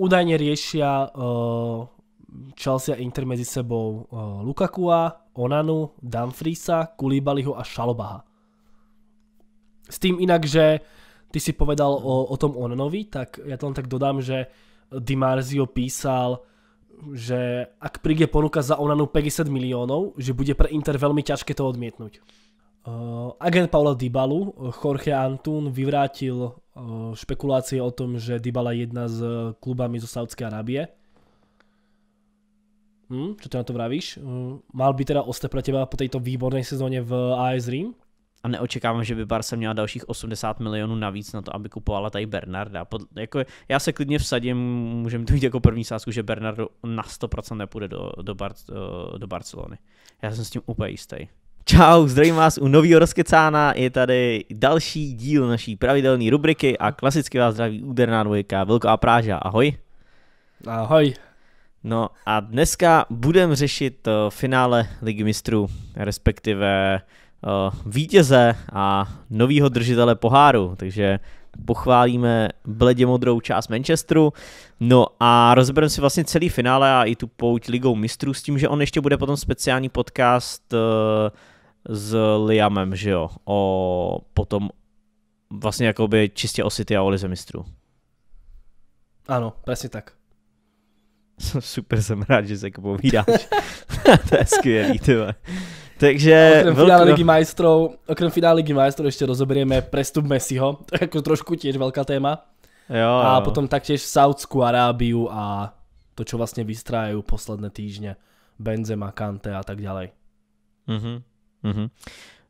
údajne riešia uh, Chelsea a Inter medzi sebou uh, eh, Lukakua, Onanu, Danfrisa, Kulibaliho a Šalobaha. S tým inak, že ty si povedal o, o tom Onanovi, tak ja to len tak dodám, že Dimarzio písal, že ak príde ponuka za Onanu 50 miliónov, že bude pre Inter veľmi ťažké to odmietnúť. Uh, agent Paula Dybalu, Jorge Antún, vyvrátil Eh, špekulácie o tom, že Dybala jedna s eh, klubami zo Saudskej Arábie. Hm, čo ty na to vravíš? Eh, mal by teda ostep pre teba po tejto výborné sezóně v AS Rím? A neočekávám, že by Barca měla dalších 80 milionů navíc na to, aby kupovala tady Bernarda. Pod, jako, já se klidně vsadím, můžeme to mít jako první sázku, že Bernardo na 100% nepůjde do, do, Bar, do Barcelony. Já jsem s tím úplně jistý. Čau, zdravím vás u nového rozkecána, je tady další díl naší pravidelné rubriky a klasicky vás zdraví úderná dvojka, a Práža, ahoj. Ahoj. No a dneska budeme řešit eh, finále Ligy mistrů, respektive eh, vítěze a novýho držitele poháru, takže pochválíme bledě modrou část Manchesteru. No a rozebereme si vlastně celý finále a i tu pouť ligou mistrů s tím, že on ještě bude potom speciální podcast uh, s Liamem, že jo, o potom vlastně jakoby čistě o City a o Lize mistrů. Ano, přesně tak. Super, jsem rád, že se jako povídáš. to je skvělý, ty Takže... Okrem velko... finále Ligy majstrov, okrem finále Ligy majstrov ještě rozoberieme prestup Messiho, to je jako trošku těž velká téma. Jo. A potom taktěž Saudskou Arábiu a to, co vlastně vystrájí posledné týždne. Benzema, Kante a tak ďalej. Mhm. Mm-hmm.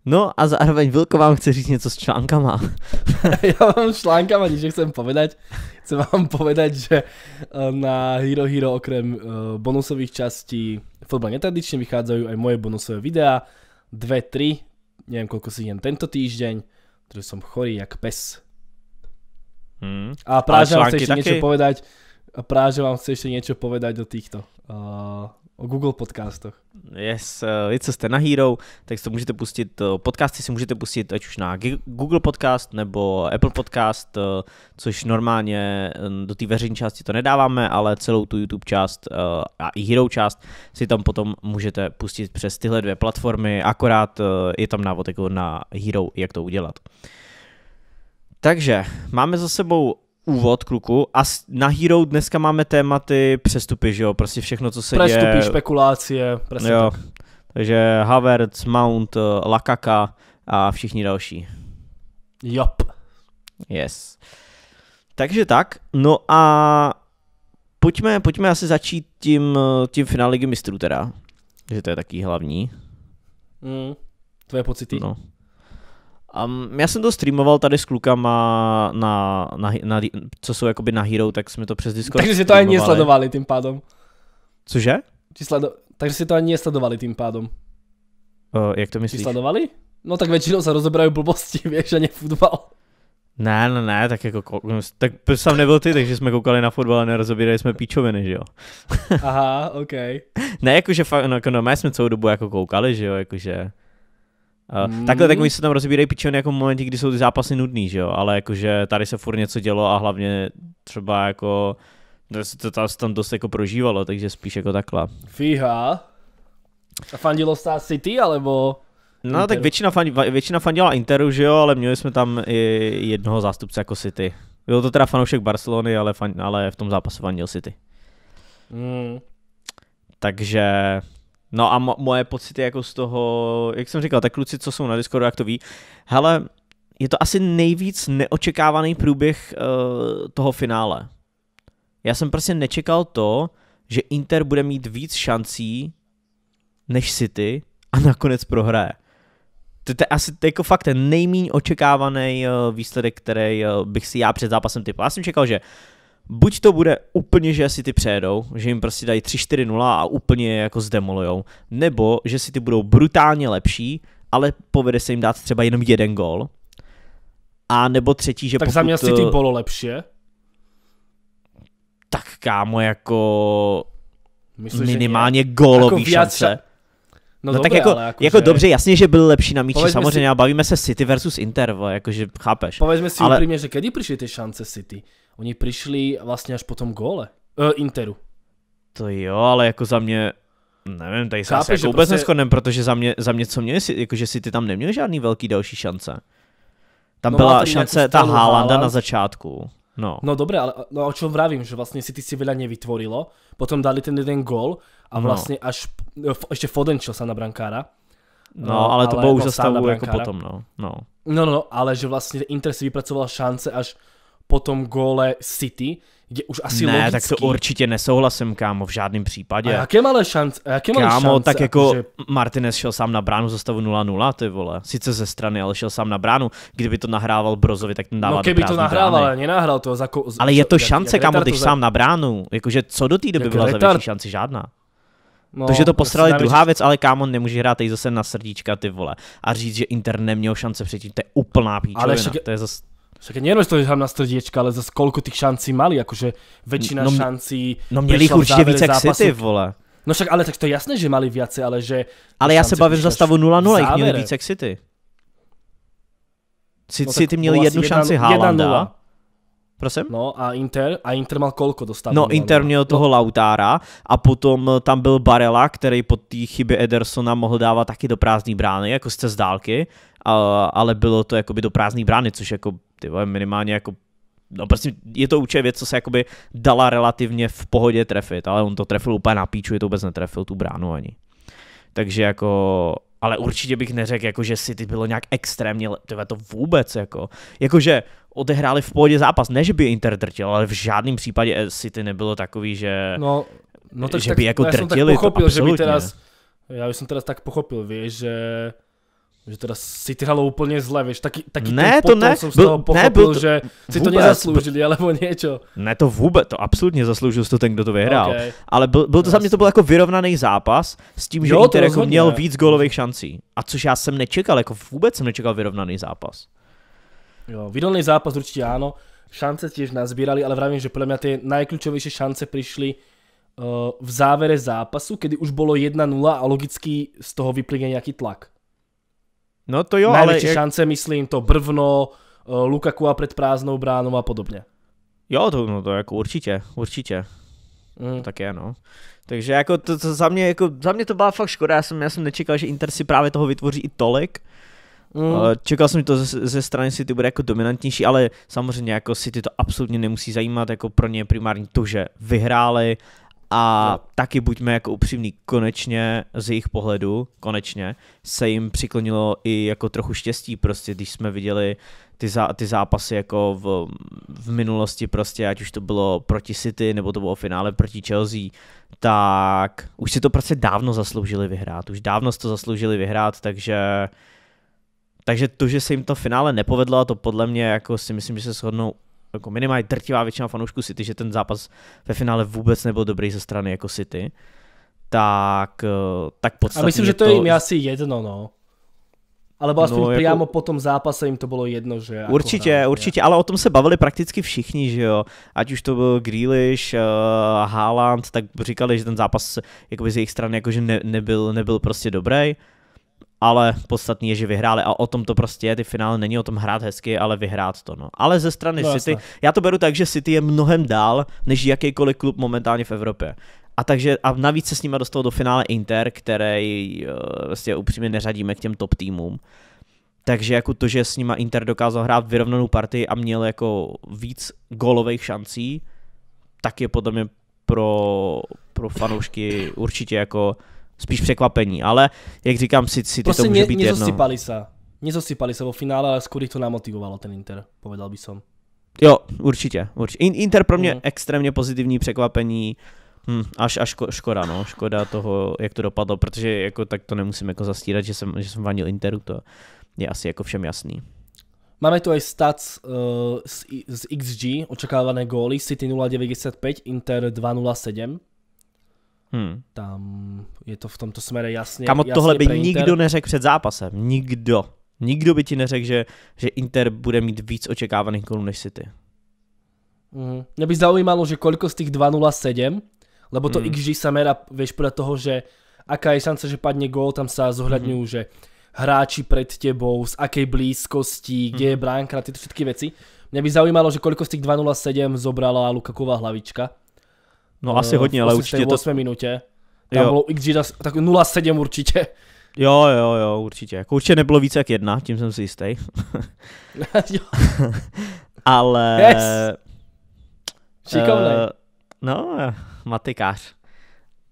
No a zároveň Vilko vám chce říct něco s článkama. Já vám s článkama nic chcem povedať. Chcem vám povedať, že eh, na Hero Hero okrem eh, bonusových častí Fotbal netradičně vychádzajú aj moje bonusové videa. Dve, tri, neviem koľko si jen tento týždeň, protože som chorý jak pes. Hmm. A práže vám chce ešte taky... niečo povedať, a práže vám chce ešte niečo povedať o týchto. Uh, o Google podcastech. Yes, eh, vy jste na Hero, tak si to můžete pustit, eh, podcasty si můžete pustit ať už na Google Podcast nebo Apple Podcast, eh, což normálně do té veřejné části to nedáváme, ale celou tu YouTube část a i Hero část si tam potom můžete pustit přes tyhle dvě platformy, akorát je tam návod jako na Hero, jak to udělat. Takže máme za sebou úvod, kluku. A na Hero dneska máme tématy přestupy, že jo? Prostě všechno, co se přestupy, děje. Přestupy, špekulácie, přesně jo. tak. Takže Havertz, Mount, eh, Lakaka a všichni další. Jop. Yes. Takže tak, no a pojďme, pojďme asi začít tím, eh, tím finále Ligy mistrů teda, že to je taký hlavní. Mm, tvoje pocity? No. Um, já jsem to streamoval tady s klukama na, na, na, na co jsou jakoby na Hero, tak jsme to přes Discord Takže si to ani nesledovali tím pádom. Cože? Sledo- takže si to ani nesledovali tím pádom. Uh, jak to myslíš? Ty sledovali? No tak většinou se rozebrají blbosti, víš, ani fotbal. Ne, ne, ne, tak jako, tak jsem nebyl ty, takže jsme koukali na fotbal a nerozobírali jsme píčoviny, že jo. Aha, ok. ne, jakože fakt, no, jako my jsme celou dobu jako koukali, že jo, jakože Uh, mm. Takhle tak hmm. oni se tam rozbírají pičoviny jako momenty, kdy jsou ty zápasy nudný, že jo, ale jakože tady se furt něco dělo a hlavně třeba jako no, to, to, to tam dost jako prožívalo, takže spíš jako takhle. Fíha. A fandilo Star City, alebo... No Interu. tak většina, fan, většina fandila Interu, že jo, ale měli jsme tam i jednoho zástupce jako City. Byl to teda fanoušek Barcelony, ale, fan, ale v tom zápasu fandil City. Mm. Takže No a mo- moje pocity jako z toho, jak jsem říkal, tak kluci, co jsou na Discordu, jak to ví. Hele, je to asi nejvíc neočekávaný průběh uh, toho finále. Já jsem prostě nečekal to, že Inter bude mít víc šancí než City a nakonec prohraje. To je asi to jako fakt ten nejmíň očekávaný eh, výsledek, který eh, bych si já před zápasem typoval. Já jsem čekal, že buď to bude úplně, že si ty přejedou, že jim prostě dají 3-4-0 a úplně je jako zdemolujou, nebo že si ty budou brutálně lepší, ale povede se jim dát třeba jenom jeden gol. A nebo třetí, že tak pokud... za mě ty eh, bylo lepší. Tak kámo, jako... Myslím, minimálně gólový jako šance. No, no dobře, tak jako, jako, jako že... dobře, jasně, že byl lepší na míči, samozřejmě, si... a bavíme se City versus Inter, jakože chápeš. Povedzme si ale... upřímně, že kdy přišly ty šance City? Oni přišli vlastně až po tom góle. E, Interu. To jo, ale jako za mě, nevím, tady se asi jako vůbec prostě... neschodnem, protože za mě, za mě co mě, jakože si ty tam neměl žádný velký další šance. Tam no, byla šance, jako ta Hálanda na začátku. No. no dobré, ale no, o čom vravím, že vlastně City si veľa nevytvorilo, potom dali ten jeden gol a no. vlastně no. až ještě Fodenčil sa na brankára. No, no ale, to bylo už za jako, jako potom, no, no. no. No, no, ale že vlastně Inter si vypracoval šance až po tom gole City, kde už asi ne, logicky... tak to určitě nesouhlasím, kámo, v žádném případě. A jaké malé šance? Jaké malé kámo, šance, tak jako, jako že... Martinez šel sám na bránu za stavu 0-0, ty vole. Sice ze strany, ale šel sám na bránu. Kdyby to nahrával Brozovi, tak ten dává No kdyby to nahrával, ale nenahrál to. Za ko... Ale je to jak, šance, jak, kámo, když za... sám na bránu. Jakože co do té doby jak byla retard... za větší šance? Žádná. No, to, že to prostě posrali, druhá věc, ale kámo, nemůže hrát tady zase na srdíčka, ty vole. A říct, že Inter neměl šance předtím, to je úplná píčovina. Ale však... to je zase však je to, že tam na strdiečka, ale za koľko tých šancí mali, akože väčšina no, no šancí... No měli jich určitě více jak City, vole. No však ale tak to je jasné, že mali více, ale že... Ale já se bavím za stavu 0-0, jich měli více jak City. No City no, měli vlastně jednu šanci Haalanda. Prosím? No a Inter, a Inter mal kolko dostat? No Inter měl toho no. Lautára a potom eh, tam byl Barela, který pod té chyby Edersona mohl dávat taky do prázdné brány, jako z dálky, ale bylo to jakoby do prázdné brány, což jako ty vole, minimálně jako no prostě je to určitě věc, co se jakoby dala relativně v pohodě trefit, ale on to trefil úplně na píču, je to vůbec netrefil tu bránu ani. Takže jako, ale určitě bych neřekl, jako, že City bylo nějak extrémně, tyhle to vůbec jako, jakože odehráli v pohodě zápas, ne že by Inter drtil, ale v žádném případě eh, City nebylo takový, že, no, no tak, že by tak, jako no, já drtili, jsem tak pochopil, to absolutně. že by teraz, já jsem teda tak pochopil, víš, že že teda si ty hralo úplně zle, víš, taky, taky ne, to ne, jsem z toho pochopil, ne, byl to, že si vůbec, to nezasloužili, alebo něco. Ne, to vůbec, to absolutně zasloužil to ten, kdo to vyhrál. Okay. Ale byl, byl to no, za mě to byl jako vyrovnaný zápas s tím, že jo, Inter jako měl víc gólových šancí. A což já jsem nečekal, jako vůbec jsem nečekal vyrovnaný zápas. Jo, vyrovnaný zápas určitě ano, šance těž nazbírali, ale vravím, že podle mě ty nejklíčovější šance přišly uh, v závere zápasu, kdy už bylo 1-0 a logicky z toho vyplyne nějaký tlak. No to jo, Najväčšie ale... šance, myslím, to Brvno, eh, Lukaku a pred prázdnou bránou a podobně. Jo, to, no to jako určitě, určitě. Mm. Tak je, no. Takže jako to, to za mě, jako za mě to byla fakt škoda, já jsem, já jsem nečekal, že Inter si právě toho vytvoří i tolik. Mm. Eh, čekal jsem, že to ze, ze strany City bude jako dominantnější, ale samozřejmě jako City to absolutně nemusí zajímat, jako pro ně primární to, že vyhráli a no. taky buďme jako upřímní, konečně z jejich pohledu, konečně, se jim přiklonilo i jako trochu štěstí prostě, když jsme viděli ty, zá, ty zápasy jako v, v minulosti prostě, ať už to bylo proti City, nebo to bylo finále proti Chelsea, tak už si to prostě dávno zasloužili vyhrát, už dávno si to zasloužili vyhrát, takže takže to, že se jim to finále nepovedlo, a to podle mě jako si myslím, že se shodnou jako minimálně drtivá většina fanoušků City, že ten zápas ve finále vůbec nebyl dobrý ze strany jako City, tak, eh, tak podstatně A myslím, že to, je jim asi jedno, no. Alebo no, aspoň no, jako... přímo po tom zápase jim to bylo jedno, že... Jako určitě, akorát, určitě, je. ale o tom se bavili prakticky všichni, že jo. Ať už to byl Grealish, uh, Haaland, tak říkali, že ten zápas jakoby z jejich strany jakože ne, nebyl, nebyl prostě dobrý ale podstatný je, že vyhráli a o tom to prostě je, ty finále není o tom hrát hezky, ale vyhrát to. No. Ale ze strany no, City, jasne. já to beru tak, že City je mnohem dál než jakýkoliv klub momentálně v Evropě. A takže a navíc se s nimi dostal do finále Inter, který eh, vlastně upřímně neřadíme k těm top týmům. Takže jako to, že s nima Inter dokázal hrát vyrovnanou partii a měl jako víc golových šancí, tak je podle mě pro, pro fanoušky určitě jako spíš překvapení, ale jak říkám, si, si ty prostě to může ně, být jedno. Prostě sa. Nezosypali sa vo finále, ale skoro to namotivovalo ten Inter, povedal by som. Jo, určitě. určitě. Inter pro mě mm. extrémně pozitivní překvapení. Hm, až, až ško, škoda, no. Škoda toho, jak to dopadlo, protože jako, tak to nemusím jako zastírat, že jsem, že jsem vanil Interu, to je asi jako všem jasný. Máme tu aj stats uh, z, z XG, očakávané góly, City 0,95, Inter 2,07. Hmm. Tam je to v tomto směru jasně. Kamo, jasně tohle by Inter... nikdo neřekl před zápasem. Nikdo. Nikdo by ti neřekl, že, že Inter bude mít víc očekávaných gólů než City. Mm. Mě by zaujímalo, že kolik z těch 2.07, lebo to mm. XG se mera, víš, podle toho, že aká je šance, že padne gól, tam se zohledňují, mm. že hráči před tebou, z aké blízkosti, kde mm. je bránka, na všechny věci. Mě by zaujímalo, že kolik z těch 2.07 zobrala Lukakova hlavička. No asi hodně, ale určitě to... V 8 minutě. Tam jo. bylo XG tak 0,7 určitě. Jo, jo, jo, určitě. Jako určitě nebylo více jak jedna, tím jsem si jistý. ale... Yes. Uh, no, matikář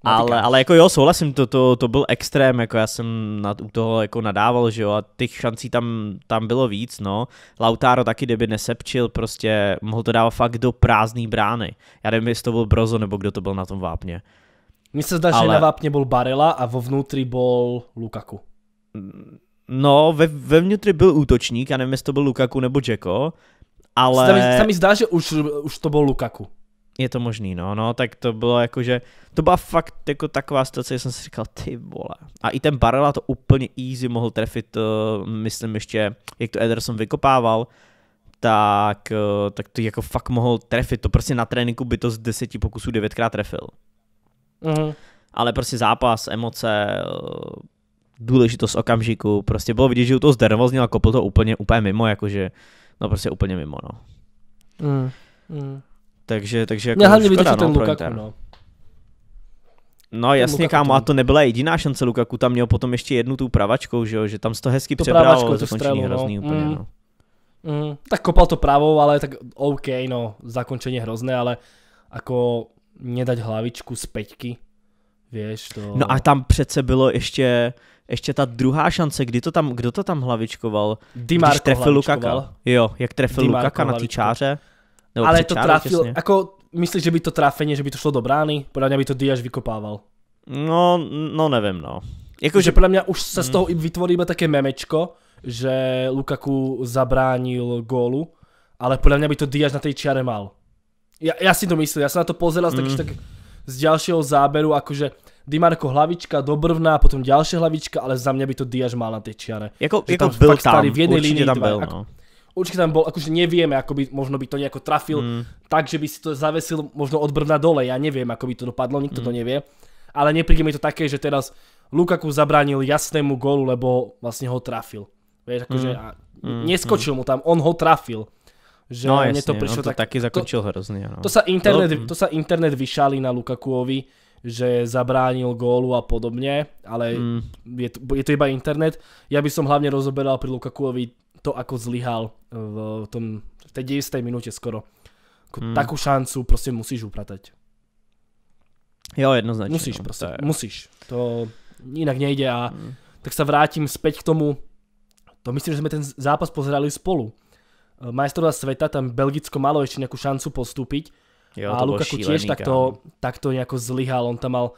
ale, ale jako jo, souhlasím, to, to, to byl extrém, jako já jsem nad, u toho jako nadával, že jo, a těch šancí tam, tam bylo víc, no. Lautaro taky, kdyby nesepčil, prostě mohl to dávat fakt do prázdné brány. Já nevím, jestli to byl Brozo, nebo kdo to byl na tom vápně. Mně se zdá, ale... že na vápně byl Barela a vo vnútri byl Lukaku. No, ve, ve vnitři byl útočník, já nevím, jestli to byl Lukaku nebo Jacko, ale... Se mi, se mi zdá, že už, už to byl Lukaku. Je to možný, no, no, tak to bylo jako, že to byla fakt jako taková situace, že jsem si říkal, ty vole. A i ten Barela to úplně easy mohl trefit, uh, myslím ještě, jak to Ederson vykopával, tak, uh, tak to jako fakt mohl trefit, to prostě na tréninku by to z deseti pokusů devětkrát trefil. Mhm. Ale prostě zápas, emoce, uh, důležitost okamžiku, prostě bylo vidět, že u toho zdervoznil a kopl to úplně, úplně mimo, jakože, no prostě úplně mimo, no. Mm, mm. Takže, takže jako hlavně škoda, no, ten Lukaku, no. No jasně, Lukaku kámo, a to nebyla jediná šance Lukaku, tam měl potom ještě jednu tu pravačkou, že jo, že tam se to hezky to pravačko, to strelu, hrozný no. úplně, mm. no. Mm. Tak kopal to pravou, ale tak OK, no, zakončení hrozné, ale jako nedať hlavičku z peťky, Víš, to... No a tam přece bylo ještě, ještě ta druhá šance, kdy to tam, kdo to tam hlavičkoval? Dimarko když trefil Lukaka. Jo, jak trefil Lukaka na té čáře. Nebo ale to trafil, těsně. Jako, myslíš, že by to trafeně, že by to šlo do brány? Podle mě by to Diaz vykopával. No, no nevím, no. Jako, že podle mě už se z mm. toho mm. vytvoríme také memečko, že Lukaku zabránil gólu, ale podle mě by to Diaz na té čiare mal. Já, já si to myslím, já jsem na to pozeral mm. tak, z dalšího záberu, jakože Dimarko hlavička, Dobrvná, potom další hlavička, ale za mě by to Diaz mal na té čiare. Jako, jako tam byl tam, v jedné línii tam byl, dva, no určite tam bol, akože nevieme, ako by, možno by to nejako trafil mm. tak, že by si to zavesil možno od Brna dole, ja neviem, ako by to dopadlo, nikto mm. to nevie. Ale nepríde mi to také, že teraz Lukaku zabránil jasnému gólu, lebo vlastne ho trafil. Vieš, akože mm. a mm. neskočil mm. mu tam, on ho trafil. Že no jasne, to no, prišlo on to tak, taky zakončil to, hrozně. No. To, sa internet, to... sa internet vyšali na Lukakuovi, že zabránil gólu a podobně, ale mm. je, to, je to iba internet. Ja by som hlavne rozoberal pri Lukakuovi to, ako zlyhal eh, v tom, v tej 90. minúte skoro. Hmm. Takú šancu prostě musíš upratať. Jo, jednoznačně. Musíš no, prostě, to je... musíš. To jinak nejde a hmm. tak se vrátím späť k tomu, to myslím, že jsme ten zápas pozerali spolu. Eh, majstrovstvá sveta, tam Belgicko malo ještě nějakou šancu postupit jo, a Lukaku tiež takto, takto nejako zlyhal, on tam mal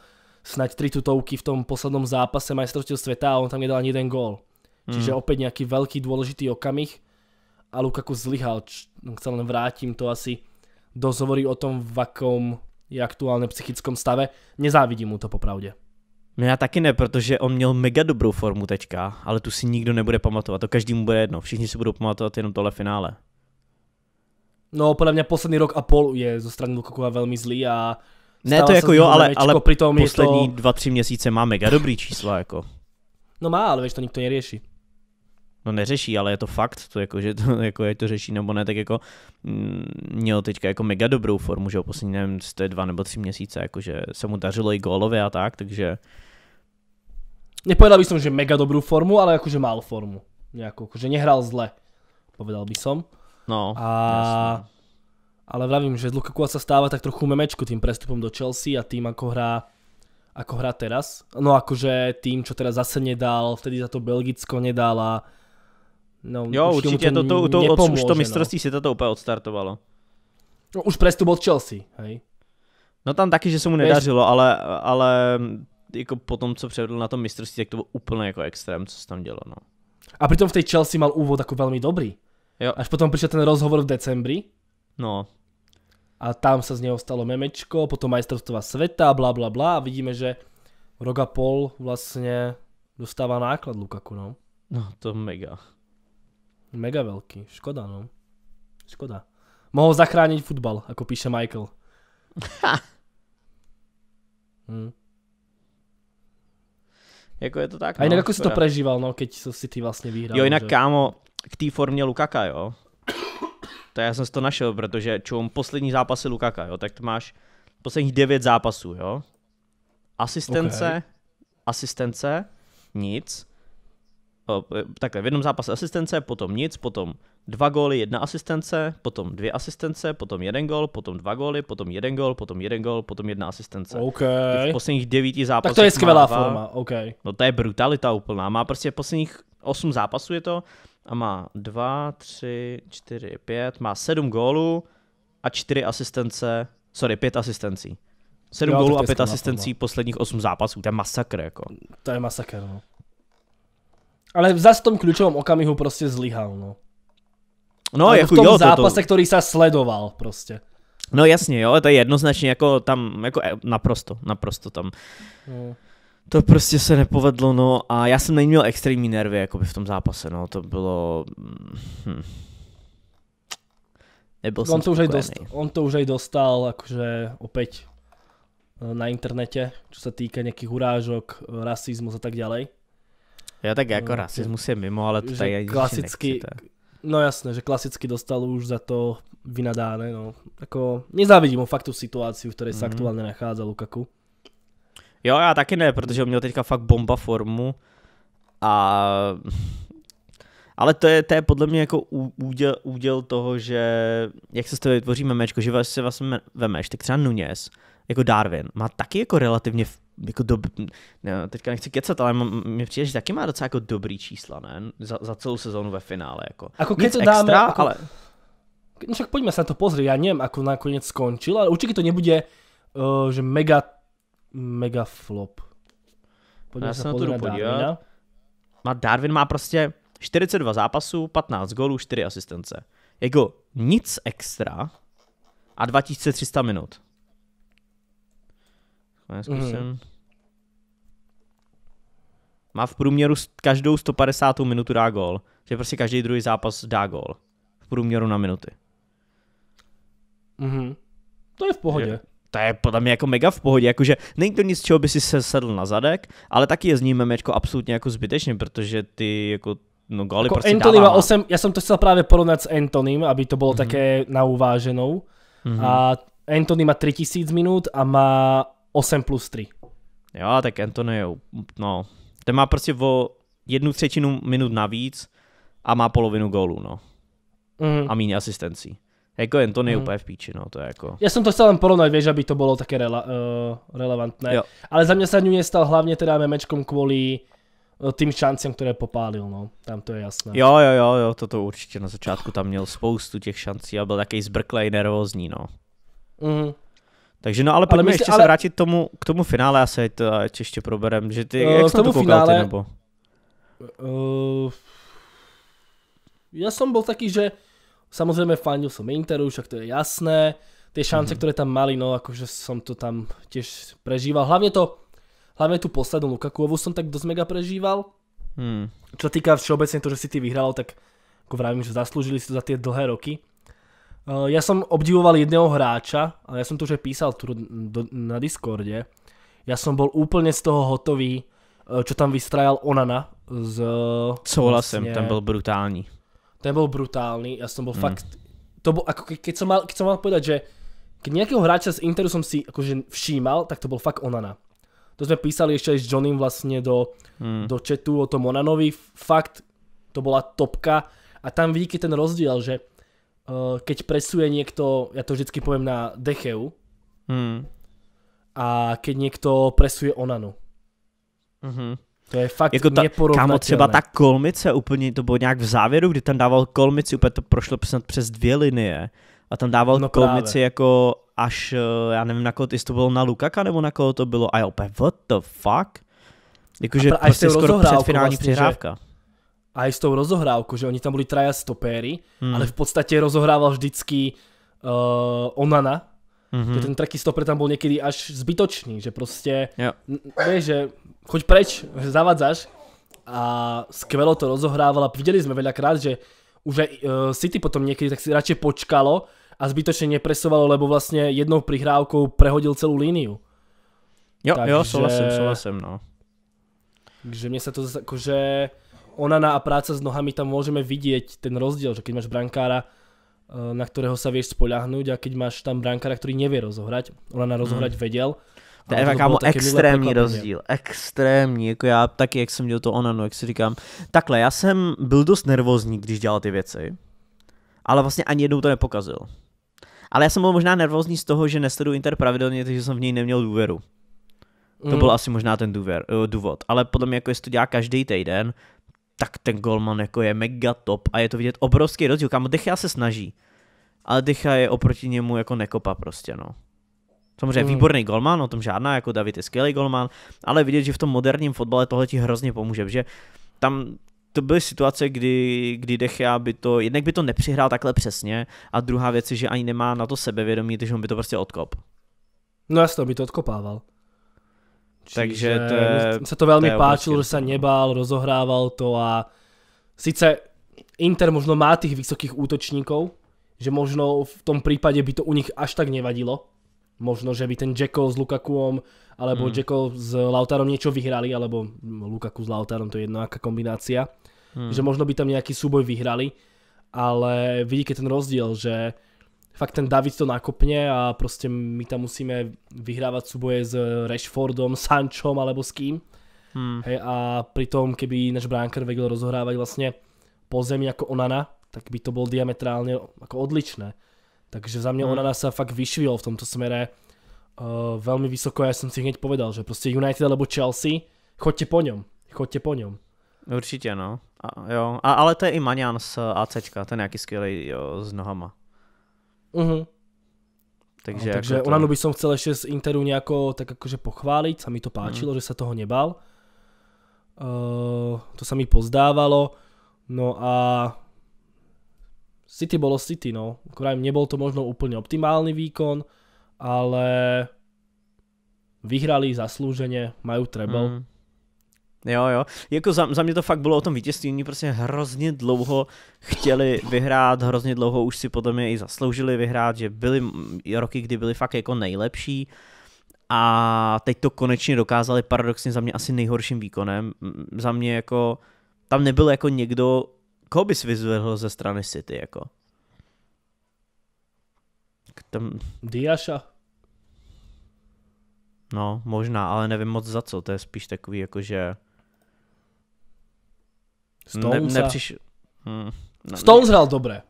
snať tri tutovky v tom poslednom zápase majstrovstiev sveta a on tam nedal ani jeden gól. Čiže hmm. opäť nejaký veľký dôležitý okamih a Lukaku zlyhal. No, Chce len vrátim to asi dosť o tom, v akom je aktuálne psychickém stave. Nezávidím mu to popravde. No já taky ne, protože on měl mega dobrou formu teďka, ale tu si nikdo nebude pamatovat. To každému bude jedno. Všichni si budou pamatovat jenom tohle finále. No, podle mě poslední rok a pol je zo strany Lukaku velmi zlý a ne, to jako jo, ale, ale přitom poslední to... dva, tři měsíce má mega dobrý čísla, jako. No má, ale víš, to nikto nerieši no neřeší, ale je to fakt, to jako, že to, jako, je to řeší nebo ne, tak jako mm, měl teďka jako mega dobrou formu, že jo, poslední, nevím, to je dva nebo tři měsíce, jakože se mu dařilo i gólově a tak, takže... Nepovedal bych že mega dobrou formu, ale jakože mal formu. nějakou, jakože nehrál zle, povedal bych som. No, a... Ale vravím, že z Lukaku se stává tak trochu memečku tým prestupom do Chelsea a tým, ako hrá ako hrá teraz. No akože tým, čo teraz zase nedal, vtedy za to Belgicko nedal a No, jo, určitě, určitě to, to, to, už to no. mistrovství no. světa to úplně odstartovalo. No, už prestup od Chelsea, hej. No tam taky, že se mu nedařilo, ale, ale jako po tom, co předvedl na tom mistrovství, tak to bylo úplně jako extrém, co se tam dělo, no. A přitom v té Chelsea mal úvod jako velmi dobrý. Jo. Až potom přišel ten rozhovor v decembri. No. A tam se z něho stalo memečko, potom majstrovstva světa, bla bla bla a vidíme, že rok a pol vlastně dostává náklad Lukaku, no. No, to mega. Mega veľký. Škoda, no. Škoda. Mohol zachrániť futbal, ako píše Michael. hmm. Jako je to tak, A jinak no, jako si to prežíval, no, keď si ty vlastně vyhrál. Jo, jinak že... kámo, k té formě Lukaka, jo. To já jsem si to našel, protože čum poslední zápasy Lukaka, jo, tak to máš posledních devět zápasů, jo. Asistence, okay. asistence, nic. Eh, eh, takhle, v jednom zápase asistence, potom nic, potom dva góly, jedna asistence, potom dvě asistence, potom jeden gól, potom dva góly, potom jeden gól, potom jeden gól, potom jedna asistence. Okay. V posledních devíti zápasech Tak to je skvělá dva, forma, OK. No to je brutalita úplná, má prostě posledních osm zápasů je to a má dva, tři, čtyři, pět, má sedm gólů a čtyři asistence, sorry, pět asistencí. Sedm gólů a pět asistencí posledních osm zápasů, to je masakr jako. To je masakr, no. Ale v zase tom kľúčovom okamihu prostě zlyhal, no. No, ale jako v tom jo, zápase, to, to... který se sledoval prostě. No jasně, jo, to je jednoznačně jako tam, jako e, naprosto, naprosto tam. No. To prostě se nepovedlo, no a já jsem neměl extrémní nervy jako by v tom zápase, no to bylo... Hm. Nebyl on, to už dostal, on to už aj dostal, akože opäť e, na internete, čo sa týka nejakých urážok, e, rasizmus a tak ďalej. Já tak no, jako no, rasismus je mimo, ale to tady ani klasicky, nechcete. No jasné, že klasicky dostal už za to vynadáne, no. Ako, nezávidím mu fakt tu situaci, v které se mm. aktuálně nachází Lukaku. Jo, já taky ne, protože měl teďka fakt bomba formu a... Ale to je, to je podle mě jako úděl, úděl toho, že jak se z toho vytvoří memečko, že se vlastně vemeš, tak třeba Nunez, jako Darwin, má taky jako relativně jako dob... Ne, teďka nechci kecat, ale mi přijde, že taky má docela jako dobrý čísla, ne? Za, za celou sezónu ve finále, jako. Ako Nic extra, dáme, ako... ale... No však pojďme se na to pozrieť, já nevím, jako nakonec skončil, ale určitě to nebude, uh, že mega, mega flop. pojďme já se na to podívat. Má Darwin má prostě 42 zápasů, 15 gólů, 4 asistence. Jako nic extra a 2300 minut. Já zkusím. Mm. Má v průměru každou 150. minutu dá gól. Že prostě každý druhý zápas dá gól. V průměru na minuty. Mm-hmm. To je v pohodě. Že, to je podle mě jako mega v pohodě, jakože není to nic, čeho by si se sedl na zadek, ale taky je z ním jako absolutně jako zbytečně, protože ty jako no goly jako prostě Anthony dává. Má 8, já jsem to chtěl právě porovnat s Antonym, aby to bylo mm-hmm. také na uváženou. Mm-hmm. A Anthony má 3000 minut a má 8 plus 3. Jo, tak Antonio, no, ten má prostě o jednu třetinu minut navíc a má polovinu gólů, no. Mm. A méně asistencí. Jako Antonio mm. úplně v píči, no, to je jako... Já jsem to chtěl jen porovnat, víš, aby to bylo také rela, uh, relevantné. Jo. Ale za mě se Nunez stal hlavně teda memečkom kvůli eh, tým šancem, které popálil, no. Tam to je jasné. Jo, jo, jo, jo, toto určitě na začátku tam měl spoustu těch šancí a byl takový zbrklej, nervózní, no. Mhm. Takže no ale pojďme ale ještě ale... se vrátit tomu, k tomu finále se to ještě eh, proberem, že ty, uh, jak jsi to koukal finále, ty, nebo? Uh, já jsem byl taky, že samozřejmě fandil jsem Interu, však to je jasné, ty šance, mm-hmm. které tam mali, no jakože jsem to tam těž prežíval, hlavně to, hlavně tu poslednou Lukakuovu jsem tak dost mega prežíval, hmm. čo týká všeobecně to, že si ty vyhrál, tak jako vravím, že zasloužili si to za ty dlhé roky, Eh, ja som obdivoval jedného hráča, ale ja som to už aj písal tu na Discorde, ja som bol úplne z toho hotový, čo eh, tam vystrajal Onana z... Eh, Souhlasím, vlastne, ten vlastně- bol brutálny. Ten bol brutálny. já som bol hmm. fakt... To bol, ako ke, keď, som mal, keď som mal povedať, že keď nejakého hráča z Interu som si akože všímal, tak to bol fakt Onana. To sme písali ešte aj s Johnnym vlastne do, hmm. do chatu o tom Onanovi. Fakt, to bola topka. A tam vidíte ten rozdiel, že Eh, keď presuje niekto, ja to vždycky poviem na Decheu, hmm. a keď niekto presuje Onanu. Mm-hmm. To je fakt jako ta, Kámo, třeba ta kolmice úplně, to bylo nějak v závěru, kdy tam dával kolmici, úplně to prošlo snad přes dvě linie. A tam dával no kolmici právě. jako až, eh, já nevím, na koho, jestli to bylo na Lukaka nebo na koho to bylo. A jo what the fuck? Jakože prostě skoro předfinální vlastně, přihrávka. Že aj s tou rozohrávkou, že oni tam boli traja stopéry, mm. ale v podstate rozohrával vždycky uh, Onana, Mm-hmm. Že ten tracky stoper tam bol niekedy až zbytočný, že proste, yeah. vieš, že choď preč, že zavadzaš a skvelo to rozohrávala. a videli sme veľakrát, že už aj uh, City potom niekedy tak si radšej počkalo a zbytočne nepresovalo, lebo vlastne jednou prihrávkou prehodil celú líniu. Jo, Takže... jo, souhlasím, souhlasím, no. Takže mne sa to akože... Onana a práca s nohami, tam môžeme vidieť ten rozdiel, že keď máš brankára, eh, na ktorého sa vieš spoľahnúť a keď máš tam brankára, ktorý nevie rozohrať, Onana rozohrať mm. vedel, to je kámo extrémní rozdíl, extrémní, jako já taky, jak jsem dělal to onanu, jak si říkám. Takhle, já jsem byl dost nervózní, když dělal ty věci, ale vlastně ani jednou to nepokazil. Ale já jsem byl možná nervózní z toho, že nesleduji Inter pravidelně, takže jsem v něj neměl důvěru. To mm. byl mm. asi možná ten důvěr, eh, důvod. Ale podle mě, jako jestli to dělá každý týden, tak ten golman jako je mega top a je to vidět obrovský rozdíl. Kam Decha se snaží, ale Decha je oproti němu jako nekopa prostě, no. Samozřejmě hmm. výborný golman, o tom žádná, jako David je skvělý golman, ale vidět, že v tom moderním fotbale tohle ti hrozně pomůže, že tam to byly situace, kdy, kdy Decha by to, jednak by to nepřihrál takhle přesně a druhá věc je, že ani nemá na to sebevědomí, takže on by to prostě odkop. No jasně, by to odkopával. Takže to je, se to velmi to páčilo, že se nebál, rozohrával to a sice Inter možno má tých vysokých útočníkov, že možno v tom prípade by to u nich až tak nevadilo. Možno, že by ten Jacko s Lukakuom alebo mm. Jacko s Lautarom niečo vyhrali, alebo Lukaku s Lautarom, to je jedna aká kombinácia. Mm. Že možno by tam nejaký súboj vyhrali, ale vidíte ten rozdiel, že fakt ten David to nakopne a prostě my tam musíme vyhrávať súboje s Rashfordom, Sančom alebo s kým. Hmm. Hej, a pritom, keby náš bránkar vedel rozohrávať vlastne po zemi ako Onana, tak by to bol diametrálne ako odličné. Takže za mňa hmm. Onana sa fakt vyšvil v tomto smere uh, eh, veľmi vysoko. Ja som si hneď povedal, že proste United alebo Chelsea, choďte po ňom. Choďte po ňom. Určitě, no. A, jo. A, ale to je i Manian z AC, ten nejaký nějaký skvělý s nohama. Uh-huh. Takže, no, jako takže jako to... by som chcel ešte z Interu nejako tak akože pochváliť, sa mi to páčilo, uh-huh. že sa toho nebal. Uh, to sa mi pozdávalo. No a City bolo City, no. Akorát nebol to možno úplne optimálny výkon, ale vyhrali zaslúžene, majú treble. Uh-huh. Jo, jo. Jako za, za mě to fakt bylo o tom vítězství, oni prostě hrozně dlouho chtěli vyhrát, hrozně dlouho už si potom je i zasloužili vyhrát, že byly roky, kdy byli fakt jako nejlepší a teď to konečně dokázali paradoxně za mě asi nejhorším výkonem. Za mě jako, tam nebyl jako někdo, koho bys vyzvedl ze strany City jako. Tam... Diaša. No, možná, ale nevím moc za co, to je spíš takový jako, že Stones. Ne, nepřiš... hmm, no, Stones hrál dobré.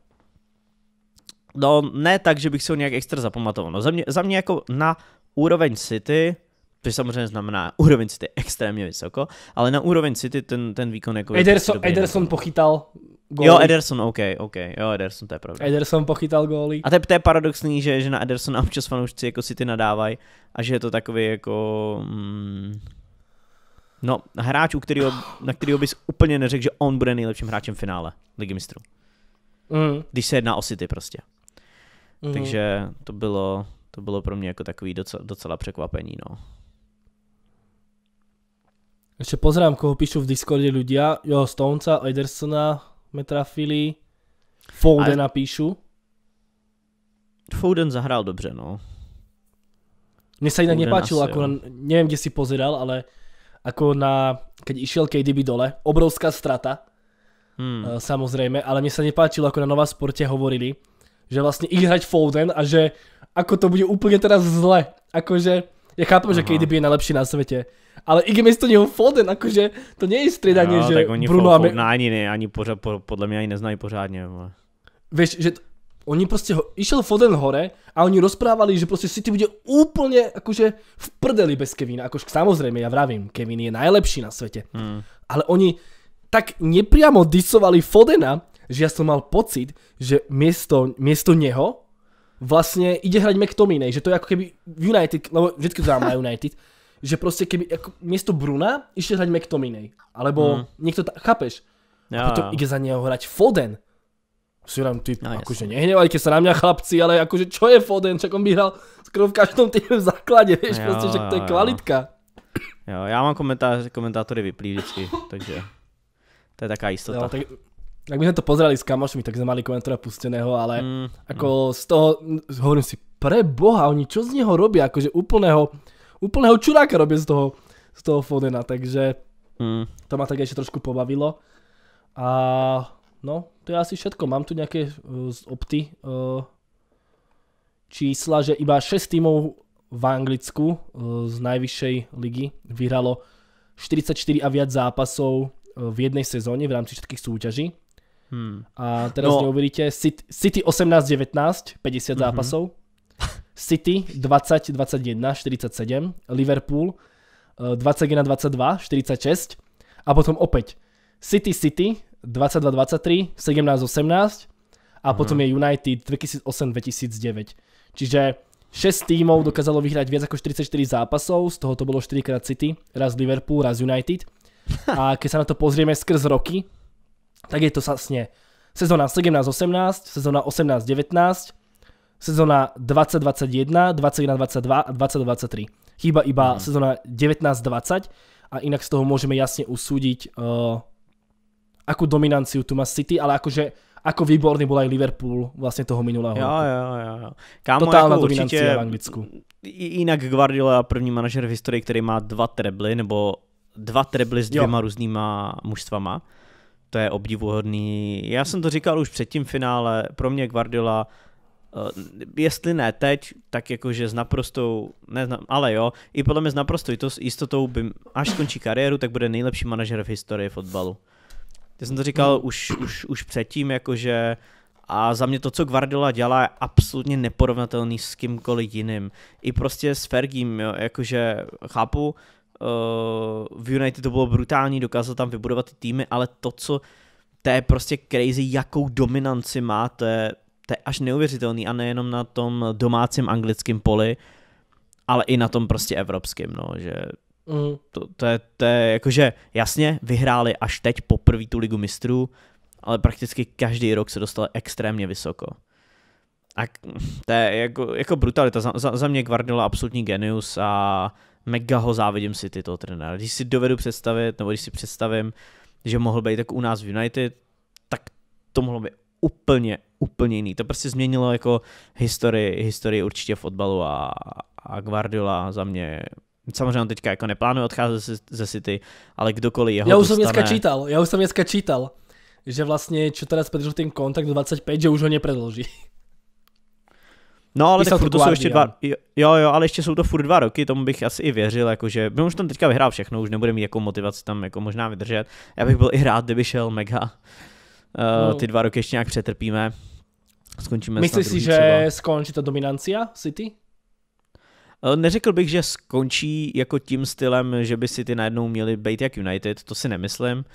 No ne tak, že bych si ho nějak extra zapamatoval. No za mě, za mě jako na úroveň City, což samozřejmě znamená úroveň City extrémně vysoko, ale na úroveň City ten, ten výkon jako... Ederson, je Ederson pochytal góly. Jo, Ederson, OK, OK, jo, Ederson, to je pravda. Ederson pochytal góly. A to je, to je paradoxní, že, že na Edersona občas fanoušci jako City nadávají a že je to takový jako... Mm, No, hráč, u kterýho, na kterého bys úplně neřekl, že on bude nejlepším hráčem v finále Ligy mistrů. Mm. Když se jedná o City prostě. Mm. Takže to bylo, to bylo pro mě jako takový docela, docela překvapení, no. Ještě pozrám, koho píšu v Discordě ľudia. jo, Stonca, Edersona Metrafili, Foden Foudena Ale... píšu. Foden zahrál dobře, no. Mně se jinak nepáčilo, jako, nevím, kde si pozeral, ale ako na, keď išiel KDB dole, obrovská strata, hmm. Eh, samozrejme, ale mne sa nepáčilo, ako na Nová Sporte hovorili, že vlastne ich hrať Foden a že ako to bude úplne teraz zle, akože ja chápem, Aha. že KDB je najlepší na svete, ale i to něho Foden, akože to nie je striedanie, no, že tak oni Bruno a... No, ani ne, ani pořád, podle mě ani neznají pořádně. Ale... Víš, že oni prostě ho, išel Foden hore a oni rozprávali, že prostě City bude úplně akože v prdeli bez Kevina. Akož samozrejme, ja vravím, Kevin je najlepší na svete. Mm. Ale oni tak nepriamo disovali Fodena, že ja som mal pocit, že miesto, miesto neho vlastne ide hrať McTominay, že to je ako keby United, lebo vždycky to dám na United, že proste keby ako, miesto Bruna išiel hrať McTominay, alebo mm. niekto, ta, chápeš? Ja. ja. potom ide za neho hrať Foden si říkám, ty, no, akože nehnevajte sa na mňa chlapci, ale akože čo je Foden, čak on by hral skoro v každom týme v základě, vieš, jo, prostě, že to je kvalitka. Jo, já mám komentář, komentátory vyplý vždycky, takže to je taká istota. Jo, tak, jak my jsme to pozerali s kamošmi, tak sme mali komentátora pusteného, ale mm, ako mm. z toho, hovorím si, pre boha, oni čo z něho robí, akože úplného, úplného čuráka robí z toho, z toho Fodena, takže mm. to ma tak ešte trošku pobavilo. A No, to je asi všetko. Mám tu nejaké eh, z opty eh, čísla, že iba 6 tímov v Anglicku eh, z najvyššej ligy vyhralo 44 a viac zápasov v jednej sezóne v rámci všetkých súťaží. Hmm. A teraz no. neuveríte, City 18-19, 50 mhm. zápasov. City 20-21, 47. Liverpool 21-22, 46. A potom opäť City City 22-23, 17-18 a mhm. potom je United 2008-2009. Čiže 6 tímov dokázalo vyhrať viac ako 44 zápasov, z toho to bolo 4 krát City, raz Liverpool, raz United. A keď sa na to pozrieme skrz roky, tak je to vlastne sezóna 17-18, sezóna 18-19, sezóna 20-21, 21-22 a 20-23. Chýba iba mm. sezóna 19-20 a inak z toho môžeme jasne usúdiť uh, akú dominanciu tu má City, ale akože ako výborný bol aj Liverpool vlastne toho minulého jo, roku. Jo, jo, Kámo, Totálna jako dominancia v Anglicku. Inak Guardiola první manažer v historii, který má dva trebly, nebo dva trebly s dvěma jo. různýma mužstvama. To je obdivuhodný. Já jsem to říkal už před tím finále, pro mě Guardiola eh, jestli ne teď, tak jakože s naprostou, ne, ale jo, i podle mě s naprostou jistotou, by, až skončí kariéru, tak bude nejlepší manažer v historii fotbalu. Já jsem to říkal už, už, už předtím, jakože a za mě to, co Guardiola dělá, je absolutně neporovnatelný s kýmkoliv jiným. I prostě s Fergím, jo, jakože chápu, uh, v United to bylo brutální, dokázal tam vybudovat ty týmy, ale to, co to je prostě crazy, jakou dominanci má, to je, to je až neuvěřitelný a nejenom na tom domácím anglickém poli, ale i na tom prostě evropském, no, že Mm. To, to, je, to je jakože jasně, vyhráli až teď poprvé tu ligu mistrů, ale prakticky každý rok se dostali extrémně vysoko. A to je jako, jako brutalita. Za, za, za mě Guardiola absolutní genius a mega ho závidím si tyto trenéra. Když si dovedu představit, nebo když si představím, že mohl být tak u nás v United, tak to mohlo být úplně, úplně jiný. To prostě změnilo jako historii, historii určitě fotbalu a, a Guardiola za mě samozřejmě on teďka jako neplánuje odcházet ze City, ale kdokoliv jeho Já už dostane... jsem dneska čítal, já už jsem dneska čítal, že vlastně teda podržel ten kontakt 25, že už ho nepredloží. No ale tak furt to, to jsou ještě dva, jo jo, ale ještě jsou to furt dva roky, tomu bych asi i věřil, jakože by už tam teďka vyhrál všechno, už nebude mít jako motivaci tam jako možná vydržet. Já bych byl i rád, kdyby šel mega. Uh, no. Ty dva roky ještě nějak přetrpíme. Skončíme Myslíš si, že třeba. skončí ta dominancia City Eh, neřekl bych, že skončí jako tím stylem, že by si ty najednou měli být jak United, to si nemyslím,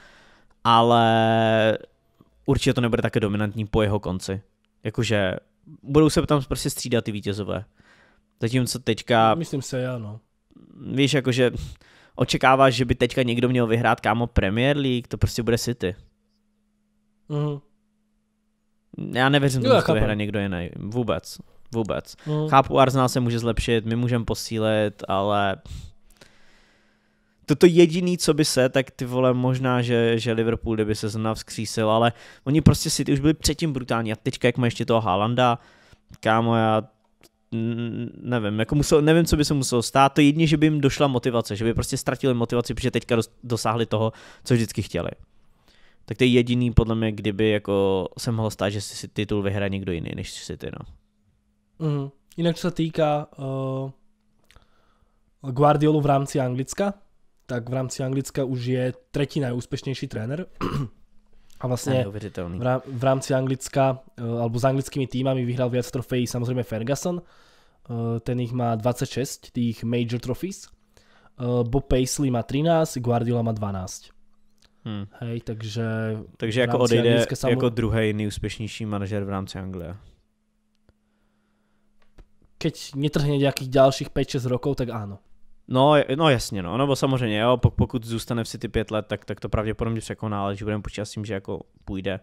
ale určitě to nebude také dominantní po jeho konci. Jakože budou se tam prostě střídat ty vítězové. Zatímco teďka... No, myslím se, ano. Víš, jakože očekáváš, že by teďka někdo měl vyhrát kámo Premier League, to prostě bude City. Mhm. Já nevěřím, že to vyhraje někdo jiný. Vůbec. Vůbec. No. Chápu, Arsenal se může zlepšit, my můžeme posílit, ale toto jediný, co by se, tak ty vole možná, že, že Liverpool, kdyby se zrovna vzkřísil, ale oni prostě si ty už byli předtím brutální a teďka, jak má ještě toho Haalanda, kámo, já nevím, jako musel, nevím, co by se muselo stát, to jedině, že by jim došla motivace, že by prostě ztratili motivaci, protože teďka dosáhli toho, co vždycky chtěli. Tak to je jediný, podle mě, kdyby jako se mohlo stát, že si titul vyhraje někdo jiný než City, no. Mm. Inak co se týká uh, Guardiolu v rámci Anglicka, tak v rámci Anglicka už je třetí nejúspěšnější trenér. A vlastně v rámci Anglicka, uh, alebo s anglickými týmami vyhrál viac trofejí samozřejmě Ferguson, uh, ten jich má 26, tých major trophies. Uh, Bob Paisley má 13, Guardiola má 12. Hmm. Hej, takže... Takže jako odejde samou... jako druhý nejúspěšnější manažer v rámci Anglie keď netrhne nejakých ďalších 5-6 rokov, tak áno. No, no jasně, no, nebo samozřejmě, jo, pokud zůstane v City pět let, tak, tak to pravděpodobně překoná, jako ale že budeme počítat s tím, že jako půjde.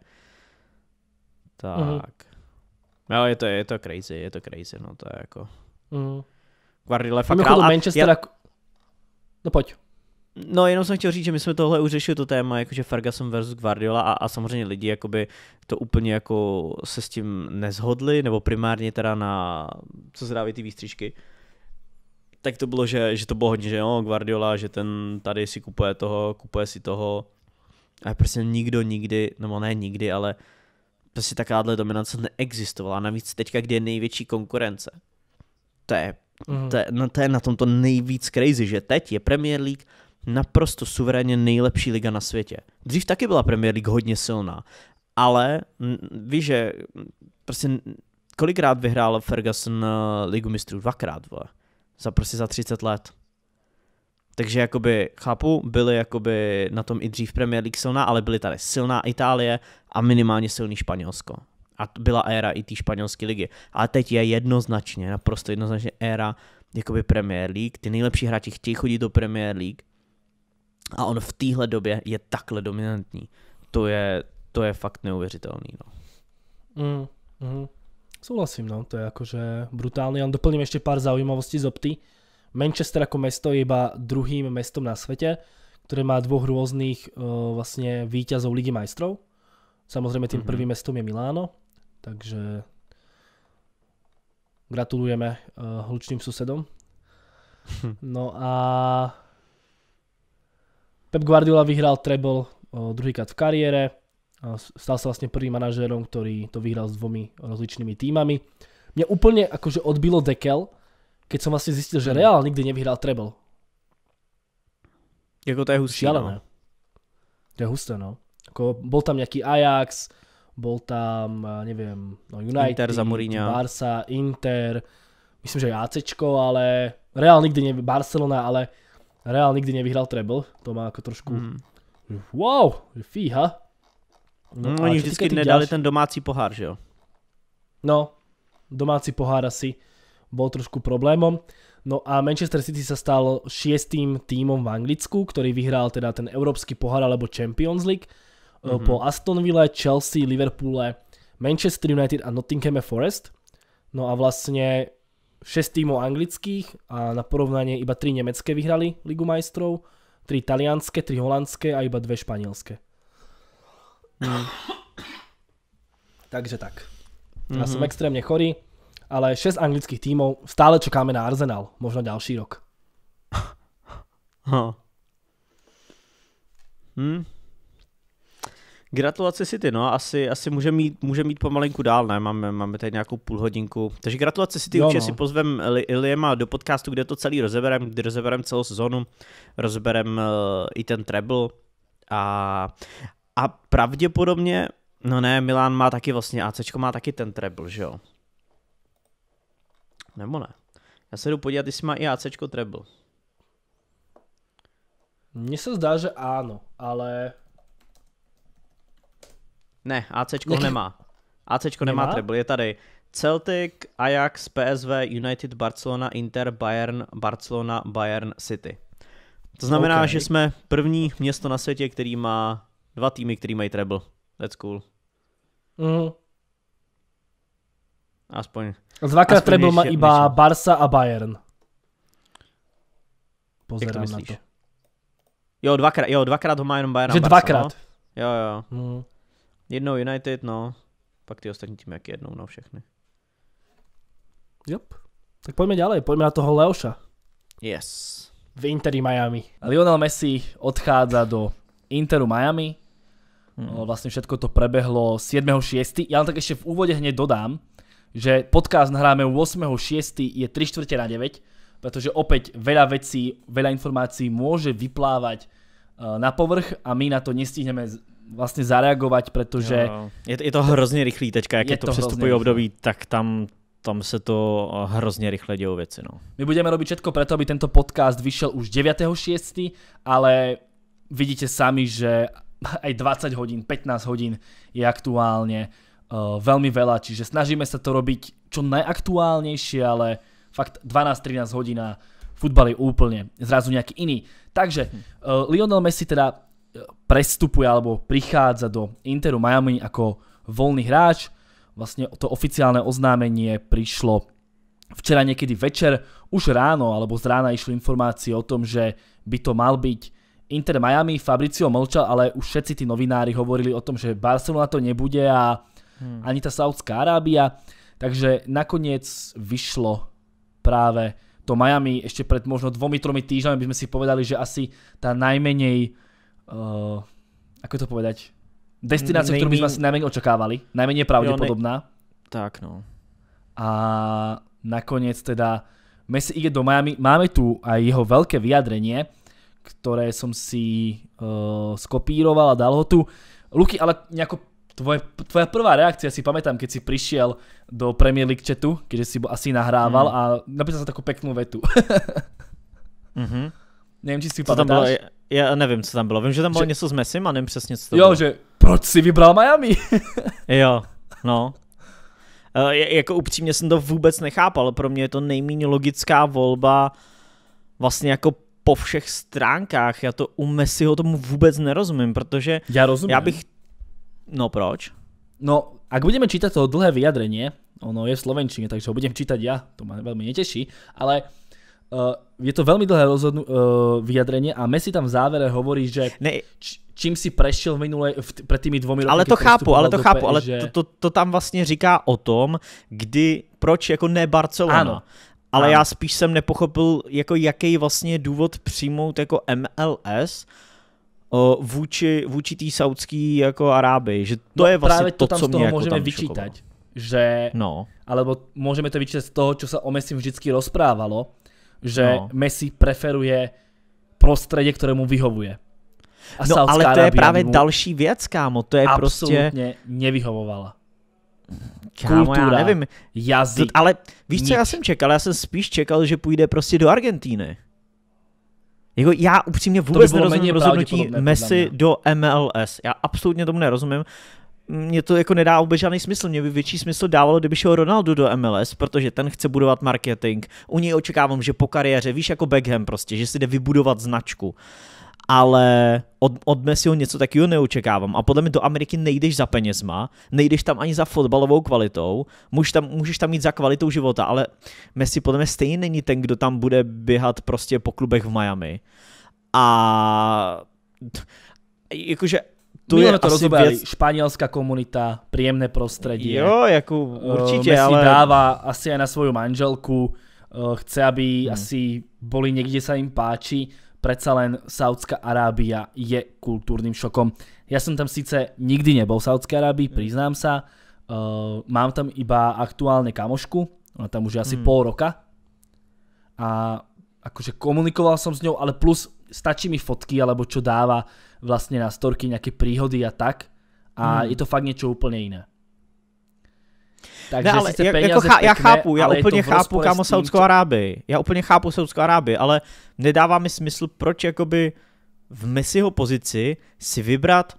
Tak. Mm. No, je to, je to crazy, je to crazy, no, to je jako... Mm. Guardiola fakt král. Manchester... Já... No pojď. No, jenom jsem chtěl říct, že my jsme tohle už řešili, to téma, jakože Ferguson versus Guardiola a, a samozřejmě lidi jakoby to úplně jako se s tím nezhodli, nebo primárně teda na, co se ty výstřižky. Tak to bylo, že, že to bylo hodně, že jo, Guardiola, že ten tady si kupuje toho, kupuje si toho. A prostě nikdo nikdy, nebo ne nikdy, ale prostě takováhle dominance neexistovala. Navíc teďka, kdy je největší konkurence. To je, mhm. to je, no, to je na tom to nejvíc crazy, že teď je Premier League, naprosto suverénně nejlepší liga na světě. Dřív taky byla Premier League hodně silná, ale víš, že prostě kolikrát vyhrál Ferguson eh, ligu mistrů? Dvakrát, vole. Za prostě za 30 let. Takže jakoby, chápu, byly jakoby na tom i dřív Premier League silná, ale byly tady silná Itálie a minimálně silný Španělsko. A byla éra i té španělské ligy. A teď je jednoznačně, naprosto jednoznačně éra jakoby Premier League. Ty nejlepší hráči chtějí chodit do Premier League a on v téhle době je takhle dominantní. To je, to je fakt neuvěřitelný. No. Mm, mm. Souhlasím, no, to je jakože brutální. A doplním ještě pár zaujímavostí z Opty. Manchester jako město je iba druhým mestom na světě, které má dvou různých uh, eh, vlastně výťazov Ligy majstrov. Samozřejmě tím mm -hmm. prvým mestom je Miláno, takže gratulujeme uh, hlučným susedom. No a Pep Guardiola vyhral treble eh, druhýkrát v kariére, stal sa vlastne prvým manažérom, ktorý to vyhral s dvomi rozličnými týmami. Mňa úplne akože odbilo dekel, keď som vlastne zistil, že hmm. Real nikdy nevyhrál treble. Jako to je husté, Šialené. No. To je husté, no. Ako, bol tam nejaký Ajax, bol tam, eh, neviem, no United, Inter za Mourinho. Barca, Inter, myslím, že aj AC, ale Real nikdy nevyhral, Barcelona, ale Real nikdy nevyhrál treble, to má jako trošku... Mm. Wow, fíha. No, no oni vždycky nedali děláš? ten domácí pohár, že jo? No, domácí pohár asi bol trošku problémom. No a Manchester City sa stal šiestým týmom v Anglicku, ktorý vyhral teda ten Európsky pohár alebo Champions League mm-hmm. po Aston Chelsea, Liverpoole, Manchester United a Nottingham Forest. No a vlastne 6 týmov anglických a na porovnanie iba 3 nemecké vyhrali Ligu majstrov, 3 talianské, 3 holandské a iba 2 španielské. Mm. Takže tak. Mm-hmm. Ja som extrémne chorý, ale 6 anglických tímov, stále čakáme na Arsenal, možno ďalší rok. Huh. No. Hm? Gratulace City, no, asi, asi můžeme mít, může mít pomalinku dál, ne? Máme, máme tady nějakou půl hodinku. Takže gratulace City, jo, určitě no. si pozvem Iliema do podcastu, kde to celý rozeberem, kde rozeberem celou sezonu, rozeberem uh, i ten treble a, a pravděpodobně, no ne, Milan má taky vlastně, ACčko má taky ten treble, že jo? Nebo ne? Já se jdu podívat, jestli má i ACčko treble. Mně se zdá, že ano, ale ne, ACčko Nech... nemá. ACčko nemá? nemá treble, je tady. Celtic, Ajax, PSV, United, Barcelona, Inter, Bayern, Barcelona, Bayern, City. To znamená, okay. že jsme první město na světě, který má dva týmy, který mají treble. That's cool. Mm. Aspoň. Dvakrát aspoň treble má iba než... Barca a Bayern. Pozerám Jak to myslíš? na to. Jo, dvakrát, jo, dvakrát ho má jenom Bayern Že a Barca, no. dvakrát. No? Jo, jo. Mm. Jednou United, no. Pak ty ostatní týmy jak jednou, no všechny. Jop. Tak pojďme dále, pojďme na toho Leoša. Yes. V Interi Miami. Lionel Messi odchádza do Interu Miami. Hmm. Vlastne všetko to prebehlo 7.6. Ja len tak ešte v úvode hneď dodám, že podcast nahráme 8.6. je 3 čtvrte na 9, pretože opäť veľa vecí, veľa informácií môže vyplávať e, na povrch a my na to nestihneme vlastně zareagovat, protože... Jo, je, to, je to hrozně rychlý teďka, jak je, je to, to přestupuje období, tak tam tam se to eh, hrozně rychle dějou věci. No. My budeme robiť všetko preto, aby tento podcast vyšel už 9.6., ale vidíte sami, že aj 20 hodín, 15 hodín je aktuálne uh, veľmi veľa, čiže snažíme sa to robiť čo najaktuálnejšie, ale fakt 12-13 hodina futbal je úplne zrazu nejaký iný. Takže uh, Lionel Messi teda prestupuje alebo prichádza do Interu Miami ako voľný hráč. Vlastne to oficiálne oznámenie prišlo včera niekedy večer, už ráno alebo z rána išli informácie o tom, že by to mal byť Inter Miami, Fabricio mlčal, ale už všetci tí novinári hovorili o tom, že Barcelona to nebude a hmm. ani ta Saudská Arábia. Takže nakoniec vyšlo práve to Miami ešte pred možno dvomi, tromi týždňami by sme si povedali, že asi tá najmenej uh, eh, ako to povedať, destinácia, Nejmín... ktorú by sme asi najmenej očakávali, najmenej pravdepodobná. ne... Tak no. A nakoniec teda Messi ide do Miami. Máme tu aj jeho veľké vyjadrenie, ktoré som si uh, skopíroval a dal ho tu. Luky, ale nejako tvoje, tvoja prvá reakcia, si pamätám, keď si prišiel do Premier League chatu, keďže si asi nahrával mm. a napísal sa takú peknú vetu. mm-hmm. Neviem, či si ju pamätáš. Bolo, já nevím, co tam bylo. Vím, že tam bylo že... něco s Messim a nevím přesně, co to jo, bylo. že proč si vybral Miami? jo, no. Uh, jako upřímně jsem to vůbec nechápal. Pro mě je to nejméně logická volba vlastně jako po všech stránkách. Já to u Messiho tomu vůbec nerozumím, protože já, rozumím. já bych... No proč? No, ak budeme čítat to dlhé vyjadrenie, ono je v Slovenčine, takže ho budem čítať ja, to ma veľmi neteší, ale Eh, je to veľmi dlhé rozhodnú, uh, eh, vyjadrenie a Messi tam v závere hovorí, že ne, čím si prešiel v minule, v, před tými dvomi roky. Ale to chápu, ale to chápu, ale že... to, to, to tam vlastně říká o tom, kdy, proč jako ne Barcelona. Ano. Ale ano. já spíš jsem nepochopil, jako jaký vlastně důvod přijmout jako MLS, eh, vůči, vůči té saudský jako Arábii, že to no, je vlastně právě to, tam to co z toho mě jako můžeme tam vyčítať, že, no. alebo můžeme to vyčítat z toho, co se o Messi vždycky rozprávalo, že no. Messi preferuje prostředí, které mu vyhovuje. A no ale to je právě mu... další věc, kámo, to je prostě- absolutně prostě... nevyhovovala. Kámo, Kultura, já nevím. Jazyk. To, ale víš, nič. co já jsem čekal? Já jsem spíš čekal, že půjde prostě do Argentíny. Jako já upřímně vůbec by nerozumím rozhodnutí Messi do MLS. Já absolutně tomu nerozumím mě to jako nedá vůbec žádný smysl. Mě by větší smysl dávalo, kdyby šel Ronaldo do MLS, protože ten chce budovat marketing. U něj očekávám, že po kariéře, víš, jako Beckham prostě, že si jde vybudovat značku. Ale od, od Messiho něco takového neočekávám. A podle mě do Ameriky nejdeš za penězma, nejdeš tam ani za fotbalovou kvalitou, můžeš tam, můžeš tam jít za kvalitou života, ale Messi podle mě stejně není ten, kdo tam bude běhat prostě po klubech v Miami. A jakože tu je to asi Viac... Španielská komunita, príjemné prostredie. Jo, jako eh, určitě, uh, ale... dává asi aj na svoju manželku, uh, chce, aby hmm. asi boli někde sa im páči. Predsa len Saudská Arábia je kultúrnym šokom. Ja som tam síce nikdy nebol v Saudskej Arábii, hmm. priznám sa. Uh, eh, mám tam iba aktuálne kamošku, ona tam už je asi hmm. pol roka. A akože komunikoval som s ňou, ale plus stačí mi fotky alebo čo dáva vlastne na storky nejaké príhody a tak a hmm. je to fakt niečo úplne iné. Takže ne, ale sice jak, jako chá, pěkné, já chápu, já úplně chápu kámo Saudskou Arábii. Já úplně chápu Saudskou Arábii, ale nedává mi smysl, proč jakoby v Messiho pozici si vybrat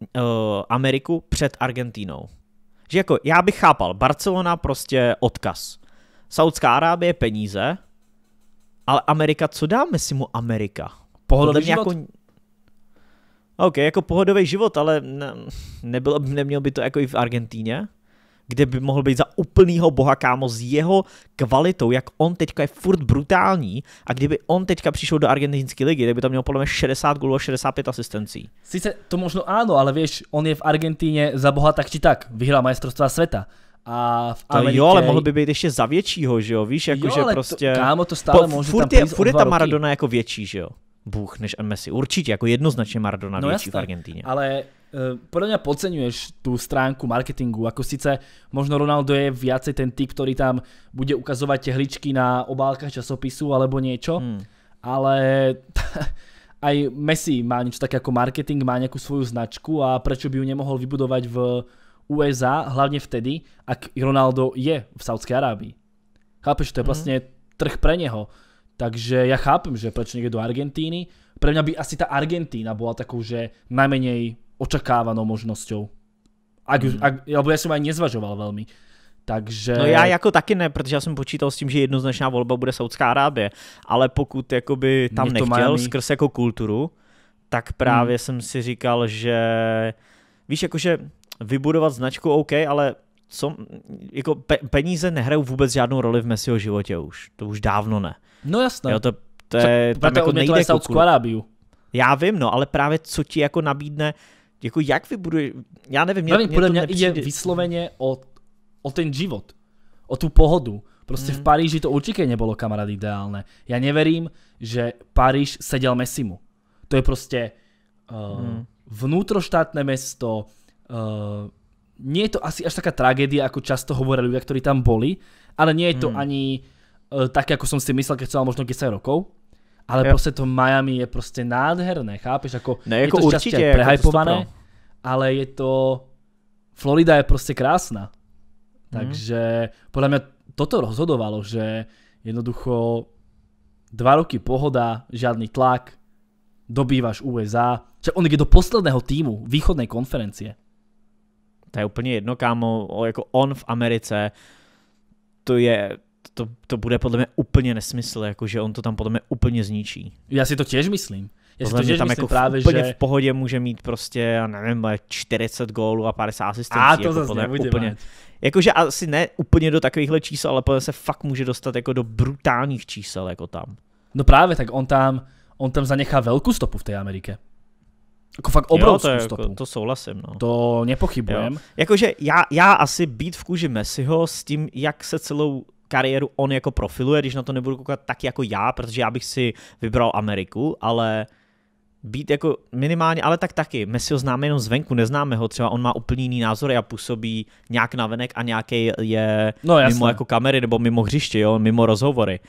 uh, Ameriku před Argentínou. Že jako já bych chápal, Barcelona prostě odkaz. Saudská Arábie peníze, ale Amerika, co dáme si mu Amerika? Pohodlný jako... OK, jako pohodový život, ale ne, nebylo, neměl by to jako i v Argentíně, kde by mohl být za úplnýho boha kámo s jeho kvalitou, jak on teďka je furt brutální a kdyby on teďka přišel do argentinské ligy, tak by tam měl podle mě 60 gólů a 65 asistencí. Sice to možno ano, ale víš, on je v Argentíně za boha tak či tak, vyhrál majstrovstva světa. A v to Americe... jo, ale mohl by být ještě za většího, že jo, víš, jako jo, že prostě... To, kámo, to stále po, může furt tam je, furt je ta Maradona jako větší, že jo, Bůh, než Messi, určitě, jako jednoznačně Maradona no, větší jasné, v Argentíně. ale uh, podle mě podceňuješ tu stránku marketingu, jako sice možno Ronaldo je více ten typ, který tam bude ukazovat těhličky na obálkách časopisu alebo něco. hmm. ale aj Messi má něco tak jako marketing, má nějakou svoju značku a proč by ju nemohl vybudovat v USA, hlavne vtedy, ak Ronaldo je v Saudskej Arábii. Chápeš, to je mhm. vlastne trh pre neho. Takže ja chápem, že prečo niekto do Argentíny. Pre mňa by asi tá Argentína bola takou, že najmenej očakávanou možnosťou. Ak, mm ak, ja som aj nezvažoval veľmi. Takže... No já jako taky ne, protože já jsem počítal s tím, že jednoznačná volba bude Saudská Arábie, ale pokud jakoby tam nechtěl Miami. skrz jako kulturu, tak právě hmm. jsem si říkal, že víš, jakože vybudovat značku OK, ale co, jako pe, peníze nehrajou vůbec žádnou roli v Messiho životě už. To už dávno ne. No jasné. Jo, to, to je, Co, tam jako nejde Arábiu. Já vím, no, ale právě co ti jako nabídne, jako jak vybuduje, já nevím, mě, nevím, mě, mě to nepřijde. ide vysloveně o, o ten život, o tu pohodu. Prostě hmm. v mhm. Paríži to určitě nebylo, kamarád, ideálné. Já neverím, že Paríž seděl Messimu. To je prostě uh, hmm. vnútroštátné město, Eh, nie je to asi až taká tragédia, ako často hovorili ľudia, ktorí tam boli, ale nie je to hmm. ani uh, eh, také, ako som si myslel, keď som mal možno 10 rokov. Ale jo. prostě to Miami je prostě nádherné, chápeš? Ako, ne, jako je to jako určitě, jako prehypované, to ale je to... Florida je prostě krásná. Hmm. Takže podle mě toto rozhodovalo, že jednoducho dva roky pohoda, žádný tlak, dobývaš USA. Čiže on je do posledného týmu východnej konferencie. To je úplně jedno, kámo, jako on v Americe, to je, to, to bude podle mě úplně nesmysl, jako že on to tam podle mě úplně zničí. Já si to těž myslím. Já podle si to těž tam myslím jako právě, úplně že... v pohodě může mít prostě, já nevím, 40 gólů a 50 asistencí. A to jako zase úplně, Jakože asi ne úplně do takovýchhle čísel, ale podle se fakt může dostat jako do brutálních čísel jako tam. No právě, tak on tam, on tam zanechá velkou stopu v té Americe. Jako fakt obrovskou jo, to, jako- stopu. Jako, to souhlasím. No. To nepochybujem. Jakože já, já asi být v kůži Messiho s tím, jak se celou kariéru on jako profiluje, když na to nebudu koukat tak jako já, protože já bych si vybral Ameriku, ale být jako minimálně, ale tak taky. Messi ho známe jenom zvenku, neznáme ho, třeba on má úplně jiný názory a působí nějak venek a nějaký je no, mimo jako kamery nebo mimo hřiště, jo, mimo rozhovory.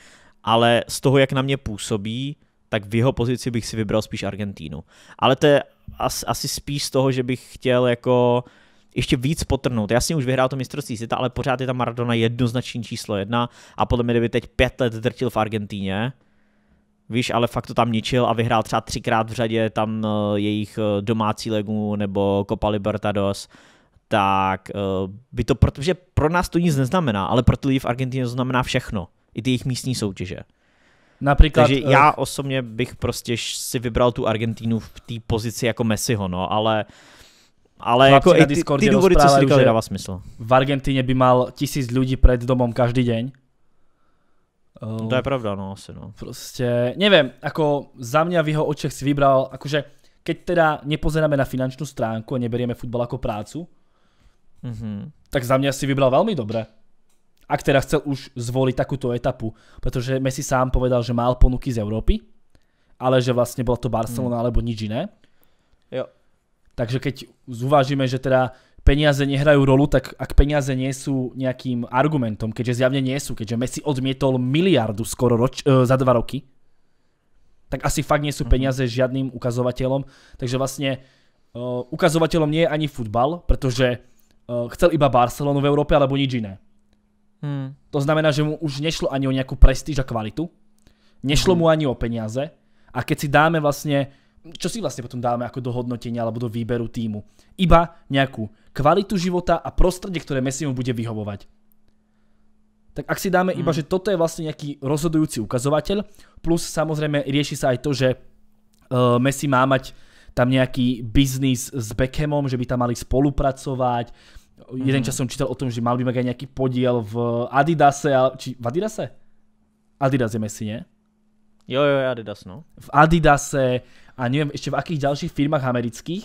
Ale z toho, jak na mě působí, tak v jeho pozici bych si vybral spíš Argentínu. Ale to je as, asi spíš z toho, že bych chtěl jako ještě víc potrhnout. si už vyhrál to mistrovství světa, ale pořád je tam Maradona jednoznačný číslo jedna a podle mě, kdyby teď pět let drtil v Argentíně, víš, ale fakt to tam ničil a vyhrál třeba třikrát v řadě tam eh, jejich eh, domácí legu nebo Copa Libertadores, tak eh, by to, protože pro nás to nic neznamená, ale pro ty lidi v Argentině to znamená všechno, i ty jejich místní soutěže. Například, Takže já eh, osobně bych prostě si vybral tu Argentínu v té pozici jako Messiho, no, ale ale jako i ty, ty důvody, co jsi říkal, že dává smysl. V Argentíně by mal tisíc lidí před domem každý den. No, to je pravda, no asi no. Prostě, nevím, jako za mě v jeho očech si vybral, jakože, keď teda nepozeráme na finančnou stránku a neberieme futbal jako prácu, mm-hmm. tak za mňa si vybral velmi dobře ak teda chcel už zvoliť takúto etapu, pretože Messi sám povedal, že mal ponuky z Európy, ale že vlastne bola to Barcelona mm. alebo nič iné. Jo. Takže keď zúvažíme, že teda peniaze nehrajú rolu, tak ak peniaze nie sú nejakým argumentom, keďže zjavne nie sú, keďže Messi odmietol miliardu skoro roč, e, za dva roky, tak asi fakt nie sú mhm. peniaze žiadnym ukazovateľom. Takže vlastne e, ukazovateľom nie je ani futbal, pretože e, chcel iba Barcelonu v Európe alebo nič iné. Hmm. To znamená, že mu už nešlo ani o nějakou prestíž a kvalitu, nešlo hmm. mu ani o peniaze a keď si dáme vlastně, čo si vlastně potom dáme jako do hodnotení alebo do výberu týmu? Iba nějakou kvalitu života a prostředí, které mu bude vyhovovat. Tak ak si dáme hmm. iba, že toto je vlastně nějaký rozhodující ukazovateľ, plus samozřejmě rieši sa aj to, že uh, Messi má mať tam nějaký biznis s Beckhamom, že by tam mali spolupracovať, jeden mhm. čas som čítal o tom, že mal by mať aj nejaký podiel v Adidase, či v Adidase? Adidas je Messi, nie? Jo, jo, Adidas, no. V Adidase a neviem ešte v akých ďalších firmách amerických,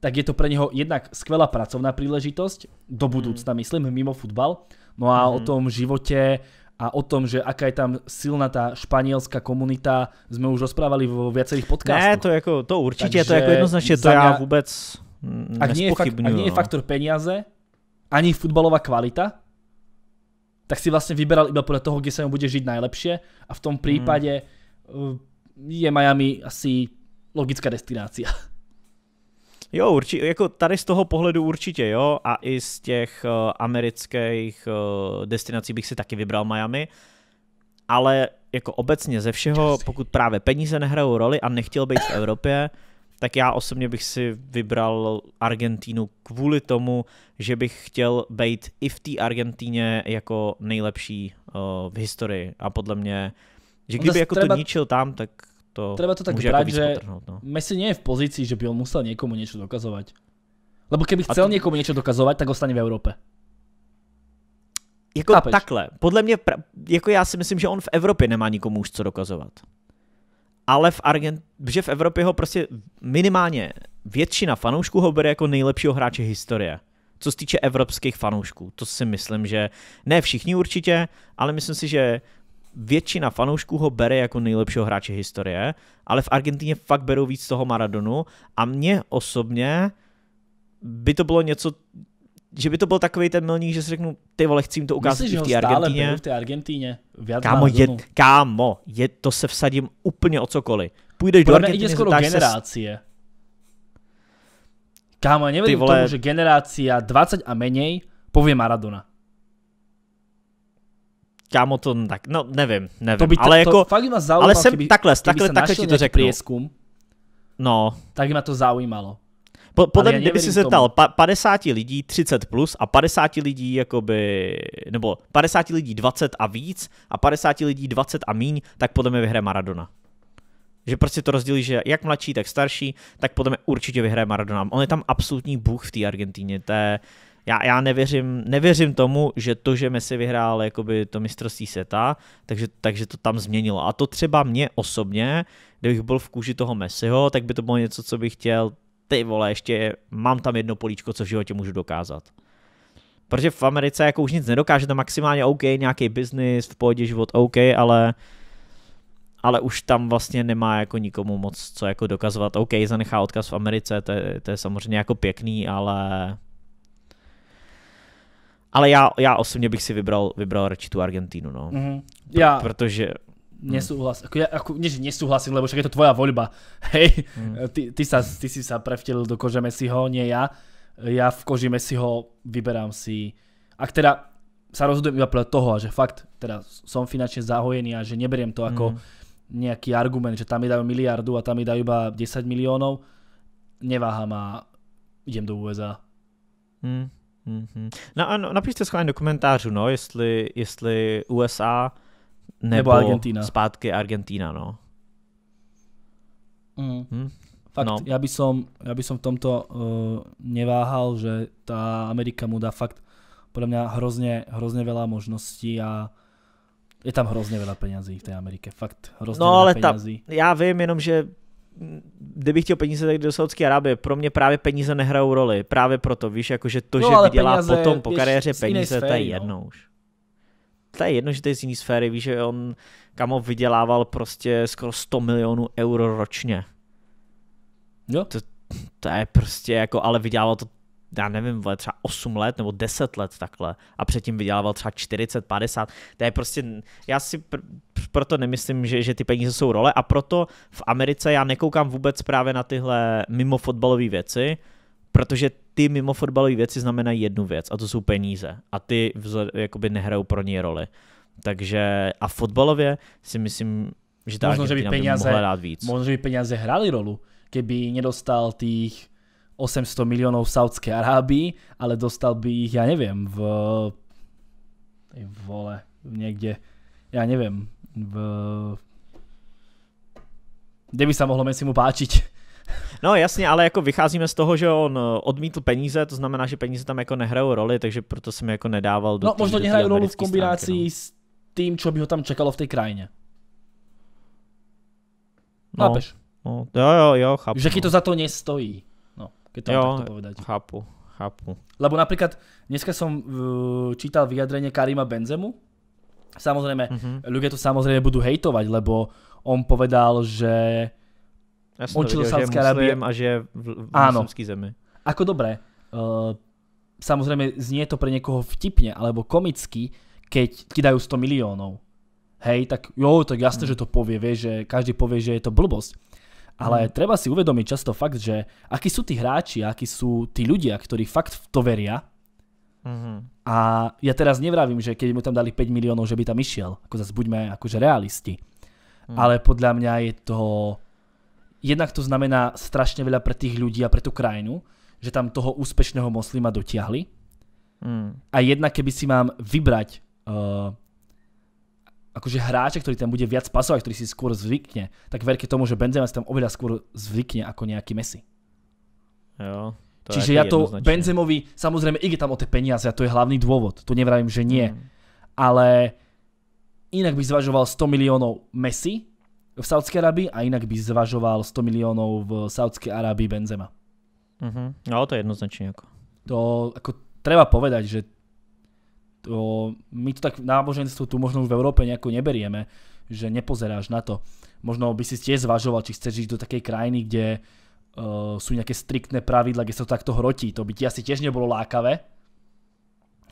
tak je to pre neho jednak skvelá pracovná príležitosť, do mhm. budúcna mm. myslím, mimo futbal, no a mm. o mhm. tom živote a o tom, že aká je tam silná ta španělská komunita, sme už rozprávali vo viacerých podcastoch. Ne, to jako, to určitě, jako Takže to jako jednoznačně to já vůbec ak nie, je ak nie je no. faktor peniaze, ani futbalová kvalita, tak si vlastne vyberal iba podľa toho, kde sa mu bude žiť najlepšie a v tom hmm. prípade eh, mm. je Miami asi logická destinácia. Jo, určitě, jako tady z toho pohledu určitě, jo, a i z těch uh, amerických uh, destinací bych si taky vybral Miami, ale jako obecně ze všeho, pokud právě peníze nehrajou roli a nechtěl být v Evropě, tak já osobně bych si vybral Argentínu kvůli tomu, že bych chtěl být i v té Argentíně jako nejlepší uh, v historii a podle mě, že no kdyby jako treba, to ničil tam, tak to Treba to tak může brať, jako že potrhnout, no. Messi není je v pozici, že by on musel někomu něco dokazovat. Lebo keby chcel to... někomu něco dokazovat, tak ostane v Evropě. Jako Chápeš? takhle. Podle mě, jako já si myslím, že on v Evropě nemá nikomu už co dokazovat ale v Argent, že v Evropě ho prostě minimálně většina fanoušků ho bere jako nejlepšího hráče historie. Co se týče evropských fanoušků, to si myslím, že ne všichni určitě, ale myslím si, že většina fanoušků ho bere jako nejlepšího hráče historie, ale v Argentině fakt berou víc toho Maradonu a mě osobně by to bylo něco, že by to byl takový ten milník, že si řeknu, ty vole, chci jim to ukázat Myslíš, v té Argentíně. v té Argentíně. V kámo, je, kámo je, to se vsadím úplně o cokoliv. Půjdeš Půjde do Argentíny, skoro generácie. Se... Kámo, nevedím vole... že generácia 20 a menej povie Maradona. Kámo, to tak, no nevím, nevím. To by ale to, jako, to fakt ma zaujímalo, ale jsem keby, takhle, keby takhle, takhle ti to řeknu. Prieskum, no. Tak by ma to zaujímalo. Po, podle mě, kdyby si se ptal 50 lidí 30 plus a 50 lidí jakoby, nebo 50 lidí 20 a víc a 50 lidí 20 a míň, tak podle mě vyhraje Maradona. Že prostě to rozdělí, že jak mladší, tak starší, tak podle mě určitě vyhraje Maradona. On je tam absolutní bůh v té Argentíně. To je, já, já nevěřím, nevěřím tomu, že to, že Messi vyhrál jakoby to mistrovství seta, takže, takže to tam změnilo. A to třeba mě osobně, kdybych byl v kůži toho Messiho, tak by to bylo něco, co bych chtěl ty vole, ještě mám tam jedno políčko, co v životě můžu dokázat. Protože v Americe jako už nic nedokážete, maximálně OK, nějaký biznis, v pohodě život OK, ale ale už tam vlastně nemá jako nikomu moc co jako dokazovat. OK, zanechá odkaz v Americe, to je, to je samozřejmě jako pěkný, ale ale já, já osobně bych si vybral, vybral radši tu Argentínu, no. Mm-hmm. Pr- já. Protože No. Nesúhlas, ako, ja, ako, nie, že nesúhlasím, lebo však je to tvoja voľba. Hej, mm. ty, ty, sa, ty si sa prevtelil do kože Messiho, nie ja. Ja v koži Messiho vyberám si, ak teda sa rozhodujem iba podľa toho a že fakt teda som finančne zahojený a že neberiem to ako mm. nejaký argument, že tam mi dajú miliardu a tam mi dajú iba 10 miliónov, neváham a idem do USA. Mm. Mm-hmm. No, no napište schválně do komentářů, no, jestli, jestli USA nebo, nebo Argentina. zpátky Argentina, no. Mm. Hm? Fakt, no. Já, by som, já by som v tomto uh, neváhal, že ta Amerika mu dá fakt podle mňa hrozně, hrozně veľa možností a je tam hrozně veľa penězí v té Amerike, fakt hrozně no, ale Ta, já vím jenom, že kdybych chtěl peníze, tak do Saudské Arábie. Pro mě právě peníze nehrajou roli. Právě proto, víš, jakože to, no, že vydělá potom po kariéře peníze, to je jedno no. už to je jedno, že to je z jiné sféry, víš, že on kamo vydělával prostě skoro 100 milionů euro ročně. Jo. To, to je prostě jako, ale vydělával to já nevím, vole, třeba 8 let nebo 10 let takhle a předtím vydělával třeba 40, 50, to je prostě, já si pr- proto nemyslím, že, že ty peníze jsou role a proto v Americe já nekoukám vůbec právě na tyhle mimo fotbalové věci, protože ty mimo fotbalové věci znamenají jednu věc a to jsou peníze a ty vzor, jakoby nehrajou pro ně roli. Takže a fotbalově si myslím, že ta možno, že by peňaze, by dát víc. Možná, že by peníze hrali rolu, keby nedostal tých 800 milionů v Saudské Arábii, ale dostal by ich, já nevím, v... Ej, vole, někde, já nevím, v... Kde by se mohlo Messi mu páčiť? No jasně, ale jako vycházíme z toho, že on eh, odmítl peníze, to znamená, že peníze tam jako nehrajou roli, takže proto jsem jako nedával do No tý, možná nehrajú roli v kombinaci no. s tím, co by ho tam čekalo v té krajině. No, No, jo, jo, jo, chápu. Že no. to za to nestojí. No, keď to jo, takto povedať. chápu, chápu. Lebo například dneska jsem uh, čítal vyjadrenie Karima Benzemu. Samozřejmě mm-hmm. ľudia to samozřejmě budou hejtovať, lebo on povedal, že Ja som viděl, Saudské Arábie. a že v, v muslimské zemi. Ako dobré. uh, samozřejmě znie to pro někoho vtipně, alebo komicky, keď ti dají 100 milionů. Hej, tak jo, tak jasné, hmm. že to povie, vie, že každý povie, že je to blbost. Ale hmm. treba si uvedomiť často fakt, že akí sú tí hráči, akí sú tí ľudia, ktorí fakt v to veria, Mm-hmm. A ja teraz nevravím, že keď mu tam dali 5 miliónov, že by tam išiel. Ako zase buďme akože realisti. Hmm. Ale podľa mňa je to jednak to znamená strašne veľa pre tých ľudí a pre tú krajinu, že tam toho úspešného moslima dotiahli. Mm. A jednak keby si mám vybrať uh, eh, akože hráča, ktorý tam bude viac pasovať, ktorý si skôr zvykne, tak verke tomu, že Benzema si tam oveľa skôr zvykne ako nejaký Messi. Jo, to Čiže ja jako to Benzemovi, samozrejme ide tam o tie peniaze a to je hlavný dôvod, to nevravím, že nie. Mm. Ale inak by zvažoval 100 miliónov Messi v Saudské Arabii a inak by zvažoval 100 miliónov v Saudskej Arabii Benzema. Mm-hmm. No to je jednoznačne ako. To ako treba povedať, že to, my to tak v náboženstvu tu možno v Európe nejako neberieme, že nepozeráš na to. Možno by si tiež zvažoval, či chceš žiť do takej krajiny, kde uh, sú nejaké striktné pravidla, kde sa to takto hrotí. To by ti asi tiež nebolo lákavé.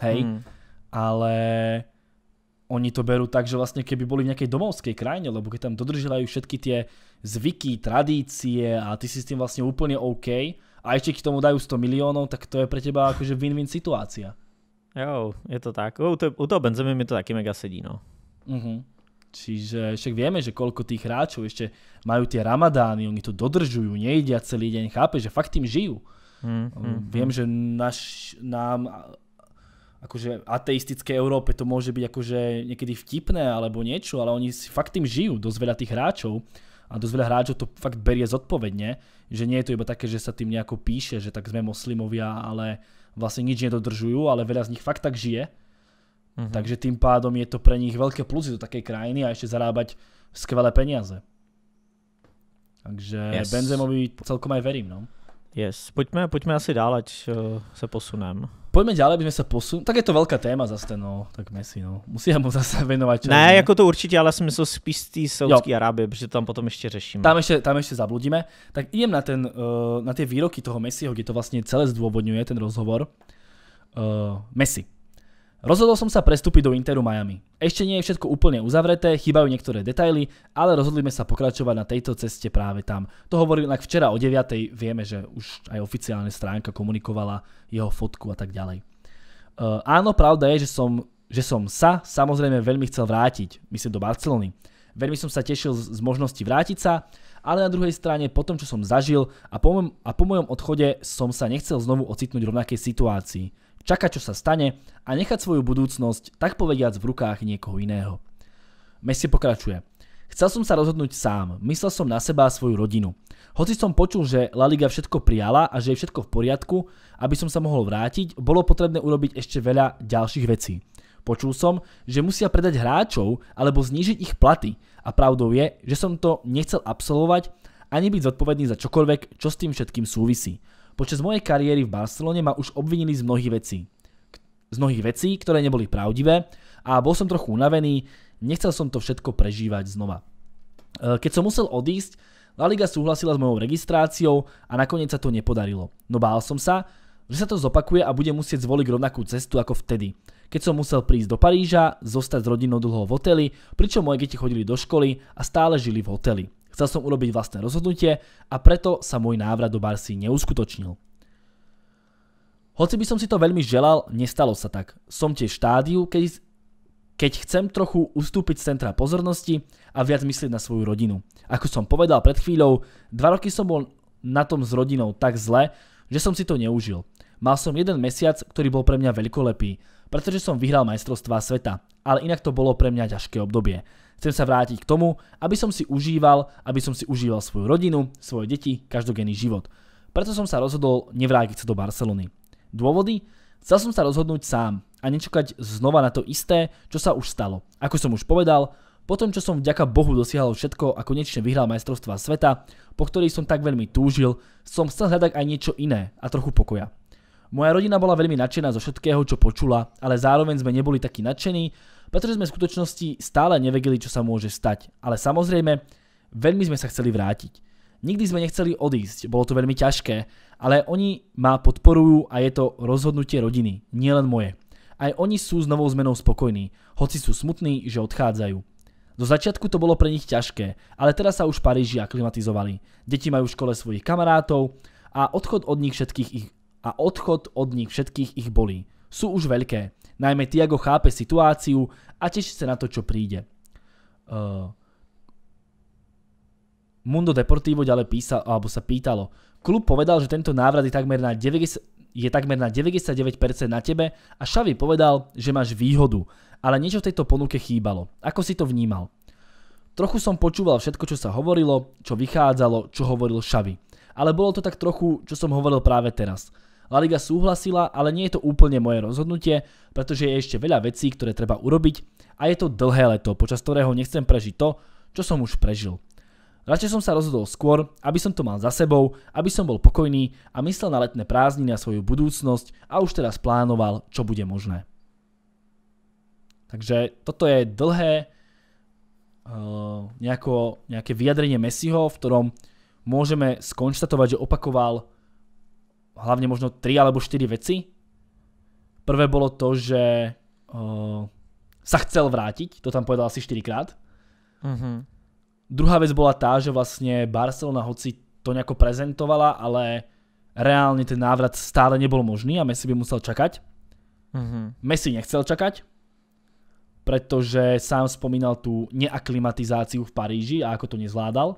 Hej. Mm. Ale oni to berú tak, že vlastne keby boli v nejakej domovskej krajine, lebo keď tam dodržiavajú všetky tie zvyky, tradície a ty si s tým vlastne úplne OK a ešte k tomu dajú 100 miliónov, tak to je pre teba akože win-win situácia. Jo, je to tak. U, to, u toho Benzemi mi to taky mega sedí, no. Uh mhm. -huh. Čiže však vieme, že koľko tých hráčov ešte majú tie ramadány, oni to dodržujú, nejedia celý deň, chápe, že fakt tým žijú. Mm, hmm Viem, hm. že naš, nám akože ateistickej Európe to môže byť akože niekedy vtipné alebo niečo, ale oni si fakt tým žijú, dosť veľa tých hráčov a dosť veľa hráčov to fakt berie zodpovedne, že nie je to iba také, že sa tým nejako píše, že tak sme moslimovia, ale vlastne nič nedodržujú, ale veľa z nich fakt tak žije. Mm-hmm. Takže tým pádom je to pre nich veľké plusy do takej krajiny a ešte zarábať skvelé peniaze. Takže yes. Benzemovi celkom aj verím, no. Yes, poďme pojďme asi dál, ať sa eh, se posuneme. Pojďme dále, abychom se posunuli. Tak je to velká téma zase, no, tak Messi, no. Musíme mu zase věnovat čas. Ne, ne, no. jako to určitě, ale jsem myslel spíš z té Saudské Arábie, protože tam potom ještě řešíme. Tam ještě, tam ještě zabludíme. Tak idem na, ten, eh, na ty výroky toho Messiho, kde to vlastně celé zdůvodňuje ten rozhovor. Uh, Messi. Rozhodol som sa prestúpiť do Interu Miami. Ešte nie je všetko úplne uzavreté, chýbajú niektoré detaily, ale rozhodli sme sa pokračovať na tejto ceste práve tam. To hovoril inak včera o 9. Vieme, že už aj oficiálne stránka komunikovala jeho fotku a tak ďalej. Eh, áno, pravda je, že som, že sa samozrejme veľmi chcel vrátiť, myslím do Barcelony. Veľmi som sa tešil z, možnosti vrátiť sa, ale na druhej strane po tom, čo som zažil a po, a po mojom odchode som sa nechcel znovu ocitnúť v rovnakej situácii čakať, čo sa stane a nechať svoju budúcnosť tak povediac v rukách niekoho iného. Messi pokračuje. Chcel som sa rozhodnúť sám, myslel som na seba a svoju rodinu. Hoci som počul, že La Liga všetko prijala a že je všetko v poriadku, aby som sa mohol vrátiť, bolo potrebné urobiť ešte veľa ďalších vecí. Počul som, že musia predať hráčov alebo znížiť ich platy a pravdou je, že som to nechcel absolvovať ani byť zodpovedný za čokoľvek, čo s tým všetkým súvisí. Počas mojej kariéry v Barcelone ma už obvinili z mnohých vecí. Z mnohých vecí, ktoré neboli pravdivé a bol som trochu unavený, nechcel som to všetko prežívať znova. E, keď som musel odísť, La Liga súhlasila s mojou registráciou a nakoniec sa to nepodarilo. No bál som sa, že sa to zopakuje a budem musieť zvoliť rovnakú cestu ako vtedy. Keď som musel prísť do Paríža, zostať s rodinou dlho v hoteli, pričom moje deti chodili do školy a stále žili v hoteli. Chcel som urobiť vlastné rozhodnutie a preto sa môj návrat do Barsi neuskutočnil. Hoci by som si to veľmi želal, nestalo sa tak. Som tiež v štádiu, keď, keď chcem trochu ustúpiť z centra pozornosti a viac myslieť na svoju rodinu. Ako som povedal pred chvíľou, dva roky som bol na tom s rodinou tak zle, že som si to neužil. Mal som jeden mesiac, ktorý bol pre mňa veľkolepý, pretože som vyhral majstrovstvá sveta, ale inak to bolo pre mňa ťažké obdobie. Chcem sa vrátiť k tomu, aby som si užíval, aby som si užíval svoju rodinu, svoje deti, každodenný život. Preto som sa rozhodol nevrátiť sa do Barcelony. Dôvody? Chcel som sa rozhodnúť sám a nečakať znova na to isté, čo sa už stalo. Ako som už povedal, po tom, čo som vďaka Bohu dosiahol všetko a konečne vyhral majstrovstva sveta, po ktorých som tak veľmi túžil, som chcel hľadať aj niečo iné a trochu pokoja. Moja rodina bola veľmi nadšená zo všetkého, čo počula, ale zároveň sme neboli takí nadšení pretože sme v skutočnosti stále nevedeli, čo sa môže stať. Ale samozrejme, veľmi sme sa chceli vrátiť. Nikdy sme nechceli odísť, bolo to veľmi ťažké, ale oni ma podporujú a je to rozhodnutie rodiny, nielen moje. Aj oni sú s novou zmenou spokojní, hoci sú smutní, že odchádzajú. Do začiatku to bolo pre nich ťažké, ale teraz sa už Paríži aklimatizovali. Deti majú v škole svojich kamarátov a odchod od nich všetkých ich a odchod od nich všetkých ich bolí. Sú už veľké. Najmä Tiago chápe situáciu a teší sa na to, čo príde. Uh, eh, Mundo Deportivo ďalej písal, alebo sa pýtalo. Klub povedal, že tento návrat je takmer na 90, je takmer na 99% na tebe a Xavi povedal, že máš výhodu, ale niečo v tejto ponuke chýbalo. Ako si to vnímal? Trochu som počúval všetko, čo sa hovorilo, čo vychádzalo, čo hovoril Xavi. Ale bolo to tak trochu, čo som hovoril práve teraz – La Liga súhlasila, ale nie je to úplne moje rozhodnutie, pretože je ešte veľa vecí, ktoré treba urobiť a je to dlhé leto, počas ktorého nechcem prežiť to, čo som už prežil. Radšej som sa rozhodol skôr, aby som to mal za sebou, aby som bol pokojný a myslel na letné prázdniny a svoju budúcnosť a už teraz plánoval, čo bude možné. Takže toto je dlhé eh, nejaké vyjadrenie Messiho, v ktorom môžeme skonštatovať, že opakoval hlavne možno tri alebo štyri veci. Prvé bolo to, že sa chcel vrátiť, to tam povedal asi 4 krát. Mhm. Druhá vec bola tá, že vlastne Barcelona hoci to nejako prezentovala, ale reálne ten návrat stále nebol možný a Messi by musel čakať. Mhm. Messi nechcel čakať, pretože sám spomínal tú neaklimatizáciu v Paríži a ako to nezvládal.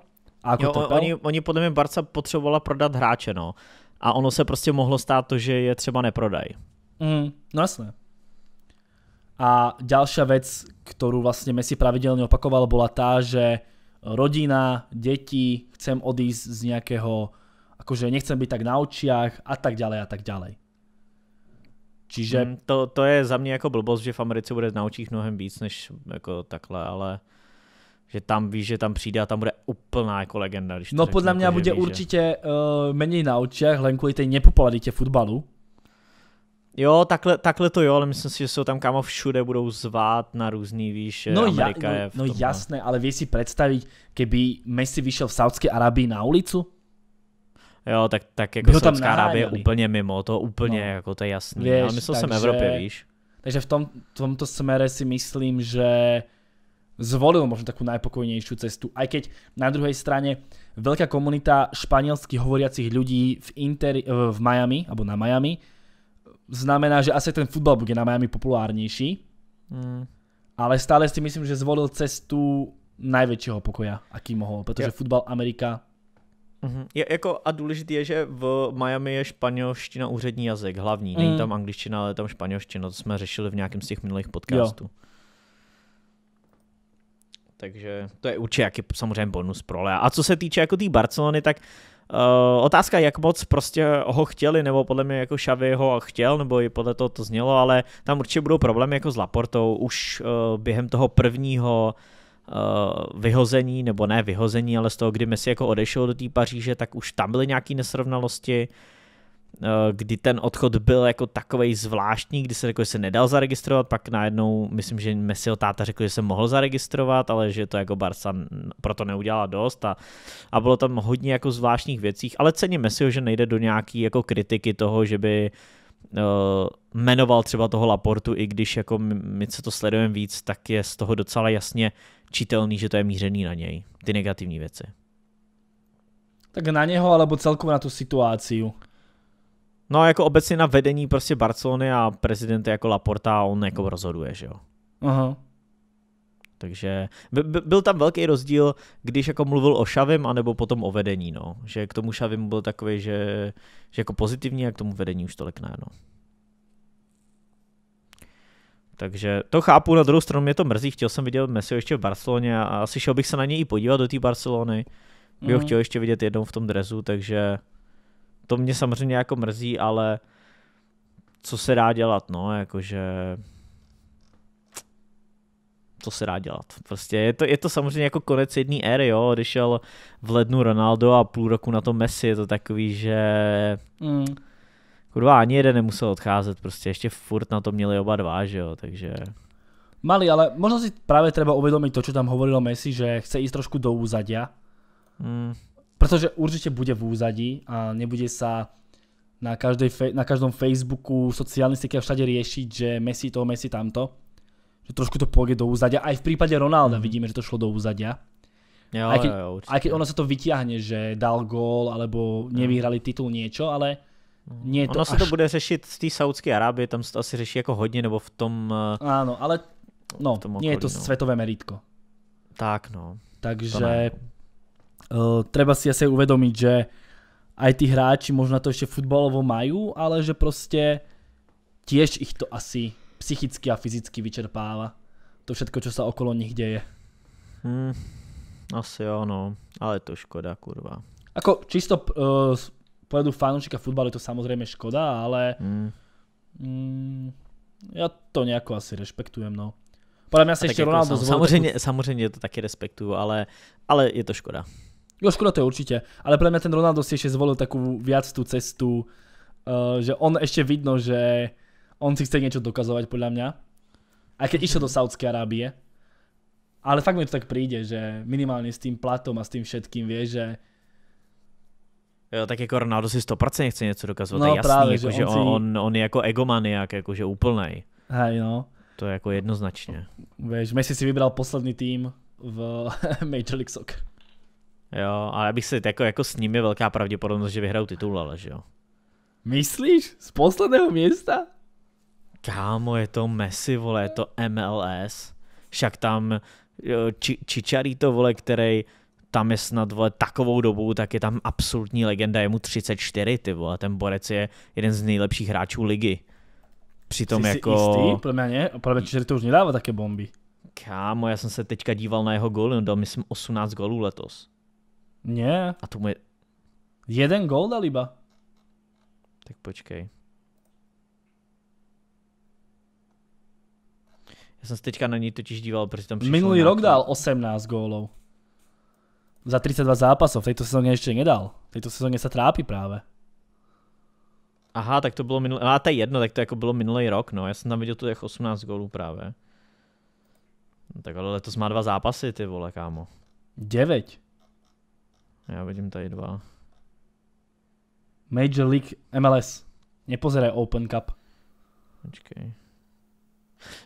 jo, oni, oni podle mě Barca potřebovala prodat hráče, no a ono se prostě mohlo stát to, že je třeba neprodaj. Mm, no jasné. A další věc, kterou vlastně Messi pravidelně opakoval, byla ta, že rodina, děti, chcem odísť z nějakého, jakože nechcem být tak na očiach a tak dále a tak dále. Čiže... Mm, to, to je za mě jako blbost, že v Americe bude na očích mnohem víc než jako takhle, ale že tam víš, že tam přijde a tam bude úplná jako legenda. Když no podle mě jako, bude víš, určitě uh, méně na očích, len kvůli té nepopularitě fotbalu. Jo, takhle, takhle to jo, ale myslím si, že se ho tam kámo všude budou zvát na různý výš. No, Amerika ja, no, no jasné, ale vieš si představit, keby Messi vyšel v Saudské Arabii na ulicu? Jo, tak, tak jako Saudská Arábie je úplně mimo, to úplně, no. jako to je jasný. Vieš, ale myslel takže, jsem Evropě, víš. Takže v, tom, tomto smere si myslím, že zvolil možno takú najpokojnejšiu cestu. Aj keď na druhej strane veľká komunita španielsky hovoriacich ľudí v, Inter, e, v Miami, alebo na Miami, znamená, že asi ten futbal bude na Miami populárnější. Mm. Ale stále si myslím, že zvolil cestu největšího pokoja, aký mohol, protože yeah. futbal Amerika mhm. je jako a důležité je, že v Miami je španělština úřední jazyk, hlavní. Mm. Není tam angličtina, ale je tam španělština. To jsme řešili v nějakém z těch minulých podcastů. Jo takže to je určitě jaký, samozřejmě bonus pro Lea. A co se týče jako té tý Barcelony, tak Uh, otázka, jak moc prostě ho chtěli, nebo podle mě jako Xavi ho chtěl, nebo i podle toho to znělo, ale tam určitě budou problémy jako s Laportou už uh, během toho prvního uh, vyhození, nebo ne vyhození, ale z toho, kdy Messi jako odešel do té Paříže, tak už tam byly nějaké nesrovnalosti. Uh, Eh, kdy ten odchod byl jako takový zvláštní, kdy se řekl, že se nedal zaregistrovat, pak najednou, myslím, že Messiho táta řekl, že se mohl zaregistrovat, ale že to jako Barca proto neudělala dost a, a bylo tam hodně jako zvláštních věcí, ale cením Messiho, že nejde do nějaký jako kritiky toho, že by uh, jmenoval třeba toho Laportu, i když jako my, my se to sledujeme víc, tak je z toho docela jasně čitelný, že to je mířený na něj, ty negativní věci. Tak na něho, alebo celkově na tu situaci. No a jako obecně na vedení prostě Barcelony a prezident jako Laporta, on jako rozhoduje, že jo. Aha. Takže by, by, byl tam velký rozdíl, když jako mluvil o Šavim, anebo potom o vedení, no. Že k tomu Šavim byl takový, že, že jako pozitivní a k tomu vedení už tolik ne, no. Takže to chápu, na druhou stranu mě to mrzí, chtěl jsem vidět Messi ještě v Barceloně a asi šel bych se na něj i podívat do té Barcelony. Bych mm-hmm. ho mhm. chtěl ještě vidět jednou v tom drezu, takže to mě samozřejmě jako mrzí, ale co se dá dělat, no, jakože co se dá dělat. Prostě je to, je to samozřejmě jako konec jedné éry, jo, odešel v lednu Ronaldo a půl roku na to Messi, je to takový, že mm. kurva, ani jeden nemusel odcházet, prostě ještě furt na to měli oba dva, že jo, takže... Mali, ale možno si právě treba uvědomit to, co tam hovorilo Messi, že chce jít trošku do úzadia. Mm. Pretože určite bude v úzadí a nebude sa na, každej, na každom Facebooku, sociální siete všade riešiť, že Messi to, Messi tamto. Že trošku to pôjde do úzadia. Aj v prípade Ronalda mm. vidíme, že to šlo do úzadia. Jo, aj, keď, jo, určite. aj keď ono sa to vytiahne, že dal gól alebo mhm. nevyhrali titul niečo, ale mhm. nie je to Ono až... se to bude řešit z té Saudské Arábie, tam se to asi řeší jako hodně, nebo v tom... Eh, Áno, ale no, tom okolí, nie je to no. světové meritko. Tak no. Takže... To Eh, treba si asi uvedomiť, že aj tí hráči možno to ešte futbalovo majú, ale že proste tiež ich to asi psychicky a fyzicky vyčerpáva. To všetko, čo sa okolo nich deje. Hmm, asi jo, no. Ale to škoda, kurva. Ako čisto uh, eh, z pohľadu fanúšika futbalu je to samozrejme škoda, ale hmm. mm, já to nějak asi rešpektujem, no. Podle mě se ještě Ronaldo jako, samozřejmě, samozřejmě to taky respektuju, ale, ale je to škoda. Jo, škoda to je určite, ale pre mňa ten Ronaldo si ešte zvolil takú viac tú cestu, eh, že on ešte vidno, že on si chce niečo dokazovať podľa mňa. Aj keď išiel do Saudské Arábie. Ale fakt mi to tak príde, že minimálne s tým platom a s tým všetkým vie, že Jo, tak jako Ronaldo si 100% chce něco dokazovat, no, je jasný, právě, jako, že, on, si... on, on, je jako egomaniak, jakože úplnej. Hej, no. To je jako jednoznačně. Víš, Messi si vybral poslední tým v Major League Soccer. Jo, ale bych si jako, jako s nimi velká pravděpodobnost, že vyhrajou titul, ale že jo. Myslíš? Z posledného města? Kámo, je to Messi, vole, je to MLS. Však tam či, to vole, který tam je snad, vole, takovou dobu, tak je tam absolutní legenda, je mu 34, ty vole, ten borec je jeden z nejlepších hráčů ligy. Přitom Jsi jako... Si jistý? Pro mě ne, pro mě to už nedává také bomby. Kámo, já jsem se teďka díval na jeho goly, on dal myslím 18 gólů letos. Nie. A tomu je... Jeden gól dal iba. Tak počkej. Já jsem se teďka na něj totiž díval, protože tam přišlo Minulý rok dal 18 gólov. Za 32 zápasov. V tejto sezóně ještě nedal. V tejto sezóně se trápí právě. Aha, tak to bylo minulý, no, a to je jedno, tak to jako bylo minulý rok, no, já jsem tam viděl tu těch 18 gólů právě. No, tak ale letos má dva zápasy, ty vole, kámo. 9. Já vidím tady dva. Major League MLS. Nepozeraj Open Cup. Počkej.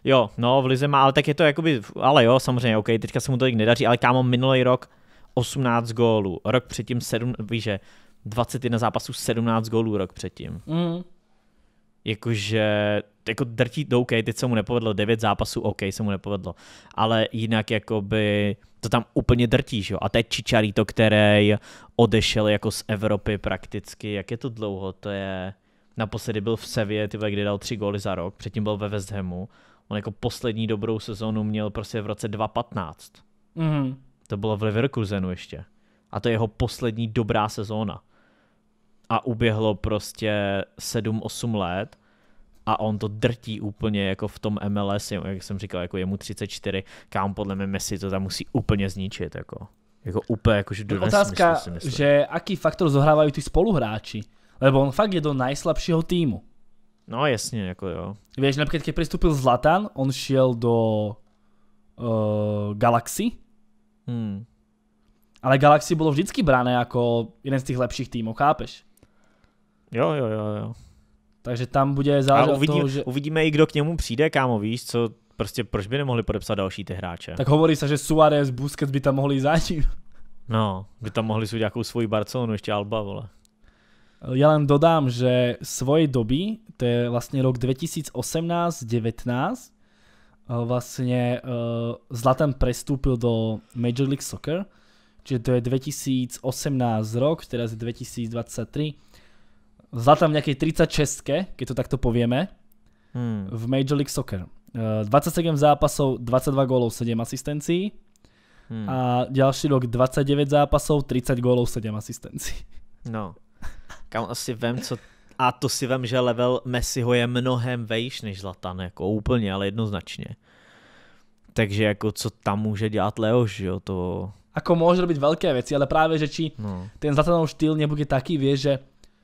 Jo, no v Lize má, ale tak je to jakoby, ale jo, samozřejmě, OK, teďka se mu tolik nedaří, ale kámo, minulý rok 18 gólů, rok předtím 7, víš, že 21 zápasů, 17 gólů rok předtím. Mm. Jakože, jako drtí, OK, teď se mu nepovedlo, 9 zápasů, OK, se mu nepovedlo, ale jinak jakoby to tam úplně drtí, že jo? A teď to, který odešel jako z Evropy prakticky, jak je to dlouho, to je... Naposledy byl v Sevě, ty kde dal tři góly za rok, předtím byl ve West Hamu. On jako poslední dobrou sezónu měl prostě v roce 2015. Mm-hmm. To bylo v Leverkusenu ještě. A to je jeho poslední dobrá sezóna. A uběhlo prostě 7-8 let a on to drtí úplně jako v tom MLS, jak jsem říkal, jako je mu 34, kam podle mě Messi to tam musí úplně zničit, jako. Jako úplně, jako, že dnes no, Otázka, si myslím. že aký faktor zohrávají ty spoluhráči, lebo on fakt je do najslabšího týmu. No jasně, jako jo. Víš, například, když přistoupil Zlatan, on šel do uh, Galaxy. Hmm. Ale Galaxy bylo vždycky brané jako jeden z těch lepších týmů, chápeš? Jo, jo, jo, jo. Takže tam bude záležet a uvidíme, toho, že... uvidíme i kdo k němu přijde, kámo, víš, co prostě proč by nemohli podepsat další ty hráče? Tak hovorí se, že Suárez Busquets by tam mohli začít. No, by tam mohli si nějakou svoji Barcelonu, ještě Alba, vole. Já len dodám, že svoje doby, to je vlastně rok 2018-19, eh, vlastně eh, Zlatan prestúpil do Major League Soccer, čiže to je 2018 rok, teraz je 2023, zlatá v nejakej 36 keď to takto povieme, hmm. v Major League Soccer. 27 eh, zápasov, 22 gólov, 7 asistencií. Hmm. A ďalší rok 29 zápasov, 30 gólov, 7 asistencií. No, kam asi vem, co... A to si vem, že level Messiho je mnohem vejš než Zlatan, jako úplně, ale jednoznačně. Takže jako co tam může dělat Leoš, jo, to... Ako může robiť velké věci, ale právě, že či no. ten Zlatanov štýl nebude taký, vie, že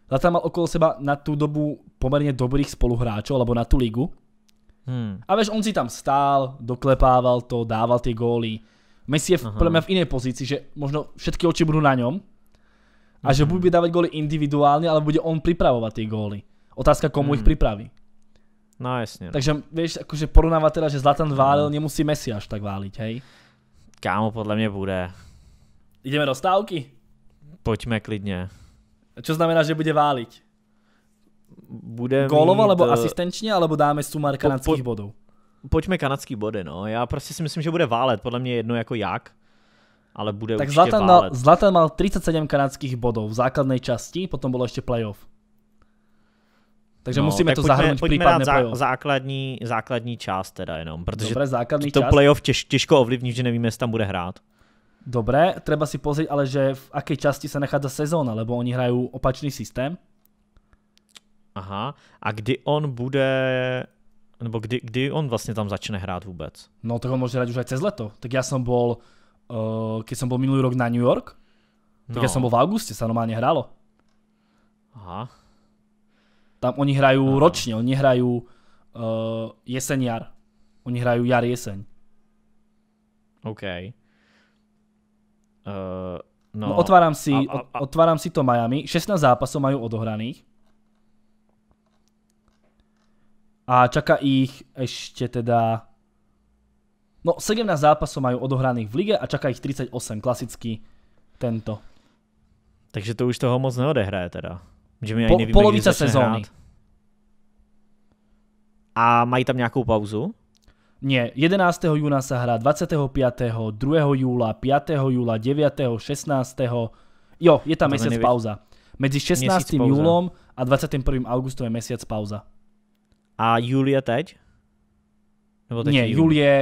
Zlatan mal okolo seba na tú dobu pomerne dobrých spoluhráčov, alebo na tú ligu. Hmm. A vieš, on si tam stál, doklepával to, dával tie góly. Messi je pre mňa v inej pozícii, že možno všetky oči budú na ňom. A že mhm. bude dávať góly individuálne, ale bude on pripravovať tie góly. Otázka, komu ich hmm. pripraví. No jasne. Takže vieš, akože porovnávať teda, že Zlatan válil, nemusí Messi až tak váliť, hej? Kámo, podľa mňa bude. Ideme do stávky? Poďme klidne. Čo znamená, že bude váliť? Bude Gólov, mít, alebo eh, asistenčně, alebo dáme sumar kanadských po, po, bodů? Pojďme kanadský body, no. Já prostě si myslím, že bude válet, podle mě jedno jako jak ale bude tak určite Zlatan válet. Tak Zlatan mal 37 kanadských bodů v základnej časti, potom bylo ještě playoff. Takže no, musíme tak to pojďme, zahrnout pojďme případné dát playoff. základní, základní část teda jenom, protože Dobré, základní to část. playoff těž, těžko ovlivní, že nevíme, jestli tam bude hrát. Dobre, treba si pozrieť ale, že v akej časti sa nachádza sezóna, lebo oni hrajú opačný systém. Aha, a kdy on bude, nebo kdy, kdy on vlastně tam začne hrát vůbec? No tak on může hrať už aj cez leto. Tak já jsem bol, uh, keď jsem bol minulý rok na New York, tak no. ja jsem bol v auguste, sa normálne hralo. Aha. Tam oni hrajú Aha. No. ročně, oni hrajú uh, eh, jeseň jar. Oni hrajú jar jeseň. Okay. Uh, no, no otváram, si, a, a, a, otváram si to Miami. 16 zápasov majú odohraných. A čaká ich ešte teda... No 17 zápasov majú odohraných v lige a čaká ich 38, klasicky tento. Takže to už toho moc neodehraje teda. Že my po, nevíme, polovica sezóny. Hrát. A mají tam nějakou pauzu? Nie, 11. júna sa hrá 25., 2. júla, 5. júla, 9., 16. Jo, je tam mesiac pauza. Medzi 16. júlom a 21. augustom je mesiac pauza. A júl teď? Nebo teď Nie, júl je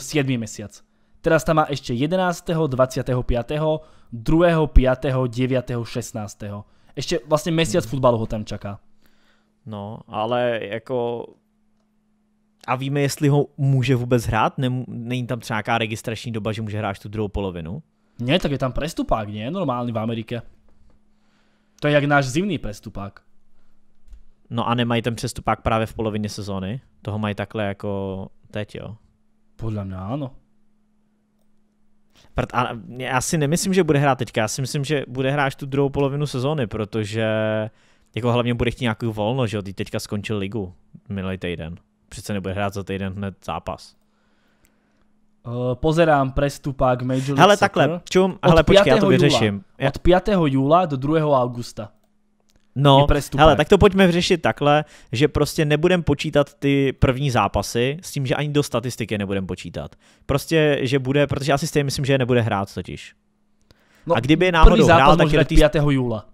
7. E, mesiac. Teraz tam má ešte 11., 25., 2., 5., 9., 16. Ešte vlastne mesiac hmm. futbalu ho tam čaká. No, ale ako a víme, jestli ho může vůbec hrát? Nem, není tam třeba nějaká registrační doba, že může hrát tu druhou polovinu? Ne, tak je tam prestupák, ne? Normálně v Americe. To je jak náš zimný prestupák. No a nemají ten přestupák právě v polovině sezóny? Toho mají takhle jako teď, jo? Podle mě ano. Prat, a já si nemyslím, že bude hrát teďka, já si myslím, že bude hrát tu druhou polovinu sezóny, protože jako hlavně bude chtít nějakou volno, že jo, teďka skončil ligu minulý týden přece nebude hrát za týden hned zápas. Uh, pozerám prestupák Major League Hele, takhle, čum, ale počkej, já to vyřeším. Júla, od 5. júla do 2. augusta. No, hele, tak to pojďme řešit takhle, že prostě nebudem počítat ty první zápasy s tím, že ani do statistiky nebudem počítat. Prostě, že bude, protože já si stejně myslím, že nebude hrát totiž. No, a kdyby náhodou první zápas hrál, tak 5. júla.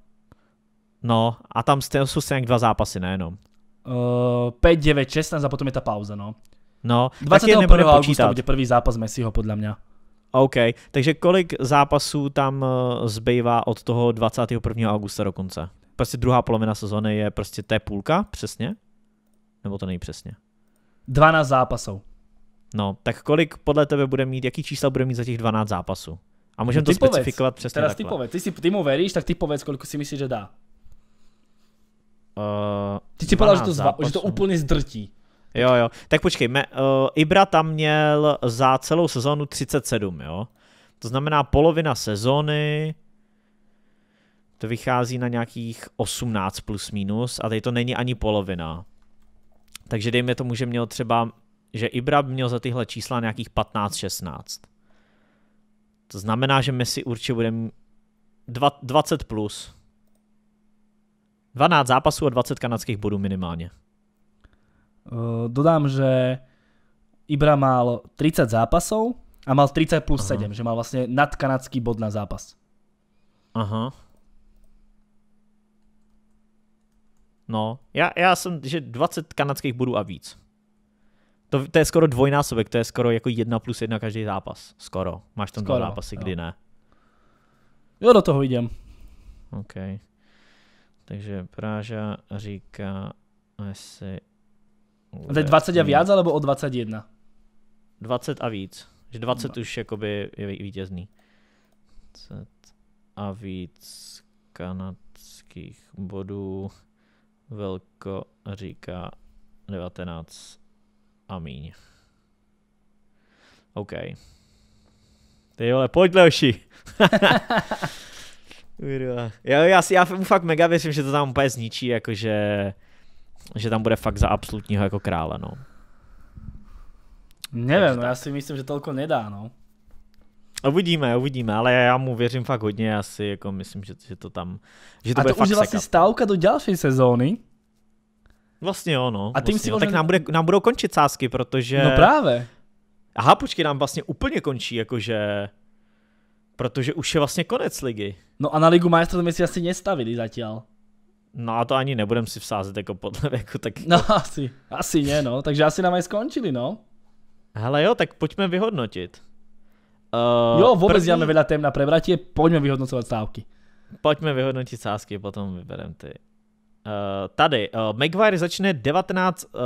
No, a tam jsou stejně dva zápasy, nejenom. 5, 9, 16 a potom je tá pauza, no. No, 21. augusta bude prvý zápas Messiho, podľa mňa. OK, takže kolik zápasů tam eh, zbývá od toho 21. augusta do konce? Prostě druhá polovina sezóny je prostě té půlka, přesně? Nebo to není přesně? 12 zápasů. No, tak kolik podle tebe bude mít, jaký čísla bude mít za těch 12 zápasů? A můžeme no, to specifikovat přesně Teraz takhle. ty povedz, ty, si, ty mu veríš, tak ty povedz, kolik si myslíš, že dá. Uh, Ty si padal, že to, zva, že to úplně zdrtí. Jo, jo. Tak počkej, me, uh, Ibra tam měl za celou sezónu 37, jo? To znamená polovina sezóny, to vychází na nějakých 18 plus minus a tady to není ani polovina. Takže dejme tomu, že měl třeba, že Ibra měl za tyhle čísla nějakých 15-16. To znamená, že Messi určitě bude 20 plus. 12 zápasů a 20 kanadských bodů minimálně. Dodám, že Ibra mal 30 zápasů a mal 30 plus Aha. 7, že mal vlastně nadkanadský bod na zápas. Aha. No, já, já jsem, že 20 kanadských bodů a víc. To, to je skoro dvojnásobek, to je skoro jako jedna plus jedna každý zápas. Skoro. Máš tam skoro, dva zápasy, jo. kdy ne. Jo, do toho jdem. Okay. Takže Práža říká asi... A to je 20 a víc, alebo o 21? 20 a víc. Že 20 no. už jakoby je vítězný. 20 a víc kanadských bodů. Velko říká 19 a míň. OK. Ty vole, pojď Leoši. Kurva. Já, já, já mu fakt mega věřím, že to tam úplně zničí, jakože že tam bude fakt za absolutního jako krále, no. Nevím, no, já si myslím, že tolko nedá, no. Uvidíme, uvidíme, ale já mu věřím fakt hodně, já si jako myslím, že, že to tam, že to A bude to fakt už vlastně stávka do další sezóny. Vlastně jo, no. A tím vlastně, si Možná... Tak nám, bude, nám budou končit sázky, protože... No právě. Aha, počkej, nám vlastně úplně končí, jakože... Protože už je vlastně konec ligy. No a na Ligu majstrov jsme si asi nestavili zatím. No a to ani nebudem si vsázet jako podle věku. Tak... No asi, asi ne, no. Takže asi nám aj skončili, no. Hele jo, tak pojďme vyhodnotit. Uh, jo, vůbec první... máme veľa tém na prevratě, pojďme vyhodnocovat stávky. Pojďme vyhodnotit sázky, potom vyberem ty. Uh, tady, uh, Maguire začne 19 uh,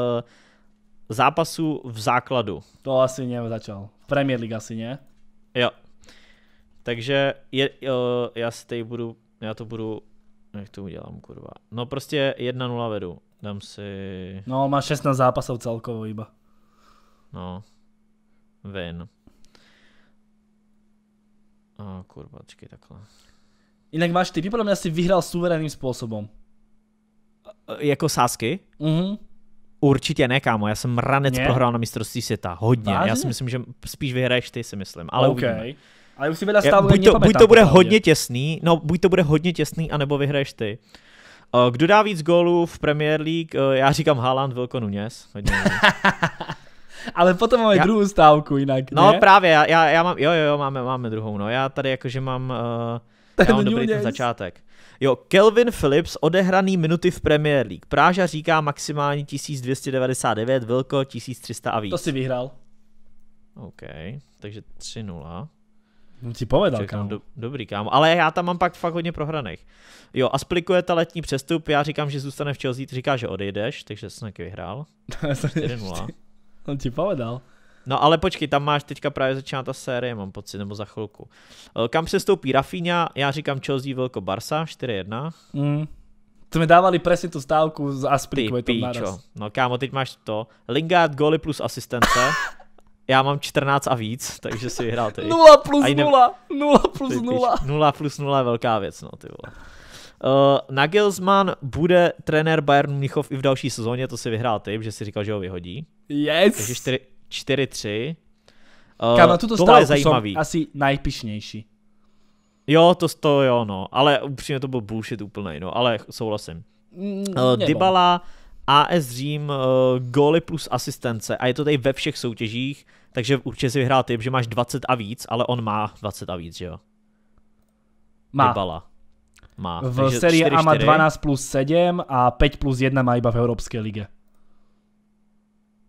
zápasů v základu. To asi ne, začal. Premier League asi ne. Jo, takže je, eh, já si tady budu, já to budu, jak to udělám, kurva. No prostě 1-0 vedu, dám si... No má 16 zápasov celkovo iba. No, ven. A oh, kurva, čekaj, takhle. Jinak máš ty, podle mě asi vyhrál suverénním způsobem. Eh, jako sásky? Mhm. Určitě ne, kámo, já jsem ranec Nie? prohrál na mistrovství světa, hodně. Vážně? Já si myslím, že spíš vyhraješ ty, si myslím, ale okay. uvidíme. Ale musí být stále buď, to, buď to bude hodně těsný, no buď to bude hodně těsný, anebo vyhraješ ty. Eh, kdo dá víc gólů v Premier League? Eh, já říkám Haaland, Vilko Nunes. Ale potom máme já... druhou stávku jinak, No ne? právě, já, já, já mám, jo, jo, jo, máme, máme druhou, no. Já tady jakože mám, uh, ten já mám dobrý ten začátek. Jo, Kelvin Phillips, odehraný minuty v Premier League. Práža říká maximálně 1299, Vilko 1300 a víc. To si vyhrál. OK, takže 3-0. No ti povedal, Čekám, kámo. Do, dobrý, kámo. Ale já tam mám pak fakt hodně prohraných. Jo, a asplikuje ta letní přestup, já říkám, že zůstane v Chelsea, říká, že odejdeš, takže jsem taky vyhrál. 4 On ti povedal. No ale počkej, tam máš teďka právě začíná ta série, mám pocit, nebo za chvilku. Eh, kam přestoupí Rafinha, já říkám Chelsea Velko Barsa, 4-1. Mm. mi dávali presně tu stávku z Aspliku. Ty píčo, no kámo, teď máš to. Lingard, goly plus asistence. Já mám 14 a víc, takže si vyhrál ty. 0 plus 0, 0 plus 0. 0 plus 0 je velká věc, no ty vole. Uh, Nagelsmann bude trenér Bayern Mnichov i v další sezóně, to si vyhrál ty, že si říkal, že ho vyhodí. Yes! Takže 4, 3 Uh, Kam na tuto tohle je zajímavý. asi nejpišnější. Jo, to, to jo, no. Ale upřímně to byl bullshit úplnej, no. Ale souhlasím. uh, Dybala, Nebo. AS Řím uh, góly plus asistence a je to tady ve všech soutěžích, takže určitě si vyhrál typ, že máš 20 a víc, ale on má 20 a víc, že jo? Má. Dybala. Má. V takže sérii 4, A má 12 plus 7 a 5 plus 1 má iba v Evropské lige.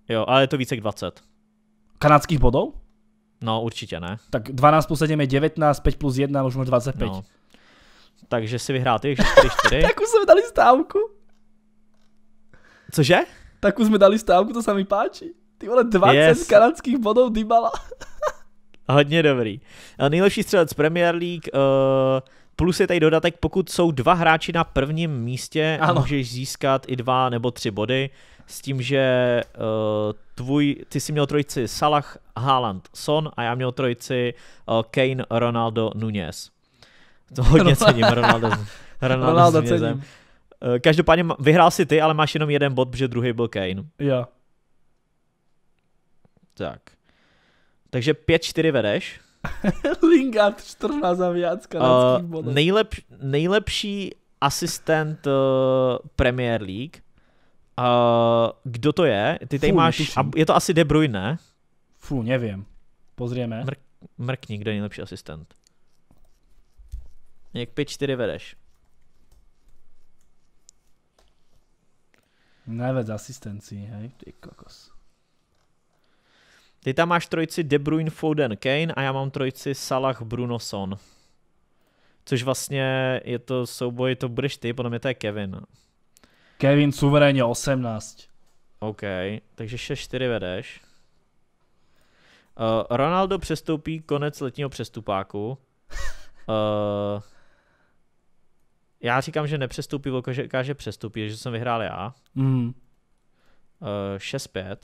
Jo, ale je to více jak 20. Kanadských bodů? No, určitě ne. Tak 12 plus 7 je 19, 5 plus 1 už máš 25. No. Takže si vyhrál ty 4-4. tak už jsme dali stávku. Cože? Tak už jsme dali stávku, to se mi páčí. Ty vole, 20 yes. kanadských bodů Dybala. Hodně dobrý. Eh, nejlepší střelec Premier League, uh, plus je tady dodatek, pokud jsou dva hráči na prvním místě, ano. můžeš získat i dva nebo tři body, s tím, že uh, tvůj, ty jsi měl trojici Salah, Haaland, Son a já měl trojici uh, Kane, Ronaldo, Nunez. To hodně cením Ronaldo. Ronaldo, Ronaldo cením. Eh, každopádně vyhrál si ty, ale máš jenom jeden bod, protože druhý byl Kane. Jo. Tak. Takže 5-4 vedeš. Lingard 14 za eh, kanadských uh, nejlep, nejlepší asistent uh, Premier League. Uh, kdo to je? Ty tady Fů, máš, a, je to asi De Bruyne, ne? Fů, nevím. Pozrieme. Mrk, mrkni, kdo je nejlepší asistent. Jak 5-4 vedeš. Najviac asistencií, hej, ty kokos. Ty tam máš trojici De Bruyne, Foden, Kane a já mám trojici Salah, Bruno, Son. Což vlastně je to souboj, to budeš ty, podle mě to je Kevin. Kevin suverénně 18. OK, takže 6-4 vedeš. Uh, Ronaldo přestoupí konec letního přestupáku. Uh, já říkám, že nepřestupí, Volko že přestoupí, že jsem vyhrál já. Mm. Uh, 6-5.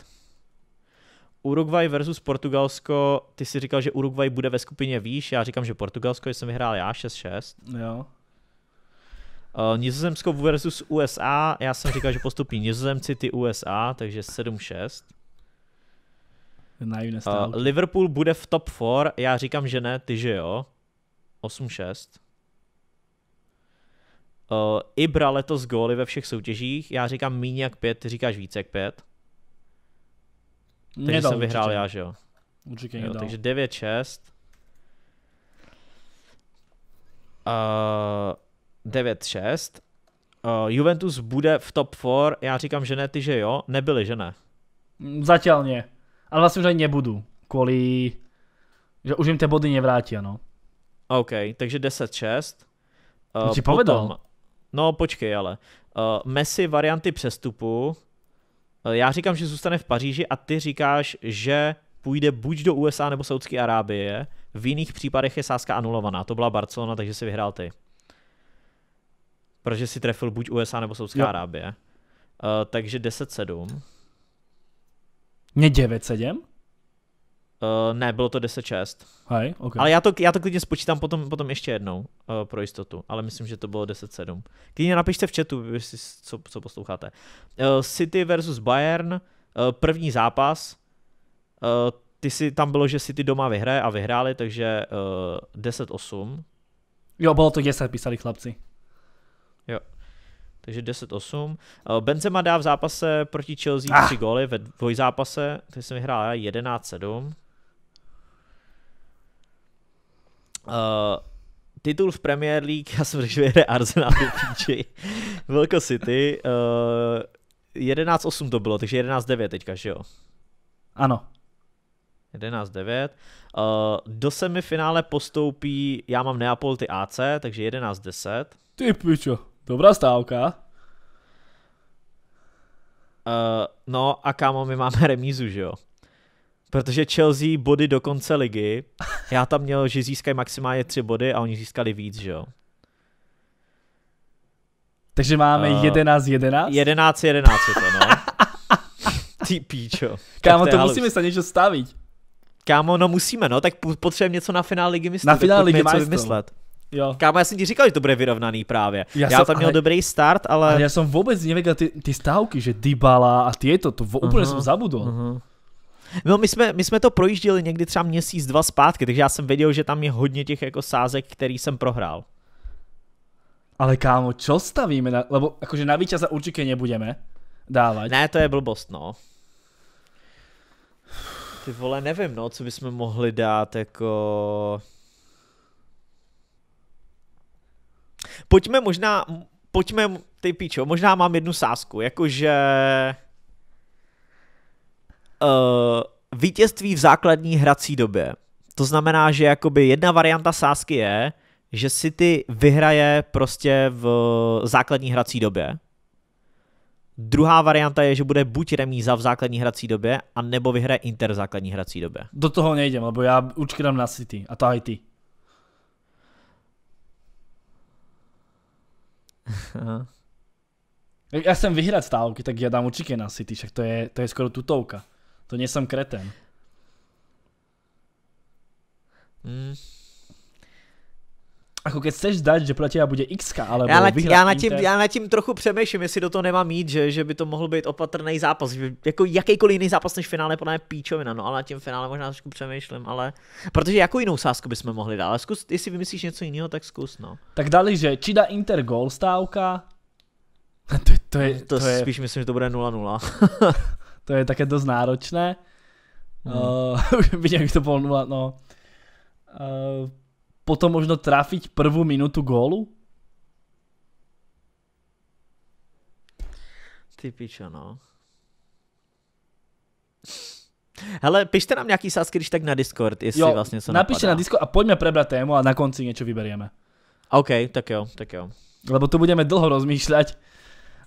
Uruguay versus Portugalsko, ty si říkal, že Uruguay bude ve skupině výš, já říkám, že Portugalsko, že jsem vyhrál já, 6-6. Jo. Uh, Nizozemsko versus USA, já jsem říkal, že postupí Nizozemci, ty USA, takže 7-6. Uh, eh, Liverpool bude v top 4, já říkám, že ne, ty že jo. 8-6. Uh, Ibra letos góly ve všech soutěžích. Já říkám míně jak pět, ty říkáš více jak pět. Takže nedal, jsem vyhrál určitě. já, že jo? Určitě jo, Takže 9-6. Uh, 9-6. Uh, Juventus bude v top 4, já říkám, že ne, ty že jo, nebyli, že ne? Mm, zatím ne. Ale vlastně už ani nebudu, kvůli, že už jim ty body nevrátí, ano. OK, takže 10-6. Uh, ti povedal? Potom... No počkej, ale. Uh, Messi varianty přestupu. Uh, já říkám, že zůstane v Paříži a ty říkáš, že půjde buď do USA nebo Saudské Arábie. V jiných případech je sázka anulovaná. To byla Barcelona, takže si vyhrál ty. Protože si trefil buď USA nebo Saudská Arábie. Uh, takže 10-7. Ne 9-7? Uh, ne, bylo to 10-6. okay. Ale já to, já to klidně spočítám potom, potom ještě jednou uh, pro jistotu, ale myslím, že to bylo 10-7. Klidně napište v chatu, jestli, co, co posloucháte. Uh, City versus Bayern, uh, první zápas. Uh, ty si, tam bylo, že City doma vyhraje a vyhráli, takže uh, 10-8. Jo, bylo to 10, písali chlapci. Jo. Takže 10-8. Benzema dá v zápase proti Chelsea 3 ah. góly ve dvojzápase, který jsem vyhrál já 11-7. Eh, titul v Premier League, já jsem řekl, že jede Arsenal do píči. Velko City. Uh, eh, 11-8 to bylo, takže 11-9 teďka, že jo? Ano. 11-9. Uh, eh, do semifinále postoupí, já mám Neapol, ty AC, takže 11-10. Ty pičo, dobrá stávka. Uh, no a kámo, my máme remízu, že jo? protože Chelsea body do konce ligy, já tam měl, že získají maximálně tři body a oni získali víc, že jo. Takže máme uh, 11 11? 11 11 je to, no. Ty píčo. Kámo, to, musíme se něco stavit. Kámo, no musíme, no, tak potřebujeme něco na finále ligy myslet. Na finále ligy něco vymyslet. Jo. Kámo, já jsem ti říkal, že to bude vyrovnaný právě. Já, já jsem, tam měl ale, dobrý start, ale... ale já jsem vůbec nevěděl ty, ty stávky, že Dybala a tyto, to úplně uh-huh, jsem zabudol. Uh-huh. Mhm. No, my jsme, my jsme to projížděli někdy třeba měsíc, dva zpátky, takže já jsem věděl, že tam je hodně těch jako sázek, který jsem prohrál. Ale kámo, čo stavíme? Na, lebo jakože na víťaza určitě nebudeme dávat. Ne, to je blbost, no. Ty vole, nevím, no, co bychom mohli dát, jako... Pojďme možná, pojďme, ty píčo, možná mám jednu sázku, jakože... Uh, vítězství v základní hrací době. To znamená, že jakoby jedna varianta sázky je, že City vyhraje prostě v základní hrací době. Druhá varianta je, že bude buď remíza v základní hrací době, a nebo vyhraje Inter v základní hrací době. Do toho nejdem, lebo já určitě na City a to aj ty. já jsem vyhrát stávky, tak já dám určitě na City, však to je, to je skoro tutovka. To som kreten. Mm. Ako keď chceš dať, že pro teba bude x, ale ja, ja, já, tím, já tím trochu přemýšlím, jestli do toho nemám mít, že, že by to mohl být opatrný zápas. Jako jakýkoliv jiný zápas než finále, podle mě píčovina, no ale na tím finále možná trošku přemýšlím, ale protože jakou jinou sázku bychom mohli dát, ale zkus, jestli vymyslíš něco jiného, tak zkus, no. Tak dali, že či dá Inter gol stávka, to, to, je, to, to je... spíš myslím, že to bude 0-0. to je také dost náročné. Hmm. Uh, vidím, jak to bylo nula, no. Uh, potom možno trafiť prvú minutu gólu? Ty pičo, no. Hele, pište nám nějaký sásky, když tak na Discord, jestli jo, vlastně něco napište napadá. na Discord a pojďme prebrat tému a na konci něco vybereme. OK, tak jo, tak jo. Lebo tu budeme dlho rozmýšlet.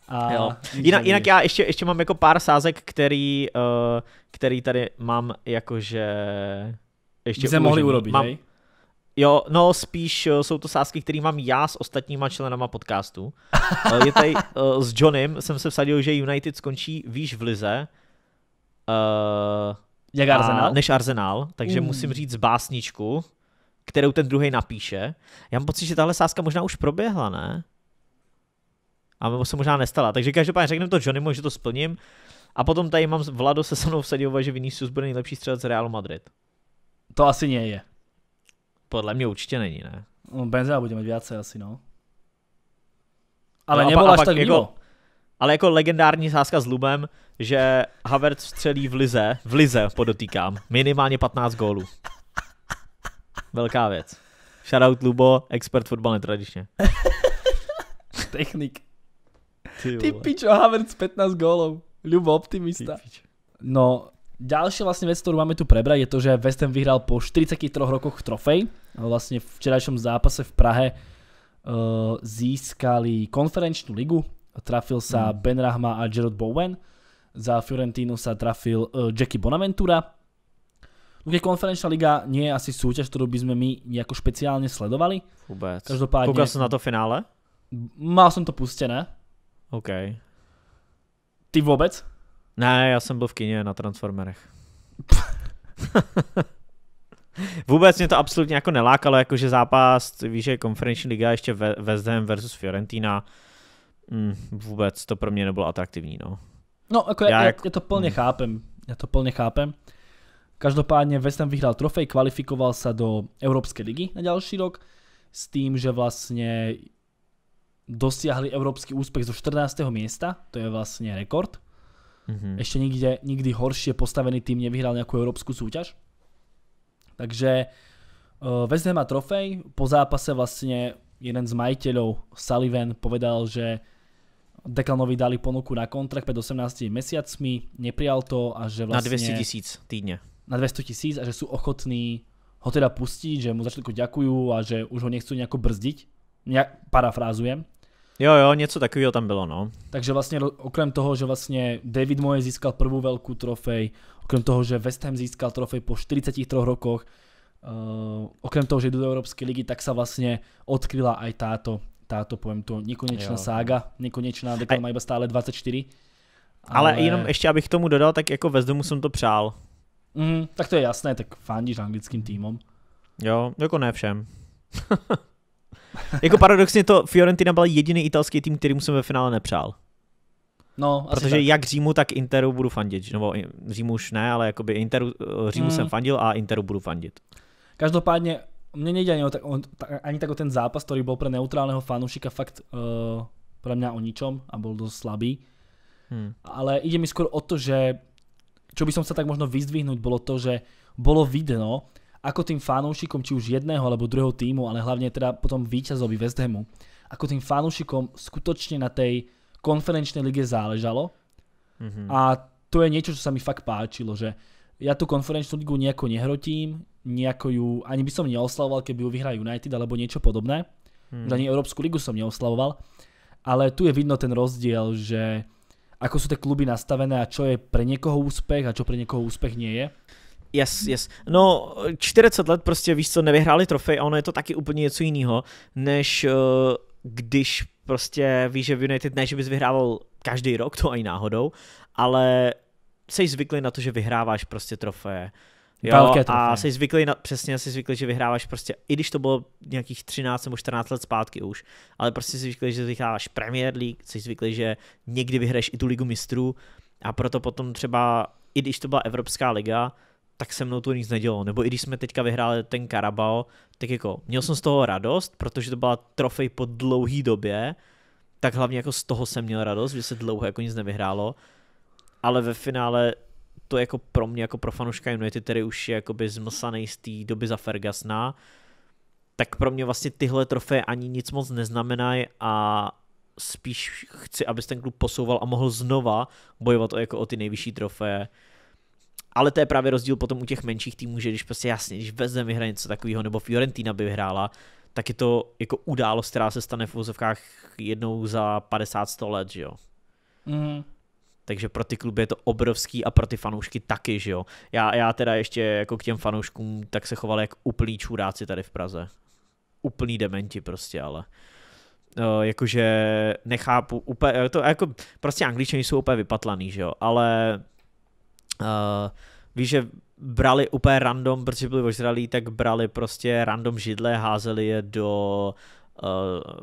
A jo. Jinak, jinak já ještě, ještě mám jako pár sázek, který, uh, který tady mám jakože... Ještě se mohli urobit, mám, Jo, no spíš uh, jsou to sázky, které mám já s ostatníma členama podcastu. uh, je tady uh, s Johnem, jsem se vsadil, že United skončí výš v lize. Uh, Jak Arsenal? Než Arsenal, takže mm. musím říct básničku, kterou ten druhý napíše. Já mám pocit, že tahle sázka možná už proběhla, ne? a se možná nestala. Takže každopádně řeknu to Johnnymu, že to splním. A potom tady mám Vlado se se mnou vsadil, že Vinicius bude nejlepší střelec Real Madrid. To asi nie je. Podle mě určitě není, ne? No, Benzema budeme mít více asi, no. no Ale no, nebylo až tak jako, Ale jako legendární sázka s Lubem, že Havertz střelí v Lize, v Lize podotýkám, minimálně 15 gólů. Velká věc. Shoutout Lubo, expert fotbal netradičně. Technik. Ty, Ty pičo, Havertz 15 gólov. Ľubo optimista. No, ďalšia vlastne vec, ktorú máme tu prebrať, je to, že West Ham vyhral po 43 rokoch trofej. Vlastne v včerajšom zápase v Prahe uh, získali konferenčnú ligu. Trafil sa mm. Ben Rahma a Gerard Bowen. Za Fiorentínu sa trafil uh, Jackie Bonaventura. keď konferenčná liga nie je asi súťaž, ktorú by sme my nejako špeciálne sledovali. Vôbec. Každopádne... Kúkal som na to finále? Mal som to pustené. OK. Ty vůbec? Ne, já jsem byl v kině na Transformerech. Vůbec mě to absolutně jako nelákalo, jakože zápas, víš, je konferenční liga ještě West Ham versus Fiorentina. Mm, vůbec to pro mě nebylo atraktivní, no. No, jako já, já, jak... já to plně mm. chápem. Já to plně chápem. Každopádně West Ham vyhrál trofej, kvalifikoval se do evropské ligy na další rok s tým, že vlastně dosiahli európsky úspech zo 14. miesta, to je vlastne rekord. Mm-hmm. Ešte nikde, nikdy horšie postavený tým nevyhral nejakú európsku súťaž. Takže uh, West Ham má trofej, po zápase vlastne jeden z majiteľov Sullivan povedal, že Deklanovi dali ponuku na kontrakt pred 18 mesiacmi, neprijal to a že vlastne... Na 200 tisíc týdne. Na 200 tisíc a že sú ochotní ho teda pustiť, že mu za ďakujú a že už ho nechcú nejako brzdiť, nějak parafrázujem. Jo, jo, něco takového tam bylo, no. Takže vlastně okrem toho, že vlastně David Moje získal první velkou trofej, okrem toho, že West Ham získal trofej po 43 rokoch, uh, okrem toho, že jdu do Evropské ligy, tak se vlastně odkryla aj táto, táto pojem to, nekonečná jo. sága, nekonečná, kde má iba stále 24. Ale, ale jenom ještě, abych tomu dodal, tak jako ve zdomu jsem to přál. Mm, tak to je jasné, tak fandíš anglickým týmom. Jo, jako ne všem. jako paradoxně to Fiorentina byl jediný italský tým, který jsem ve finále nepřál. No, Protože tak. jak Římu, tak Interu budu fandit. Nebo Římu už ne, ale jakoby Interu, eh, Římu hmm. jsem fandil a Interu budu fandit. Každopádně mne nejde ani, o, tak, o, ani tak o ten zápas, který byl pro neutrálního fanoušika fakt uh, pro mě o ničom a byl dost slabý. Hmm. Ale ide mi skôr o to, že čo by som sa tak možno vyzdvihnúť, bolo to, že bolo vidno, ako tým fanoušikom, či už jedného alebo druhého týmu, ale hlavne teda potom víťazovi West Hamu, ako tým fanoušikom skutočne na tej konferenčnej lige záležalo. Mm-hmm. A to je niečo, čo sa mi fakt páčilo, že ja tú konferenčnú ligu nejako nehrotím, nejako ju, ani by som neoslavoval, keby ju vyhrá United alebo niečo podobné. Mm. Už ani Európsku ligu som neoslavoval. Ale tu je vidno ten rozdiel, že ako sú tie kluby nastavené a čo je pre niekoho úspech a čo pre niekoho úspech nie je. Yes, yes. No, 40 let prostě, víš co, nevyhráli trofej a ono je to taky úplně něco jiného, než uh, když prostě víš, že v United ne, že bys vyhrával každý rok, to ani náhodou, ale jsi zvyklý na to, že vyhráváš prostě trofeje. Jo, Velké trofeje. a jsi zvyklý, na, přesně jsi zvyklý, že vyhráváš prostě, i když to bylo nějakých 13 nebo 14 let zpátky už, ale prostě jsi zvyklý, že vyhráváš Premier League, jsi zvyklý, že někdy vyhraješ i tu ligu mistrů a proto potom třeba, i když to byla Evropská liga, tak se mnou to nic nedělo. Nebo i když jsme teďka vyhráli ten Karabao, tak jako měl jsem z toho radost, protože to byla trofej po dlouhý době, tak hlavně jako z toho jsem měl radost, že se dlouho jako nic nevyhrálo, ale ve finále to jako pro mě, jako pro fanouška United, který už je jakoby zmlsaný z té doby za Fergusona, tak pro mě vlastně tyhle trofeje ani nic moc neznamenají a spíš chci, abys ten klub posouval a mohl znova bojovat o, jako o ty nejvyšší trofeje ale to je právě rozdíl potom u těch menších týmů, že když prostě jasně, když Vezem vyhraje něco takového, nebo Fiorentina by vyhrála, tak je to jako událost, která se stane v úzovkách jednou za 50-100 let, že jo. Mm. Takže pro ty kluby je to obrovský a pro ty fanoušky taky, že jo. Já, já teda ještě jako k těm fanouškům tak se choval jak úplný čuráci tady v Praze. Úplný dementi prostě, ale. No, jakože nechápu úplně, to jako prostě angličani jsou úplně vypatlaný, že jo, ale uh, víš, že brali úplně random, protože byli ožralí, tak brali prostě random židle, házeli je do uh,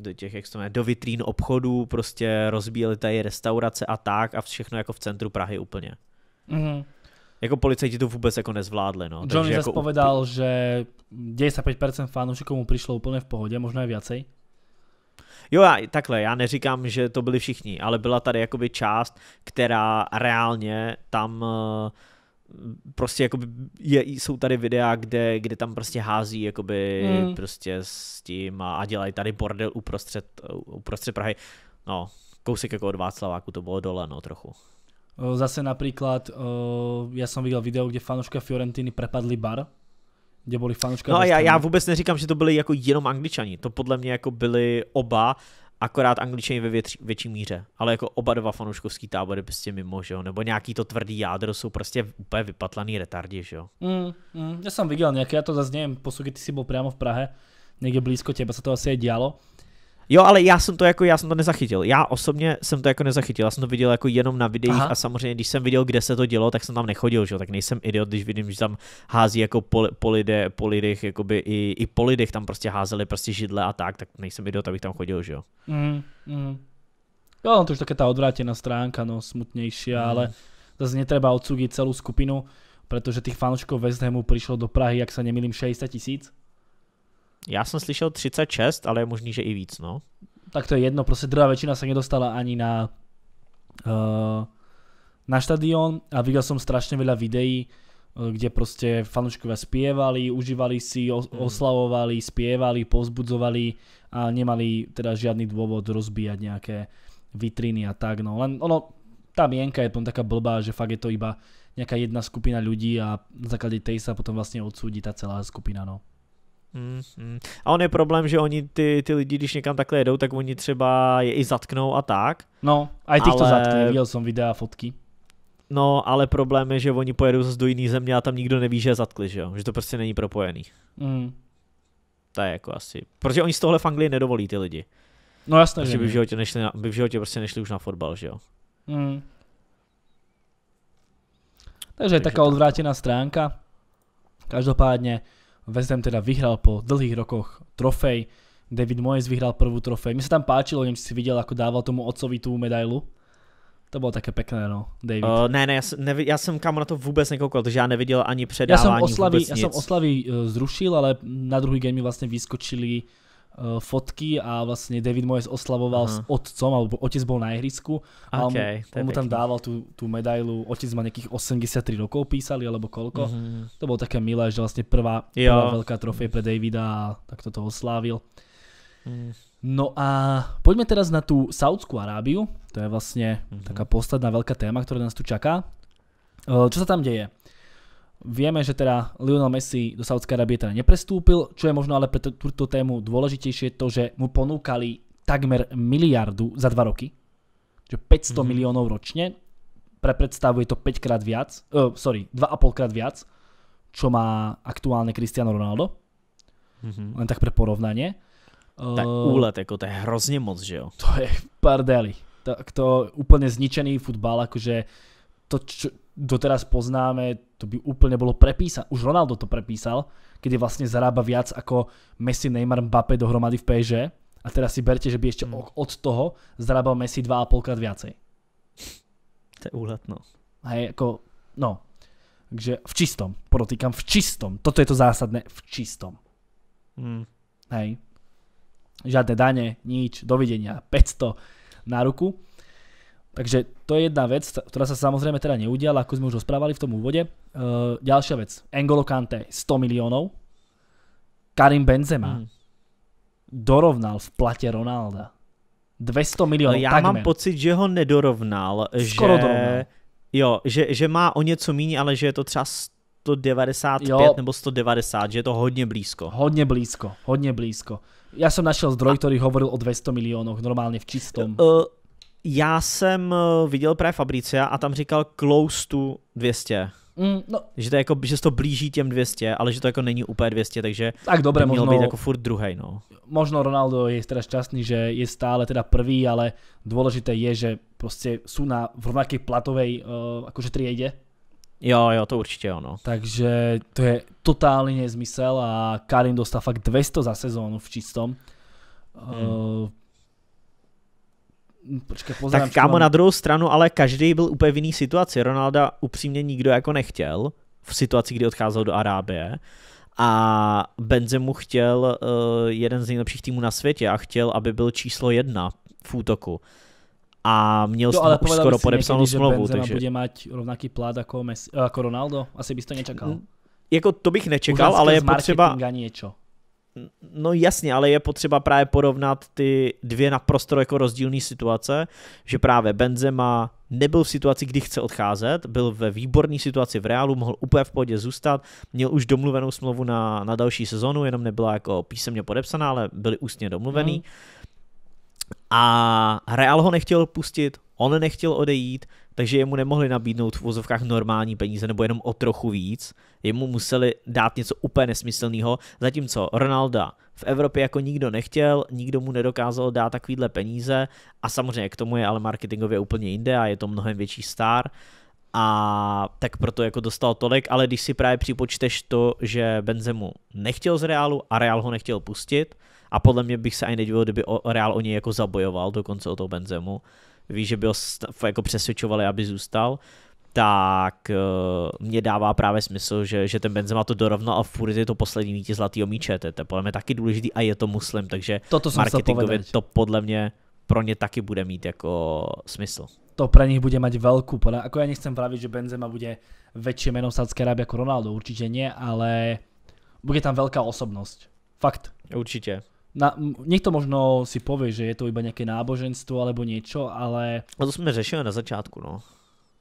do těch, jak to jmenuje, do vitrín obchodů, prostě rozbíjeli tady restaurace a tak a všechno jako v centru Prahy úplně. Mm-hmm. Jako policajti to vůbec jako nezvládli, no. Johnny zase jako... povedal, že 95% fanoušků mu přišlo úplně v pohodě, možná i viacej. Jo, já, takhle, já neříkám, že to byli všichni, ale byla tady jakoby část, která reálně tam eh, prostě jakoby je, jsou tady videa, kde, kde tam prostě hází jakoby hmm. prostě s tím a, a dělají tady bordel uprostřed, eh, uprostřed Prahy. No, kousek jako od Václaváku to bylo dole, no trochu. Eh, zase například, já jsem viděl video, kde fanouška Fiorentiny prepadli bar kde byli No a já, já vůbec neříkám, že to byli jako jenom angličani, to podle mě jako byli oba, akorát angličani ve větří, větší míře, ale jako oba dva fanouškovský tábory prostě mimo, že jo, nebo nějaký to tvrdý jádro jsou prostě úplně vypatlaný retardi, že jo. Mm, mm, já jsem viděl nějaké, já to zase nevím, posudky, ty jsi byl přímo v Prahe, někde blízko těba se to asi je dělo. Jo, ale já jsem to jako, já jsem to nezachytil. Já osobně jsem to jako nezachytil, já jsem to viděl jako jenom na videích Aha. a samozřejmě, když jsem viděl, kde se to dělo, tak jsem tam nechodil, že? tak nejsem idiot, když vidím, že tam hází jako polide, po, po jakoby i, i po lidech tam prostě házeli prostě židle a tak, tak nejsem idiot, abych tam chodil, že jo. Mm, mm. Jo, no to už také ta odvrátěná stránka, no smutnější, mm. ale zase netreba odsudit celou skupinu, protože těch fanoušků West Hamu do Prahy, jak se nemýlím, 60 tisíc. Já jsem slyšel 36, ale je možný, že i víc, no. Tak to je jedno, prostě druhá většina se nedostala ani na uh, na stadion a viděl jsem strašně veľa videí, eh, kde prostě fanouškové zpěvali, užívali si, hmm. oslavovali, zpěvali, povzbudzovali a nemali teda žádný důvod rozbíjat nějaké vitriny a tak. No len ono, ta mienka je potom taká blbá, že fakt je to iba nějaká jedna skupina lidí a na základě tej se potom vlastně odsudí ta celá skupina. No. Mm, mm. A on je problém, že oni ty, ty lidi, když někam takhle jedou, tak oni třeba je i zatknou a tak. No, a i těch ale... to zatkne, viděl jsem videa a fotky. No, ale problém je, že oni pojedou zase do jiné země a tam nikdo neví, že je zatkli, že jo? Že to prostě není propojený. Mm. To je jako asi. Protože oni z tohle v Anglii nedovolí ty lidi. No jasně. Protože by v, životě nešli na, by v životě prostě nešli už na fotbal, že jo? Mm. Takže, Takže taká tak. odvrátená stránka. Každopádně West Ham teda vyhral po dlhých rokoch trofej. David Moyes vyhral prvú trofej. Mi sa tam páčilo, neviem, či si videl, ako dával tomu otcovi tú medailu. To bylo také pekné, no, David. Uh, ne, ne, já jsem, nevi, já jsem kam na to vůbec nekoukal, protože já neviděl ani předávání já jsem oslavy, vůbec Já jsem oslavy eh, zrušil, ale na druhý game mi vlastně vyskočili Eh, fotky a vlastne David Moyes oslavoval -huh. s otcom, alebo otec bol na ihrisku a okay, on, on mu tam dával tú, tú medailu, otec má nejakých 83 rokov písali, alebo koľko. Uh mhm. -huh. To bolo také milé, že vlastne prvá, prvá veľká trofej pre Davida a takto to oslávil. Mhm. No a poďme teraz na tú Saudskú Arábiu, to je vlastne uh mhm. -huh. taká posledná veľká téma, ktorá nás tu čaká. Eh, čo sa tam deje? Vieme, že teda Lionel Messi do Saudskej Arábie teda neprestúpil, čo je možno ale pre túto tému dôležitejšie to, že mu ponúkali takmer miliardu za dva roky, že 500 mm-hmm. miliónov ročne, pre predstavu je to 5 krát viac, uh, sorry, 2,5 krát viac, čo má aktuálne Cristiano Ronaldo. Mm-hmm. Len tak pre porovnanie. Tak uh, e, úlet, jako to je hrozně moc, že jo? To je pardeli. Tak to, to úplně zničený futbal, jakože to, čo, doteraz poznáme, to by úplne bolo prepísané. Už Ronaldo to prepísal, kedy vlastne zarába viac ako Messi, Neymar, Mbappé dohromady v PSG. A teraz si berte, že by ešte hmm. od toho zarábal Messi 2,5 krát viacej. To je úhľadno. A Hej, ako, no. Takže v čistom, podotýkam, v čistom. Toto je to zásadné, v čistom. Hmm. Hej. Žiadne dane, nič, dovidenia, 500 na ruku. Takže to je jedna vec, ktorá sa samozrejme teda neudiala, ako sme už rozprávali v tom úvode. Eh, ďalšia vec, N'Golo Kante 100 miliónov, Karim Benzema mm. dorovnal v plate Ronalda. 200 milionů. Já takmer. mám pocit, že ho nedorovnal. Skoro že, dorovnal. Jo, že, že má o něco méně, ale že je to třeba 195 jo. nebo 190, že je to hodně blízko. Hodně blízko, hodně blízko. Já jsem našel zdroj, který hovoril o 200 milionoch normálně v čistom. Uh, já jsem eh, viděl právě Fabricia a tam říkal close to 200. Mm, no. Že to jako, že to blíží těm 200, ale že to jako není úplně 200, takže tak dobré, by mělo možno, být jako furt druhý. No. Možno Ronaldo je teda šťastný, že je stále teda prvý, ale důležité je, že prostě jsou na v rovnaké platovej uh, eh, akože triede. Jo, jo, to určitě ono. Takže to je totálně nezmysel a Karim dostal fakt 200 za sezónu v čistom. Mm. Uh, Hm, počkej, tak kámo, na druhou stranu, ale každý byl úplně v jiný situaci. Ronalda upřímně nikdo jako nechtěl v situaci, kdy odcházel do Arábie a Benzemu chtěl uh, jeden z nejlepších týmů na světě a chtěl, aby byl číslo jedna v útoku. A měl to, ale už skoro podepsanou smlouvu. smlouvu. takže... bude mít rovnaký plat jako, Messi, eh, jako Ronaldo? Asi bys to nečekal. Jako to bych nečekal, Urazka ale je potřeba... niečo. No jasně, ale je potřeba právě porovnat ty dvě naprosto jako rozdílné situace, že právě Benzema nebyl v situaci, kdy chce odcházet, byl ve výborné situaci v Reálu, mohl úplně v pohodě zůstat, měl už domluvenou smlouvu na, na další sezonu, jenom nebyla jako písemně podepsaná, ale byli ústně domluvený. Hmm. A Real ho nechtěl pustit, on nechtěl odejít, takže jemu nemohli nabídnout v vozovkách normální peníze nebo jenom o trochu víc, jemu museli dát něco úplně nesmyslného, zatímco Ronalda v Evropě jako nikdo nechtěl, nikdo mu nedokázal dát takovýhle peníze a samozřejmě k tomu je ale marketingově úplně jinde a je to mnohem větší star, a tak proto jako dostal tolik, ale když si právě připočteš to, že Benzemu nechtěl z Realu a Real ho nechtěl pustit a podle mě bych se ani nedivil, kdyby Real o něj jako zabojoval dokonce o toho Benzemu, víš, že by ho jako přesvědčovali, aby zůstal, tak uh, eh, mě dává právě smysl, že, že ten Benzema to dorovnal a Fury je to poslední vítěz zlatýho míče, to je podle mě taky důležitý a je to muslim, takže Toto marketingově to podle mě pro ně taky bude mít jako smysl. To pro nich bude mít velkou, podle, ako já nechcem praviť, že Benzema bude větší meno sádské Sádskej Arábie Ronaldo, určitě ne, ale bude tam velká osobnost. Fakt. Určitě na, niekto možno si povie, že je to iba nejaké náboženstvo alebo niečo, ale... A to sme řešili na začátku, no.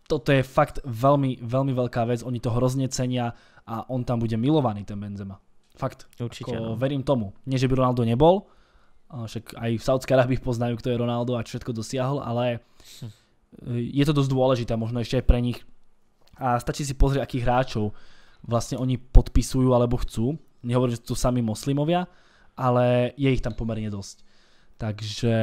Toto je fakt veľmi, veľmi veľká vec, oni to hrozne cenia a on tam bude milovaný, ten Benzema. Fakt. Určite, Ako, no. Verím tomu. Nie, že by Ronaldo nebol, však aj v Saudskej Arabii poznajú, kto je Ronaldo a čo všetko dosiahol, ale hm. E, je to dosť dôležité, možno ešte aj pre nich. A stačí si pozrieť, akých hráčov vlastne oni podpisujú alebo chcú. Nehovorím, že to sú sami moslimovia, ale je ich tam pomerne dosť. Takže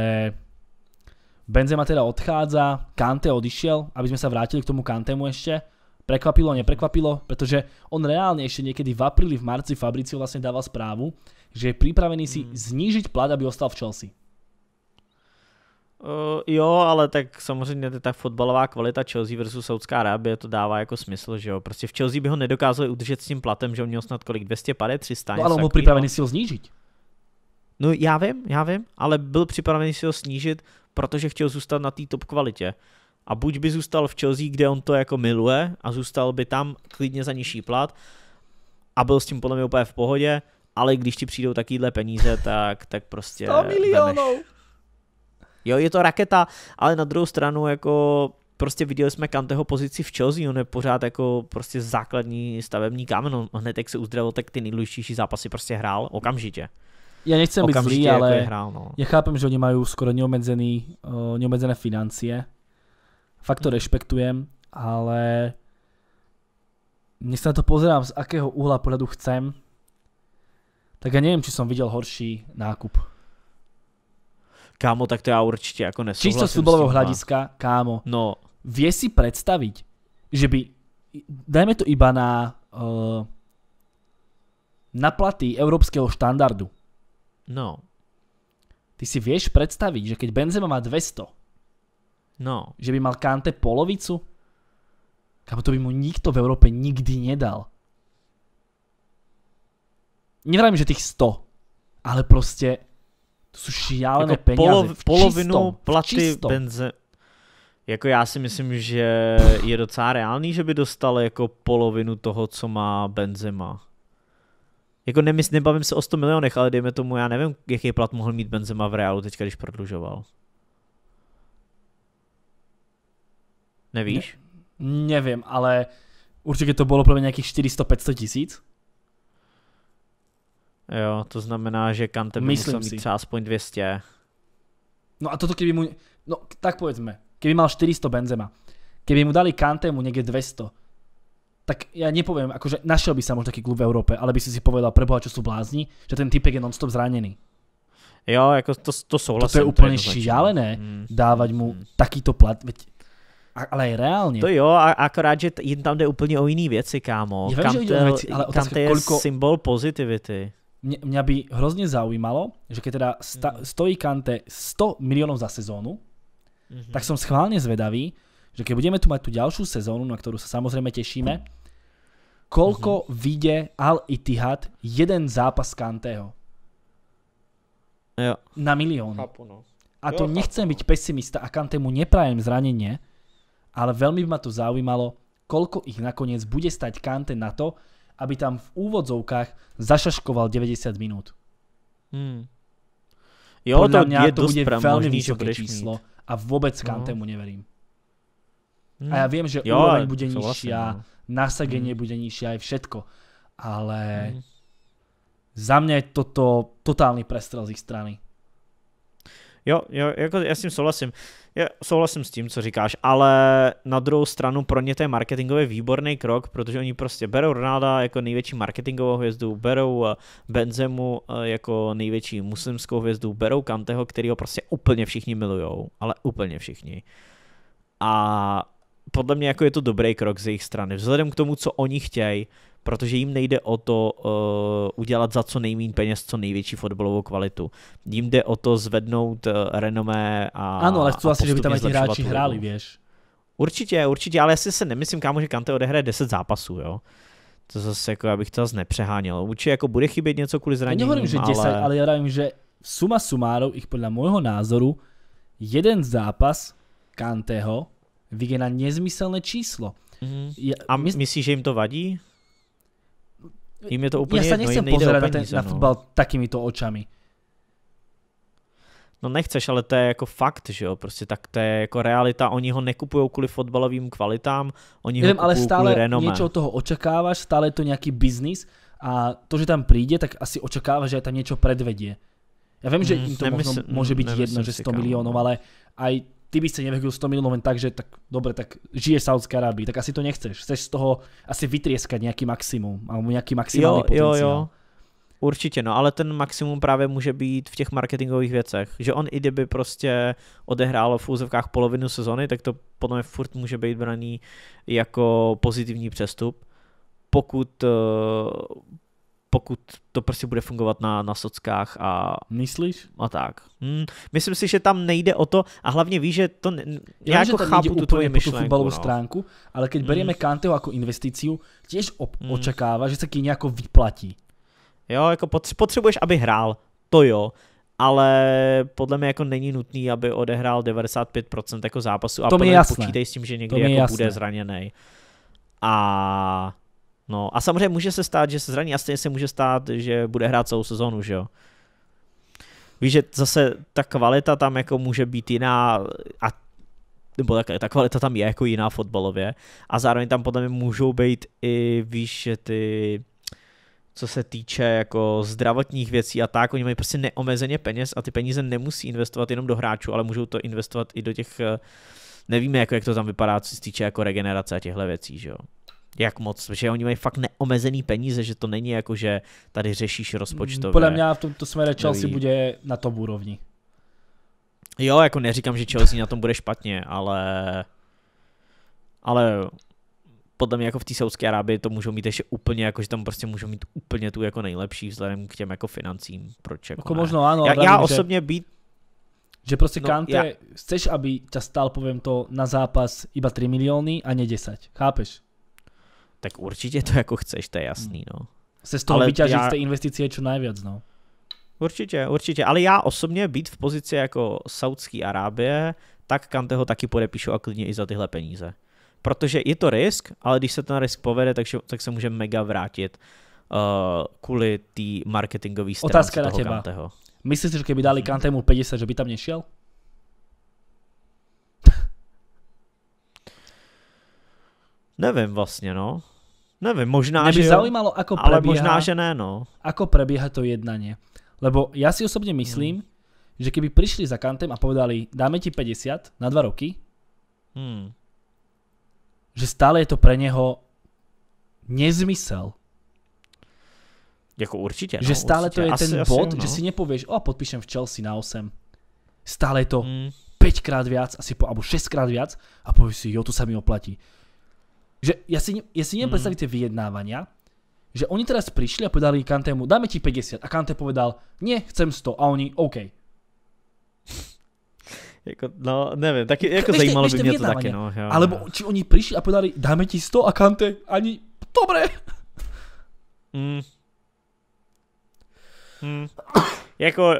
Benzema teda odchádza, Kante odišiel, aby sme sa vrátili k tomu Kantemu ešte. Prekvapilo, neprekvapilo, pretože on reálne ešte niekedy v apríli, v marci Fabricio vlastne dával správu, že je pripravený si mm. znížiť plat, aby ostal v Chelsea. Uh, jo, ale tak samozřejmě ta fotbalová kvalita Chelsea versus Saudská Arábie to dává jako smysl, že jo. Prostě v Chelsea by ho nedokázali udržet s tím platem, že on měl snad kolik 250, 300. No, ale on byl připravený si ho znížit. No já vím, já vím, ale byl připravený si ho snížit, protože chtěl zůstat na té top kvalitě. A buď by zůstal v Chelsea, kde on to jako miluje a zůstal by tam klidně za nižší plat a byl s tím podle mě úplně v pohodě, ale když ti přijdou takovýhle peníze, tak, tak prostě... 100 milionů! Jo, je to raketa, ale na druhou stranu jako prostě viděli jsme Kanteho pozici v Chelsea, on je pořád jako prostě základní stavební kámen, on hned jak se uzdravil, tak ty nejdůležitější zápasy prostě hrál okamžitě ja nechcem byť zlý, ale jako hrál, no. ja chápem, že oni majú skoro neomezený, uh, eh, neobmedzené financie. Fakt to mm. rešpektujem, ale dnes sa na to pozerám z akého uhla pohľadu chcem, tak ja neviem, či som videl horší nákup. Kámo, tak to ja určite ako nesúhlasím. Čisto z futbolového no. hľadiska, kámo. No. Vie si predstaviť, že by, dajme to iba na, uh, na platy európskeho štandardu, No. Ty si vieš predstaviť, že keď Benzema má 200, no, že by mal Kante polovicu? kámo, to by mu nikto v Európe nikdy nedal. Nevrajím, že tých 100, ale proste to sú šialené jako peniaze. Polov, v polovinu platí platy Benze... Jako já si myslím, že je docela reálný, že by dostal jako polovinu toho, co má Benzema jako nemys, nebavím se o 100 milionech, ale dejme tomu, já nevím, jaký plat mohl mít Benzema v Realu teďka, když prodlužoval. Nevíš? Ne, nevím, ale určitě to bylo pro mě nějakých 400-500 tisíc. Jo, to znamená, že Kante by Myslím musel si. mít třeba aspoň 200. No a toto keby mu... No tak povedzme, keby mal 400 Benzema, keby mu dali Kantemu někde 200, tak ja nepoviem, akože našiel by sa možno taký klub v Európe, ale by si si povedal preboha, čo sú blázni, že ten typek je nonstop zranený. Jo, jako to, to souhlasím. To je úplne to je šialené, hmm. dávat mu hmm. takýto plat, veď, ale je reálně. To jo, a, akorát, že jim tam jde úplně o jiný věci, kámo. Já kam vím, že věci, ale otázka, kam je koliko... symbol pozitivity. Mě, mě by hrozně zaujímalo, že keď teda sta, mm. stojí Kante 100 milionů za sezónu, hmm. tak mhm. jsem schválně zvedavý, že keď budeme tu mať tu ďalšiu sezónu, na kterou sa samozřejmě těšíme. mm koľko uh-huh. vyjde Al Itihad jeden zápas Kanteho? Jo. Na milión. Chápu, no. A to jo, nechcem chápu, no. byť pesimista a Kante mu neprajem zranenie, ale veľmi by ma to zaujímalo, koľko ich nakoniec bude stať Kante na to, aby tam v úvodzovkách zašaškoval 90 minút. Hmm. Jo, Podľa to mňa je to bude veľmi vysoké číslo mít. a vôbec Kante no. mu neverím. Hmm. A já vím, že jo, úroveň bude nižší no nasadenie mm. bude nižšie aj všetko. Ale mm. za mňa je toto totálny prestrel z ich strany. Jo, jo, jako já s tím souhlasím. Já souhlasím s tím, co říkáš, ale na druhou stranu pro ně to je marketingově výborný krok, protože oni prostě berou Ronalda jako největší marketingovou hvězdu, berou eh, Benzemu eh, jako největší muslimskou hvězdu, berou Kanteho, který ho prostě úplně všichni milujou, ale úplně všichni. A podle mě jako je to dobrý krok z jejich strany, vzhledem k tomu, co oni chtějí, protože jim nejde o to uh, udělat za co nejméně peněz, co největší fotbalovou kvalitu. Jim jde o to zvednout uh, renomé a Ano, ale chci asi, že by tam ti hráči hráli, věš. Určitě, určitě, ale si se nemyslím, kámo, že Kante odehraje 10 zápasů, jo. To zase jako, já bych to zase nepřeháněl. Určitě jako bude chybět něco kvůli zranění. Nehovorím, že 10, ale, ale já dávím, že suma sumárov, ich podle mého názoru, jeden zápas Kanteho je na nezmyselné číslo. Mm-hmm. Ja, a my... myslíš, že jim to vadí? Jim je to úplně Já se nechcem pozerať na, ten, na no. futbal no. takýmito očami. No nechceš, ale to je jako fakt, že jo, prostě tak to je jako realita, oni ho nekupují kvůli fotbalovým kvalitám, oni Nevím, ho ale stále kvůli něco toho očekáváš, stále je to nějaký biznis a to, že tam přijde, tak asi očekáváš, že tam něco predvedie. Já vím, že mhm, jim to nemysl, možno může být jedno, že 100 milionů, no. ale aj ty by si nevyhodil 100 miliónov len tak, že tak dobre, tak žije Saudskej Arábii, tak asi to nechceš. Chceš z toho asi vytrieskať nejaký maximum, alebo nejaký maximální jo, potenciál. Jo, jo. Určitě, no, ale ten maximum právě může být v těch marketingových věcech. Že on i kdyby prostě odehrál v úzovkách polovinu sezony, tak to podle mě furt může být braný jako pozitivní přestup. Pokud, eh, pokud to prostě bude fungovat na, na sockách a... Myslíš? A tak. Hmm, myslím si, že tam nejde o to a hlavně víš, že to... Ne, já, já jako že chápu tu tvoji myšlenku. Tu no. stránku, ale keď hmm. berieme mm. Kanteho jako investici, těž hmm. očekává, že se ti nějak vyplatí. Jo, jako potřebuješ, aby hrál, to jo, ale podle mě jako není nutný, aby odehrál 95% jako zápasu a to podle mě jasné. počítej s tím, že někdy jako jasné. bude zraněný. A No a samozřejmě může se stát, že se zraní a stejně se může stát, že bude hrát celou sezonu, že jo. Víš, že zase ta kvalita tam jako může být jiná a nebo tak, ta kvalita tam je jako jiná fotbalově a zároveň tam podle mě můžou být i, víš, ty co se týče jako zdravotních věcí a tak, oni mají prostě neomezeně peněz a ty peníze nemusí investovat jenom do hráčů, ale můžou to investovat i do těch, nevíme jako jak to tam vypadá, co se týče jako regenerace a těchto věcí, že jo jak moc, že oni mají fakt neomezený peníze, že to není jako, že tady řešíš rozpočtové. Podle mě v tomto směru Chelsea nový... bude na tom úrovni. Jo, jako neříkám, že Chelsea na tom bude špatně, ale ale podle mě jako v té Saudské Arábii to můžou mít ještě úplně, jako že tam prostě můžou mít úplně tu jako nejlepší vzhledem k těm jako financím, proč jako, jako možno ano. Já, já že, osobně být... Že prostě no, Kante, já... chceš, aby ťa stál, povím to, na zápas iba 3 miliony a ne 10, chápeš? tak určitě to jako chceš, to je jasný, hmm. no. Se z toho Ale vyťažit já... z té investice je čo najviac, no. Určitě, určitě. Ale já osobně být v pozici jako Saudský Arábie, tak toho taky podepíšu a klidně i za tyhle peníze. Protože je to risk, ale když se ten risk povede, tak, tak se může mega vrátit uh, kvůli té marketingové stránce Otázka na teba. Kanteho. Myslíš, že kdyby dali mhm. Kantemu 50, že by tam nešel? Nevím vlastně, no. Nevím, možná, Mě by že zaujímalo, ako prebieha, ale možná, že ne, no. Ako prebieha to jednanie. Lebo ja si osobne myslím, hmm. že keby prišli za Kantem a povedali, dáme ti 50 na dva roky, hmm. že stále je to pre neho nezmysel. Jako určitě. No, že stále určitě. to je asi, ten asi, bod, asi, no. že si nepovieš, o podpíšem v Chelsea na 8. Stále je to hmm. 5 krát viac, asi po, alebo 6 krát viac a povieš si, jo, to sa mi oplatí že ja si, ja si neviem mm. predstaviť tie vyjednávania, že oni teraz prišli a povedali Kantému, dáme ti 50 a Kanté povedal, nie, chcem 100 a oni, OK. Jako, no, neviem, také jako ešte, zajímalo by mě to také, no. Jo, Alebo či oni přišli a podali, dáme ti 100 a Kante ani, dobre. Mm. Mm jako,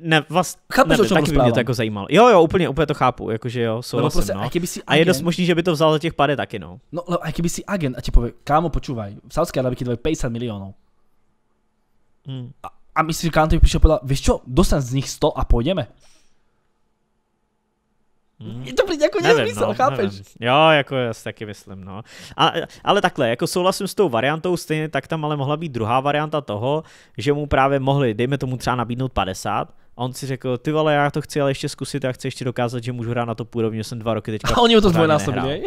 ne, vás, Chápu, ne, taky by mě to jako zajímalo. Jo, jo, úplně, úplně to chápu, jakože jo, no, no, souhlasím, no, prostě, no. a, agent, a je dost možný, že by to vzal za těch pade taky, no. No, ale no, a kdyby si agent a ti povie, kámo, počúvaj, v Saudskej Arabii dávajú 50 milionů. Hmm. A, a myslíš, že Kantovi prišiel a povedal, víš čo, dostan z nich 100 a půjdeme. Hmm. Je to být jako nevím, smysl, no, chápeš? Nevím. Jo, jako já si taky myslím, no. A, ale takhle, jako souhlasím s tou variantou, stejně tak tam ale mohla být druhá varianta toho, že mu právě mohli, dejme tomu třeba nabídnout 50, a on si řekl, ty vole, já to chci ale ještě zkusit, já chci ještě dokázat, že můžu hrát na to úrovni, jsem dva roky teďka. A oni mu to dvojnásobně.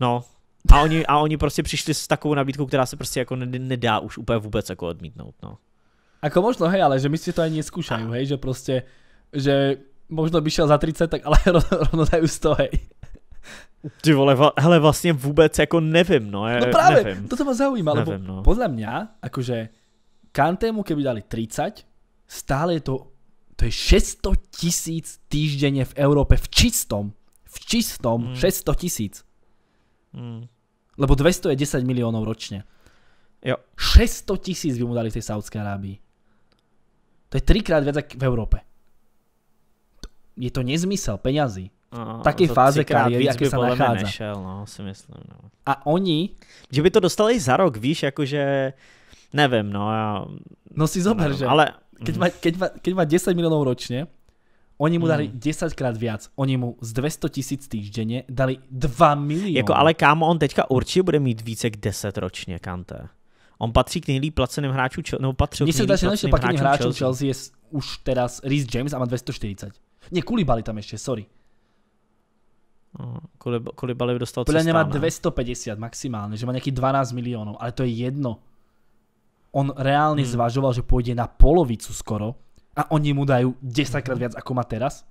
No, a oni, a oni prostě přišli s takovou nabídkou, která se prostě jako nedá už úplně vůbec jako odmítnout, no. Ako možno, hej, ale že my si to ani neskúšajú, hej, že prostě, že možno by šel za 30, tak ale rovno dají 100, hej. Ty vole, hele, vlastně vůbec jako nevím, no. Je, no právě, nevím. to to ma zaujíma, nevím, lebo no. podľa mňa, akože Kantému keby dali 30, stále je to, to je 600 tisíc týždeně v Evropě v čistom, v čistom mm. 600 tisíc. Mm. Lebo 200 je 10 milionů ročně. Jo. 600 tisíc by mu dali v tej Saudské Arábii. To je trikrát viac v Európe je to nezmysel peňazí. No, také fáze kariéry, jaké se nachádza. Nešel, no, si myslím, no. A oni... že by to dostali za rok, víš, jakože... Nevím, no já... No si zober, nevím, že? Ale... Keď má, keď, má, keď má 10 milionů ročně, Oni mu dali mm. 10 krát viac. Oni mu z 200 tisíc týždenně dali 2 miliony. Jako ale kámo, on teďka určitě bude mít více jak 10 ročně, Kante. On patří k nejlíp placeným hráčům, nebo patří k nejlíp placeným hráčům, hráčům Chelsea. Chelsea je už teraz Rhys James a má 240. Nie, Kulibali tam ešte, sorry. No, Kulibali dostal Podľa nemá má 250 maximálne, že má nejakých 12 miliónov, ale to je jedno. On reálne hmm. zvažoval, že pôjde na polovicu skoro a oni mu dajú 10 krát viac, ako má teraz.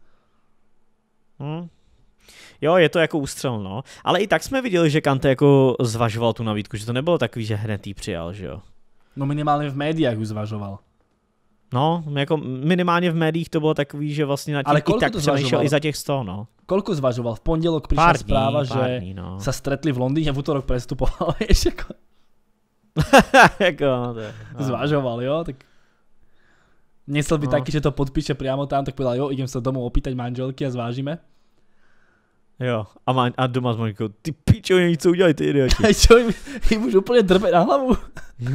Hmm. Jo, je to jako ústřel, no. Ale i tak jsme viděli, že Kante jako zvažoval tu nabídku, že to nebylo takový, že hned jí přijal, že jo. No minimálně v médiách už zvažoval. No, jako minimálně v médiích to bylo takový, že vlastně na těch i tak přemýšlel i za těch 100, no. Kolko zvažoval? V pondělok přišla pár dní, správa, pár že dní, no. se stretli v Londýně, v útorok prestupoval, víš, jako... jako no to je, no. Zvažoval, jo, tak... Nesel by no. taky, že to podpíše přímo tam, tak povedal, jo, idem se domů opýtať manželky a zvážíme. Jo, a, má, a doma s Monikou, ty pičo, něco udělej, ty idioti. Ty čo, jim už úplně drbe na hlavu.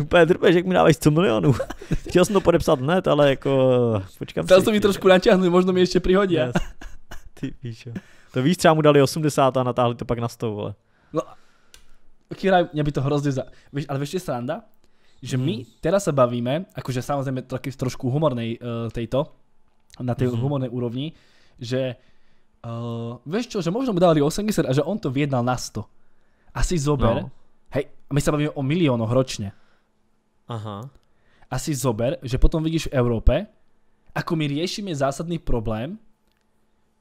Úplně drbe, jak mi dáváš 100 milionů. Chtěl jsem to podepsat hned, ale jako počkám Chtěl jsem mi trošku naťahnuť, možno mi ještě přihodí. Yes. Ty víš, jo. To víš, třeba mu dali 80 a natáhli to pak na 100, vole. No, Kira, mě by to hrozně za... Víš, ale ještě sranda, že mm. my hmm. teda se bavíme, jakože samozřejmě taky trošku humornej uh, tejto, na té mm. humorné úrovni, že uh, víš čo, že možno mu dali 80 a že on to vyjednal na 100. Asi zober, no. hej, my se bavíme o milionoch ročně. Aha. A si zober, že potom vidíš v Európe, ako my riešime zásadný problém,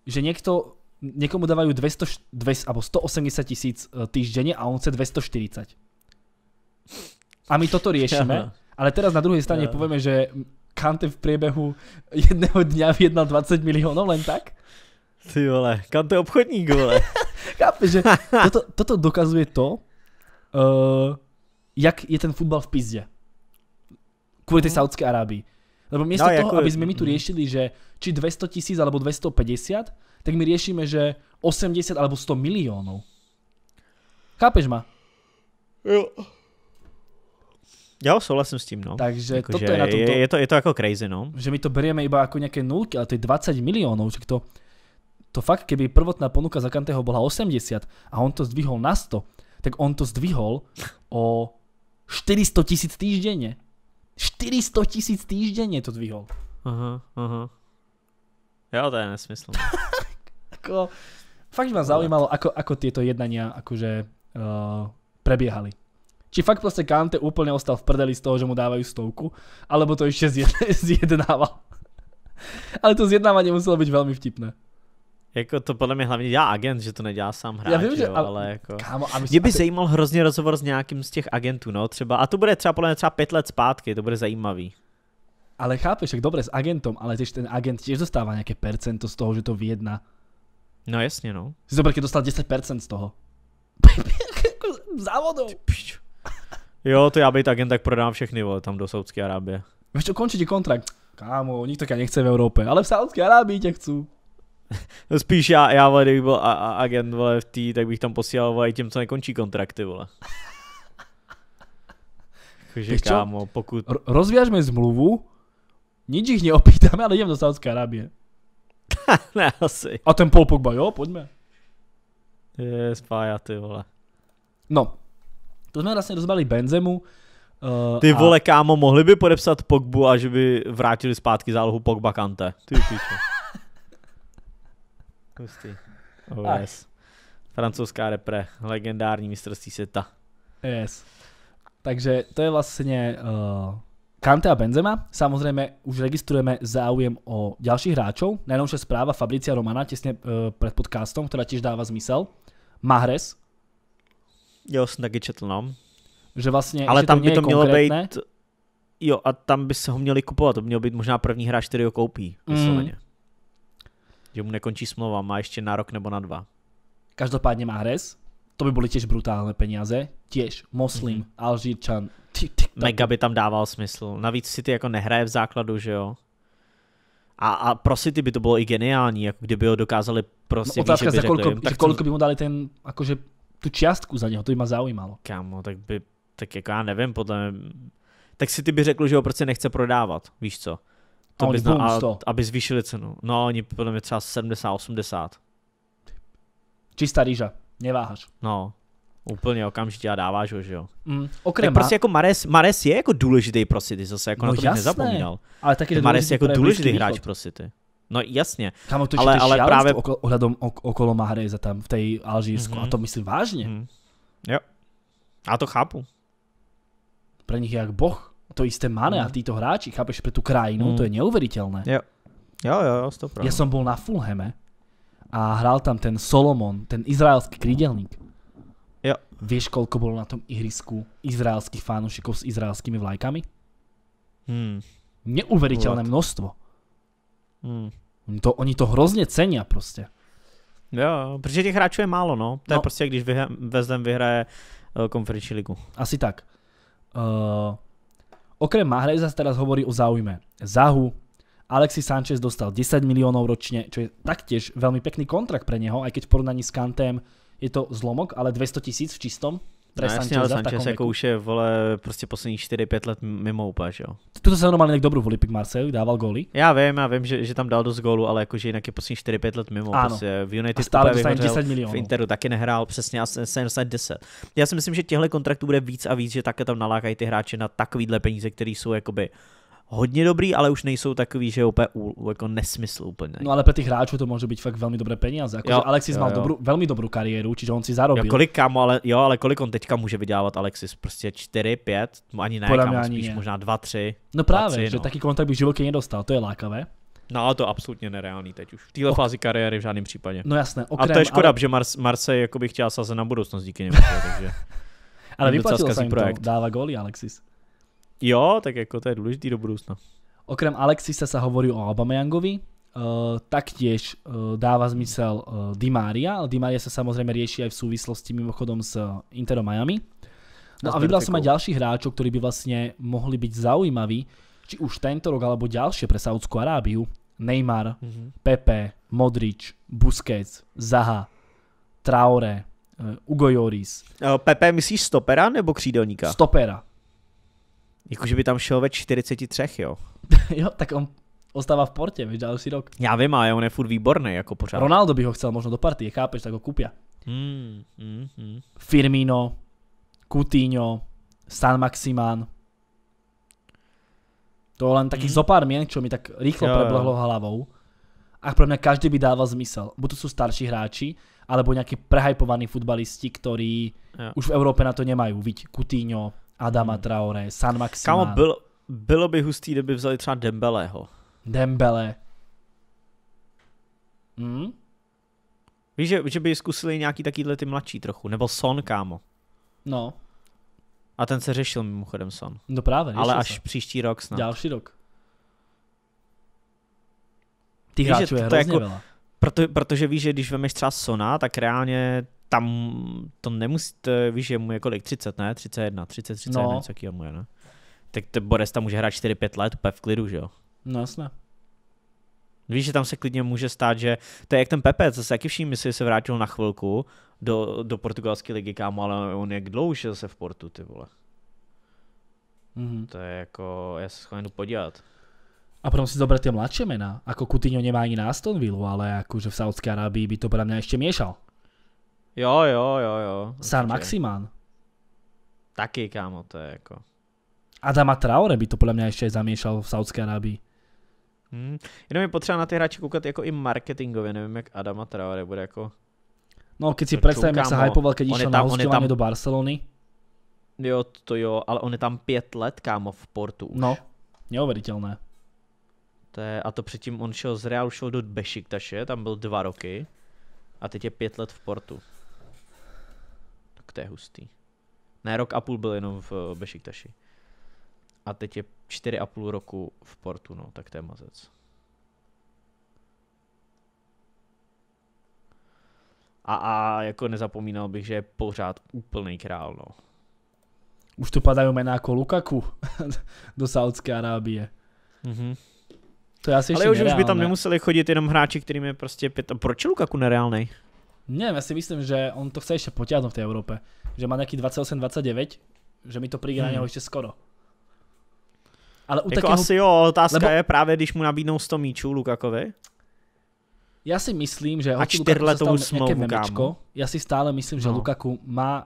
že niekto, niekomu dávajú 200, 200 alebo 180 tisíc e, týždenne a on chce 240. A my toto riešime, ale teraz na druhej strane ja. povieme, že Kante v priebehu jedného dňa vyjednal 20 miliónov len tak. Ty vole, Kante obchodník, vole. Chápeš, že toto, toto dokazuje to, uh, jak je ten futbal v pizde kvůli té mhm. saudské Arábii. Lebo místo no, toho, jako... aby jsme my tu mhm. riešili, že či 200 tisíc alebo 250, tak my riešime, že 80 alebo 100 miliónov. Chápeš ma? Jo. Já souhlasím s tím, no. Takže jako, toto je na tomto, je, je, to, je to jako crazy, no. Že my to berieme iba jako nějaké nulky, ale to je 20 milionů, že to, to fakt, keby prvotná ponuka za Kanteho byla 80 a on to zdvihol na 100, tak on to zdvihol o 400 tisíc týždenně. 400 tisíc týždenne to dvihol. Aha, aha. Jo, to je nesmysl. ako, fakt ma zaujímalo, ako, ako tieto jednania akože uh, prebiehali. Či fakt proste Kante úplne ostal v prdeli z toho, že mu dávajú stovku, alebo to ešte zjednával. Ale to zjednávanie muselo byť veľmi vtipné. Jako to podle mě hlavně dělá agent, že to nedělá sám hráč, Já vím, že, jo, ale, ale jako... Kámo, a myslím, Mě by ty... zajímal hrozně rozhovor s nějakým z těch agentů, no třeba, a to bude třeba podle mě třeba pět let zpátky, to bude zajímavý. Ale chápeš, tak dobré s agentom, ale když ten agent těž dostává nějaké percento z toho, že to vyjedná. No jasně, no. Jsi dobrý, když dostal 10% z toho. Jako Závodou. Jo, to já být agent, tak prodám všechny, vole, tam do Saudské Arábie. Víš, končí ti kontrakt. Kámo, nikdo tě nechce v Evropě, ale v Saudské Arábii tě chci. No spíš já, já vole, kdybych byl a, a, agent vole, v tý, tak bych tam posílal vole, těm, co nekončí kontrakty, vole. Takže kámo, pokud... R- rozvěžme zmluvu, nic jich neopýtáme, ale jdem do Saudské Arábie. ne, asi. A ten Paul Pogba, jo, pojďme. Je, spája, ty vole. No, to jsme vlastně rozbali Benzemu. Uh, ty vole, a... kámo, mohli by podepsat Pogbu až by vrátili zpátky zálohu Pogba Kante. Ty píče. Hustý. Ah. Oh, yes. Francouzská repre, legendární mistrovství světa. Yes. Takže to je vlastně uh, Kante a Benzema. Samozřejmě už registrujeme záujem o dalších hráčů. Nejnovější správa Fabricia Romana těsně uh, před podcastem, která tiež dává zmysel. Mahrez. Jo, jsem taky četl, no. Že vlastně, Ale že tam to by to mělo být Jo, a tam by se ho měli kupovat. To měl být možná první hráč, který ho koupí. Mm, vysloveně. Že mu nekončí smlouva, má ještě na rok nebo na dva. Každopádně má hres. to by byly těž brutálne peníze. Těž Moslim, mm-hmm. Alžírčan. Mega by tam dával smysl. Navíc City jako nehraje v základu, že jo? A, a pro City by to bylo i geniální, jako kdyby ho dokázali prostě no, otázka, za kolko, řekli, koľko, tak kolik by mu dali ten, jakože tu částku za něho, to by mě zaujímalo. Kámo, tak by, tak jako já nevím, podle mě, tak ty by řekl, že ho prostě nechce prodávat, víš co? to by zna, a, aby zvýšili cenu. No, oni podle mě třeba 70, 80. Čistá rýža, neváhaš. No, Úplně okamžitě a dáváš ho, že jo. Mm, okrem tak prostě jako Mares, Mares je jako důležitý pro City, zase jako no, na to jasné, nezapomínal. Ale taky je Mares je jako důležitý hráč pro City. No jasně. Kámo, to ale, ale právě ohledom ok, okolo Mahreza tam v té Alžírsku mm-hmm. a to myslím vážně. Mm. Jo. A to chápu. Pro nich je jak boh to isté mané a títo hráči, chápeš, pre tú krajinu, mm. to je mhm. neuveriteľné. Jo, jo, jo, stopra. Ja som bol na Fulheme a hral tam ten Solomon, ten izraelský krídelník. Jo. Vieš, koľko bolo na tom ihrisku izraelských fanúšikov s izraelskými vlajkami? Hmm. Neuveriteľné Vlad. množstvo. Hmm. Oni, to, oni to hrozně cení prostě. Jo, protože těch hráčů je málo, no. To no. je prostě, když West vyhraje uh, eh, konferenční ligu. Asi tak. Uh, Okrem Mahreza sa teraz hovorí o záujme Zahu, Alexis Sanchez dostal 10 miliónov ročne, čo je taktiež veľmi pekný kontrakt pre neho, aj keď v porovnaní s Kantem je to zlomok, ale 200 tisíc v čistom Pre no, jasně, ale Sanchez jako už je, vole, prostě poslední 4-5 let mimo úplně, že jo. Tuto se normálně někdo dobrou Lipik Marseille, dával góly. Já vím, já vím, že, že tam dal dost gólu, ale jakože jinak je poslední 4-5 let mimo. Ano. Prostě v United a stále úplně vyhořel, 10 milionů. v Interu taky nehrál přesně a se 10. Já si myslím, že těchto kontraktů bude víc a víc, že také tam nalákají ty hráče na takovýhle peníze, které jsou jakoby hodně dobrý, ale už nejsou takový, že úplně u, jako nesmysl úplně. No ale pro těch hráčů to může být fakt velmi dobré peníze. Jako, jo, Alexis jo, mal jo. Dobrou, velmi dobrou kariéru, čiže on si zarobil. Jo, kolik kam, ale, jo, ale kolik on teďka může vydělávat Alexis? Prostě 4, 5? Ani ne, Podle kam, ani spíš ne. možná 2, 3. No právě, 2, 3, že no. taky kontakt by životě nedostal, to je lákavé. No ale to je absolutně nereálný teď už. V této fázi kariéry v žádném případě. No jasné. Okrem, a to je škoda, ale... že Marse jako by chtěla sázet na budoucnost díky němu. takže ale vyplatilo se projekt. to, dává góly Alexis. Jo, tak jako to je důležitý do budoucna. Okrem Alexisa se hovorí o Aubameyangovi, Uh, taktiež uh, eh, dáva zmysel uh, eh, Dimária, ale Dimária sa samozrejme rieši aj v súvislosti mimochodom s Interom Miami. No a vybral som aj ďalších hráčov, ktorí by vlastne mohli byť zaujímaví, či už tento rok alebo ďalšie pre Saudskú Arábiu. Neymar, mm -hmm. Pepe, Modrič, Busquets, Zaha, Traore, Ugo Joris. Pepe myslíš stopera nebo křídelníka? Stopera. Jakože by tam šel ve 43, jo. jo, tak on ostává v portě, víš, si rok. Já vím, ale on je furt výborný, jako pořád. Ronaldo by ho chcel možno do party, chápeš, tak ho kupia. Mm, mm, mm. Firmino, Coutinho, San Maximán. To je len taký mm. zopár mien, čo mi tak rýchlo jo, hlavou. A pro mňa každý by dával zmysel. Buď to sú starší hráči, alebo nejakí prehajpovaní futbalisti, ktorí jo. už v Európe na to nemajú. Viď, Coutinho, Adama Traore, San Maximán. Kámo, bylo, bylo by hustý, kdyby vzali třeba Dembeleho. Dembele. Hmm? Víš, že, že by zkusili nějaký takýhle ty mladší trochu, nebo Son, kámo. No. A ten se řešil mimochodem Son. No právě, Ale až se. příští rok snad. Další rok. Ty hráčů je hrozně jako, proto, protože víš, že když vemeš třeba Sona, tak reálně tam to nemusí, to, víš, je mu je kolik, 30, ne? 31, 30, 31, no. něco jakýho mu je, ne? Tak to Boris tam může hrát 4-5 let úplně v klidu, že jo? No jasné. Víš, že tam se klidně může stát, že to je jak ten Pepe, zase se vším, jestli se vrátil na chvilku do, do portugalské ligy, kámo, ale on jak dlouho už je zase v Portu, ty vole. Mm-hmm. To je jako, já se schopen podívat. A potom si zobrat ty mladšie mena, jako Coutinho nemá ani na Aston Villa, ale jakože v Saudské Arábii by to pro mě ještě měšal. Jo, jo, jo, jo. San Maximán. Taky, kámo, to je jako... Adama Traore by to podle mě ještě zamíšal v Saudské Arábii. Hmm. Jenom je potřeba na ty hráče koukat jako i marketingově, nevím jak Adama Traore bude jako... No, keď si no, představím, jak se hypoval, když šel na hostování do Barcelony. Jo, to jo, ale on je tam pět let, kámo, v Portu už. No, neuvěřitelné. To je, a to předtím on šel z Realu, šel do Bešiktaše, tam byl dva roky a teď je pět let v Portu rok, to je hustý. Ne, rok a půl byl jenom v eh, Bešiktaši. A teď je čtyři a půl roku v Portu, no, tak to je mazec. A, a jako nezapomínal bych, že je pořád úplný král, no. Už tu padají jména jako Lukaku do Saudské Arábie. Mm-hmm. To je asi Ale už, už by tam nemuseli chodit jenom hráči, kterým je prostě pět... Proč je Lukaku nereálnej? Neviem, ja si myslím, že on to chce ešte potiahnuť v tej Európe. Že má nejaký 28-29, že mi to príde hmm. na neho ešte skoro. Ale u jako takého... asi jo, otázka Lebo... je právě, když mu nabídnou 100 míčů Lukakovi. Já si myslím, že a čtyřletou smlouvu, kámo. Já si stále myslím, že no. Lukaku má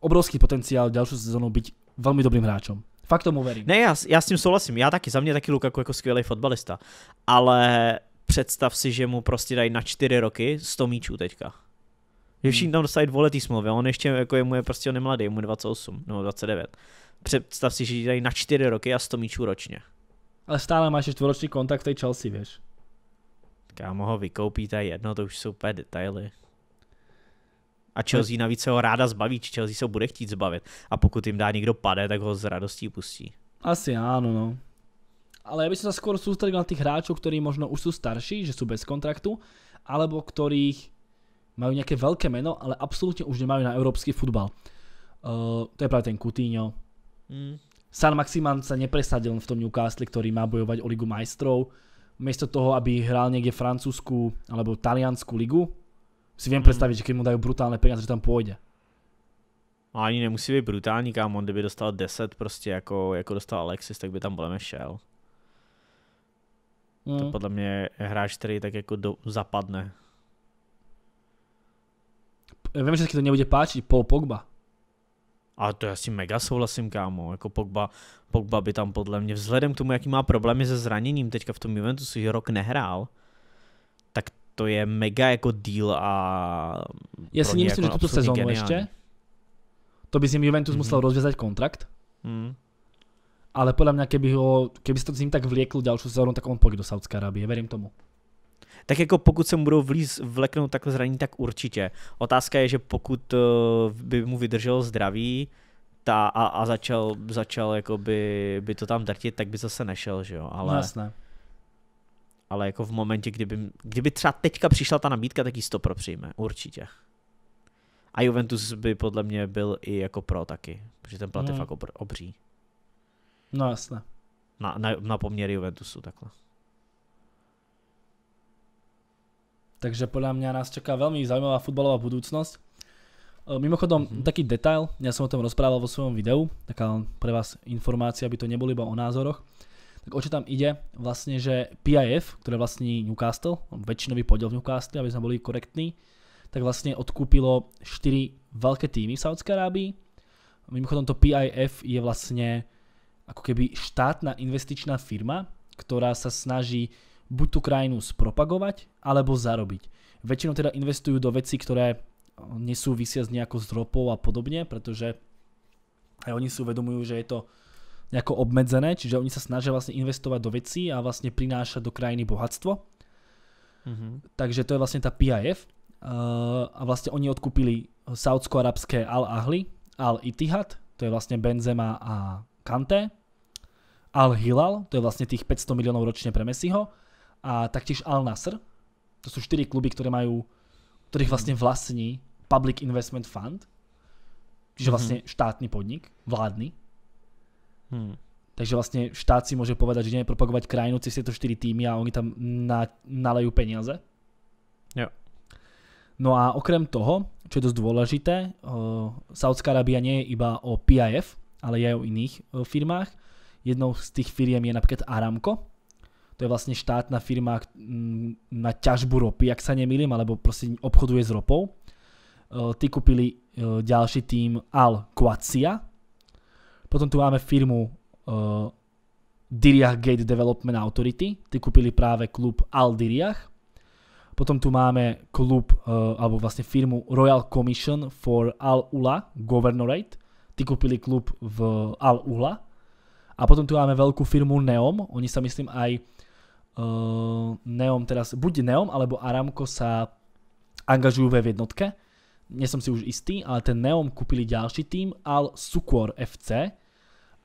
obrovský potenciál další sezónu být velmi dobrým hráčem. Fakt tomu verím. Ne, já, s tím souhlasím. Já taky, za mě taky Lukaku jako skvělý fotbalista. Ale představ si, že mu prostě dají na 4 roky 100 míčů teďka. Že hmm. všichni tam dostali dvouletý smlouvy, on ještě jako je mu je prostě on je mladý, mu 28 nebo 29. Představ si, že ti dají na 4 roky a 100 míčů ročně. Ale stále máš čtvoroční kontakt v té Chelsea, víš. Kámo ho vykoupí, to je jedno, to už jsou úplně detaily. A Chelsea navíc se ho ráda zbaví, či Chelsea se ho bude chtít zbavit. A pokud jim dá někdo pade, tak ho s radostí pustí. Asi ano, no. Ale já bych se sa skoro sústredil na těch hráčů, kteří možno už jsou starší, že jsou bez kontraktu, alebo kterých majú nejaké veľké meno, ale absolútne už nemajú na európsky futbal. Uh, to je práve ten Coutinho. Mm. San Maximan sa nepresadil v tom Newcastle, ktorý má bojovať o Ligu majstrov. Miesto toho, aby hral niekde francúzsku alebo taliansku ligu, si viem mm. predstaviť, že keď mu dajú brutálne peniaze, že tam pôjde. A no, ani nemusí být brutální, kámo, on kdyby dostal 10 prostě jako, jako dostal Alexis, tak by tam podle šel. Mm. To hmm. podle mě je hráč, který tak jako do, zapadne vím, že to nebude páčit. Paul Pogba. A to já s tím mega souhlasím, kámo. Jako Pogba, Pogba by tam podle mě, vzhledem k tomu, jaký má problémy se zraněním, teďka v tom Juventusu, si rok nehrál, tak to je mega jako deal a... Já si nemyslím, jako že tuto sezónu ještě, to by s ním Juventus mm. musel rozvězat kontrakt. Mm. Ale podle mě, keby, ho, keby se to s ním tak vlieklo další sezónu, tak on půjde do Saudské Arábie, verím tomu tak jako pokud se mu budou vlíz, vleknout takhle zranění, tak určitě. Otázka je, že pokud eh, by mu vydržel zdraví, ta, a, a začal, začal jakoby, by to tam drtit, tak by zase nešel, že jo, ale... Jasné. Ale jako v momentě, kdyby, kdyby třeba teďka přišla ta nabídka, tak jistě 100 pro přijme, určitě. A Juventus by podle mě byl i jako pro taky, protože ten plat je hmm. fakt obří. No jasné. Na, na, na poměry Juventusu takhle. Takže podľa mňa nás čaká veľmi zaujímavá futbalová budúcnosť. E, mimochodom, mm-hmm. taký detail, ja som o tom rozprával vo svojom videu, taká pre vás informácia, aby to nebolo iba o názoroch. Tak o čo tam ide? Vlastne, že PIF, ktoré vlastní Newcastle, väčšinový podiel v Newcastle, aby sme boli korektní, tak vlastne odkúpilo 4 veľké týmy v Saudskej Arábii. Mimochodom to PIF je vlastne ako keby štátna investičná firma, ktorá sa snaží buď tú krajinu spropagovať, alebo zarobiť. Väčšinou teda investujú do vecí, ktoré nesúvisia s nejakou s a podobne, pretože aj oni si uvedomujú, že je to nejako obmedzené, čiže oni sa snažia vlastne investovať do vecí a vlastne prinášať do krajiny bohatstvo. Mm-hmm. Takže to je vlastne tá PIF. Uh, eh, a vlastne oni odkúpili saudsko-arabské Al-Ahli, Al-Itihad, to je vlastne Benzema a Kanté, Al-Hilal, to je vlastne tých 500 miliónov ročne pre Messiho, a taktiež Al Nasr. To sú čtyři kluby, ktoré majú, ktorých mhm. vlastne vlastní Public Investment Fund, čiže mhm. vlastne štátny podnik, vládny. Hmm. Takže vlastne štát si môže povedať, že ideme propagovať krajinu cez tieto čtyři týmy a oni tam na, nalejú peniaze. Jo. No a okrem toho, čo je dosť dôležité, uh, eh, Saudská Arábia nie je iba o PIF, ale je aj o iných uh, eh, firmách. Jednou z tých firiem je napríklad Aramco, to je vlastne štátna firma mm, na ťažbu ropy, ak sa nemýlim, alebo proste obchoduje s ropou. E, ty kúpili e, ďalší tým Al Quatsia. Potom tu máme firmu e, Diriach Gate Development Authority. Ty kúpili práve klub Al Diriach. Potom tu máme klub, alebo vlastne firmu Royal Commission for Al Ula Governorate. Ty kúpili klub v Al Ula. A potom tu máme veľkú firmu Neom. Oni sa myslím aj uh, Neom teraz, buď Neom alebo Aramco sa angažujú v jednotke, nie som si už istý, ale ten Neom kúpili ďalší tým, Al Sukor FC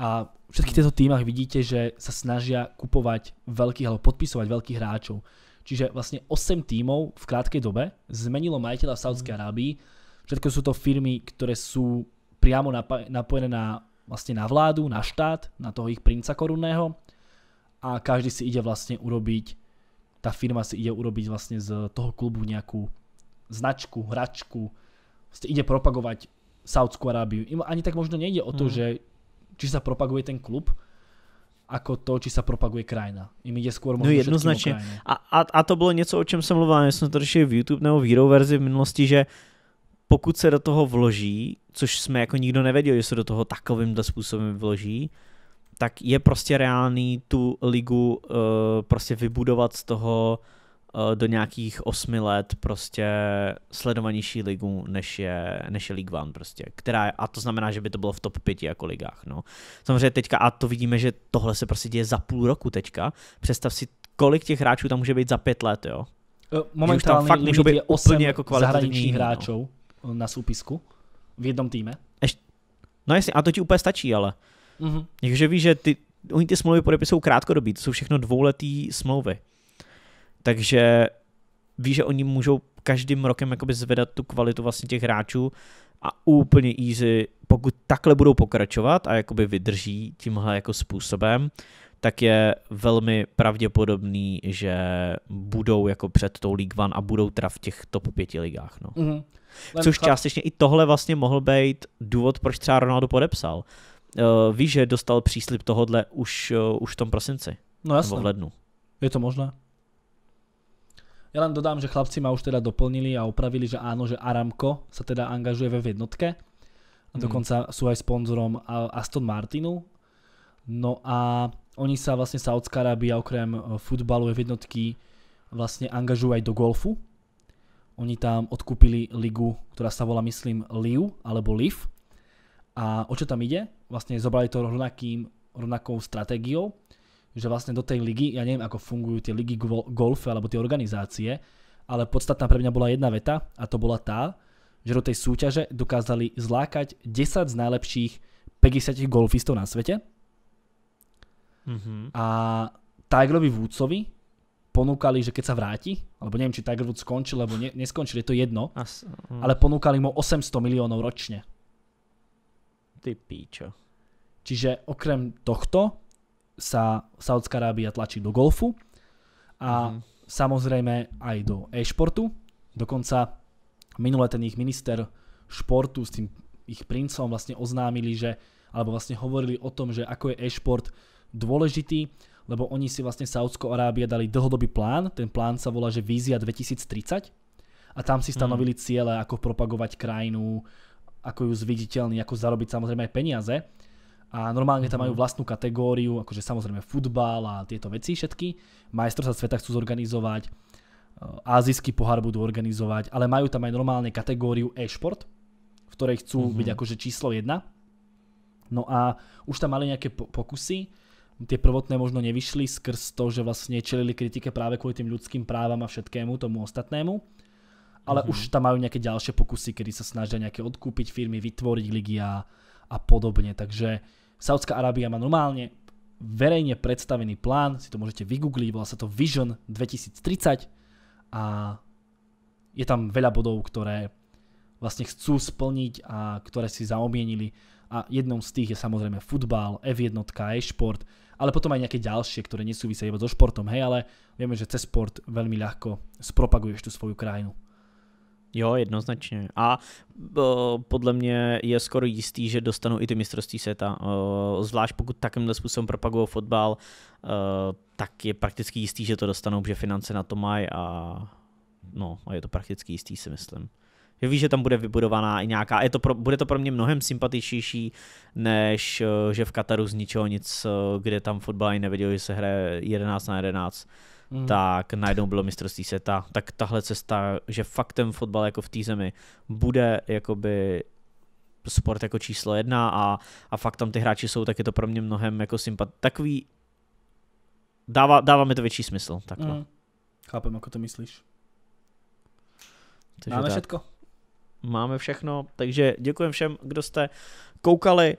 a v všetkých mhm. týchto týmach vidíte, že sa snažia kupovať veľkých alebo podpisovať veľkých hráčov. Čiže vlastne 8 tímov v krátkej dobe zmenilo majiteľa v Saudskej mhm. Arábii. Všetko sú to firmy, ktoré sú priamo napojené na, vlastne na vládu, na štát, na toho ich princa korunného a každý si ide vlastne urobiť, tá firma si ide urobiť vlastne z toho klubu nejakú značku, hračku, vlastne prostě ide propagovať Saudskú Arábiu. ani tak možno nejde o to, mm. že či sa propaguje ten klub, ako to, či sa propaguje krajina. Im ide skôr no možno No jednoznačně. A, a, a, to bylo něco, o čem jsem mluvil, já som to řešil v YouTube nebo v Hero verzi v minulosti, že pokud se do toho vloží, což jsme jako nikdo nevěděl, že se do toho takovýmhle způsobem vloží, tak je prostě reálný tu ligu uh, prostě vybudovat z toho uh, do nějakých osmi let prostě sledovanější ligu, než je, než je League One prostě, která, je a to znamená, že by to bylo v top 5 jako ligách, no. Samozřejmě teďka, a to vidíme, že tohle se prostě děje za půl roku teďka, představ si, kolik těch hráčů tam může být za pět let, jo. Momentálně eh, už tam fakt může být úplně jako zahraničních no. hráčů no. na soupisku v jednom týme. Ještě, no jasně, a to ti úplně stačí, ale Mm-hmm. Takže víš, že ty, oni ty smlouvy podepisují krátkodobí, to jsou všechno dvouletý smlouvy. Takže víš, že oni můžou každým rokem jakoby zvedat tu kvalitu vlastně těch hráčů a úplně easy, pokud takhle budou pokračovat a jakoby vydrží tímhle jako způsobem, tak je velmi pravděpodobný, že budou jako před tou League One a budou teda v těch top pěti ligách. No. Mm-hmm. Což částečně i tohle vlastně mohl být důvod, proč třeba Ronaldo podepsal uh, eh, ví, že dostal příslip tohodle už, uh, už v tom prosinci. No jasně. Nebo v lednu. Je to možné. Já len dodám, že chlapci ma už teda doplnili a opravili, že áno, že Aramco sa teda angažuje ve v jednotke. A hmm. dokonca sú aj sponzorom Aston Martinu. No a oni sa vlastne Saudská Arábia okrem eh, futbalu v jednotky vlastne angažujú aj do golfu. Oni tam odkúpili ligu, ktorá sa volá myslím Liu alebo Liv. A o čo tam ide? vlastne zobrali to rovnakým, rovnakou stratégiou, že vlastne do tej ligy, ja neviem ako fungujú tie ligy golfe alebo tie organizácie, ale podstatná pre mňa bola jedna veta a to bola tá, že do tej súťaže dokázali zlákať 10 z najlepších 50 golfistov na svete. Mm-hmm. A Tigerovi Woodsovi ponúkali, že keď sa vráti, alebo neviem, či Tiger Woods skončil, alebo ne, neskončil, je to jedno, As, mm. ale ponúkali mu 800 miliónov ročne. Ty píčo. Čiže okrem tohto sa Saudská Arábia tlačí do golfu a mm. samozrejme aj do e-športu. Dokonca minule ten ich minister športu s tým ich princom vlastne oznámili, že alebo vlastne hovorili o tom, že ako je e-šport dôležitý, lebo oni si vlastne Saudskou Arábia dali dlhodobý plán, ten plán sa volá, že Vízia 2030 a tam si mhm. stanovili mm. ciele, ako propagovať krajinu, ako ju zviditeľní, ako zarobiť samozrejme aj peniaze. A normálne tam mhm. majú vlastnú kategóriu, akože samozrejme futbal a tieto veci všetky. Majstrovstvá sveta chcú zorganizovať, e, azijský pohár budú organizovať, ale majú tam aj normálne kategóriu e sport v ktorej chcú mm -hmm. byť akože číslo jedna. No a už tam mali nejaké pokusy, tie prvotné možno nevyšli skrz to, že vlastne čelili kritike práve kvôli tým ľudským právam a všetkému tomu ostatnému ale mm-hmm. už tam majú nejaké ďalšie pokusy, kedy sa snažia nejaké odkúpiť firmy, vytvoriť ligy a, a podobne. Takže Saudská Arábia má normálne verejne predstavený plán, si to môžete vygoogliť, volá sa to Vision 2030 a je tam veľa bodov, ktoré vlastne chcú splniť a ktoré si zaomienili a jednou z tých je samozrejme futbal, F1, e-šport, ale potom aj nejaké ďalšie, ktoré nesúvisia iba so športom, hej, ale vieme, že cez sport veľmi ľahko spropaguješ tú svoju krajinu. Jo, jednoznačně. A o, eh, podle mě je skoro jistý, že dostanou i ty mistrovství světa. O, eh, zvlášť pokud takovýmhle způsobem propagují fotbal, o, eh, tak je prakticky jistý, že to dostanou, protože finance na to mají a, no, a je to prakticky jistý, si myslím. Že víš, že tam bude vybudovaná i nějaká, je to pro, bude to pro mě mnohem sympatičnější, než že v Kataru z ničeho nic, kde tam fotbal ani nevěděl, že se hraje 11 na 11 hmm. tak najednou bylo mistrovství světa. Tak tahle cesta, že fakt ten fotbal jako v té zemi bude jakoby sport jako číslo jedna a, a fakt tam ty hráči jsou, tak je to pro mě mnohem jako sympat. Takový, dává, dává mi to větší smysl. Takhle. Hmm. Chápem, jako to myslíš. Takže Máme tak. všechno. Máme všechno, takže děkujem všem, kdo jste koukali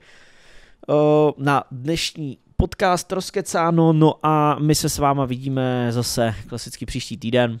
uh, na dnešní podcast Rozkecáno, no a my se s váma vidíme zase klasicky příští týden.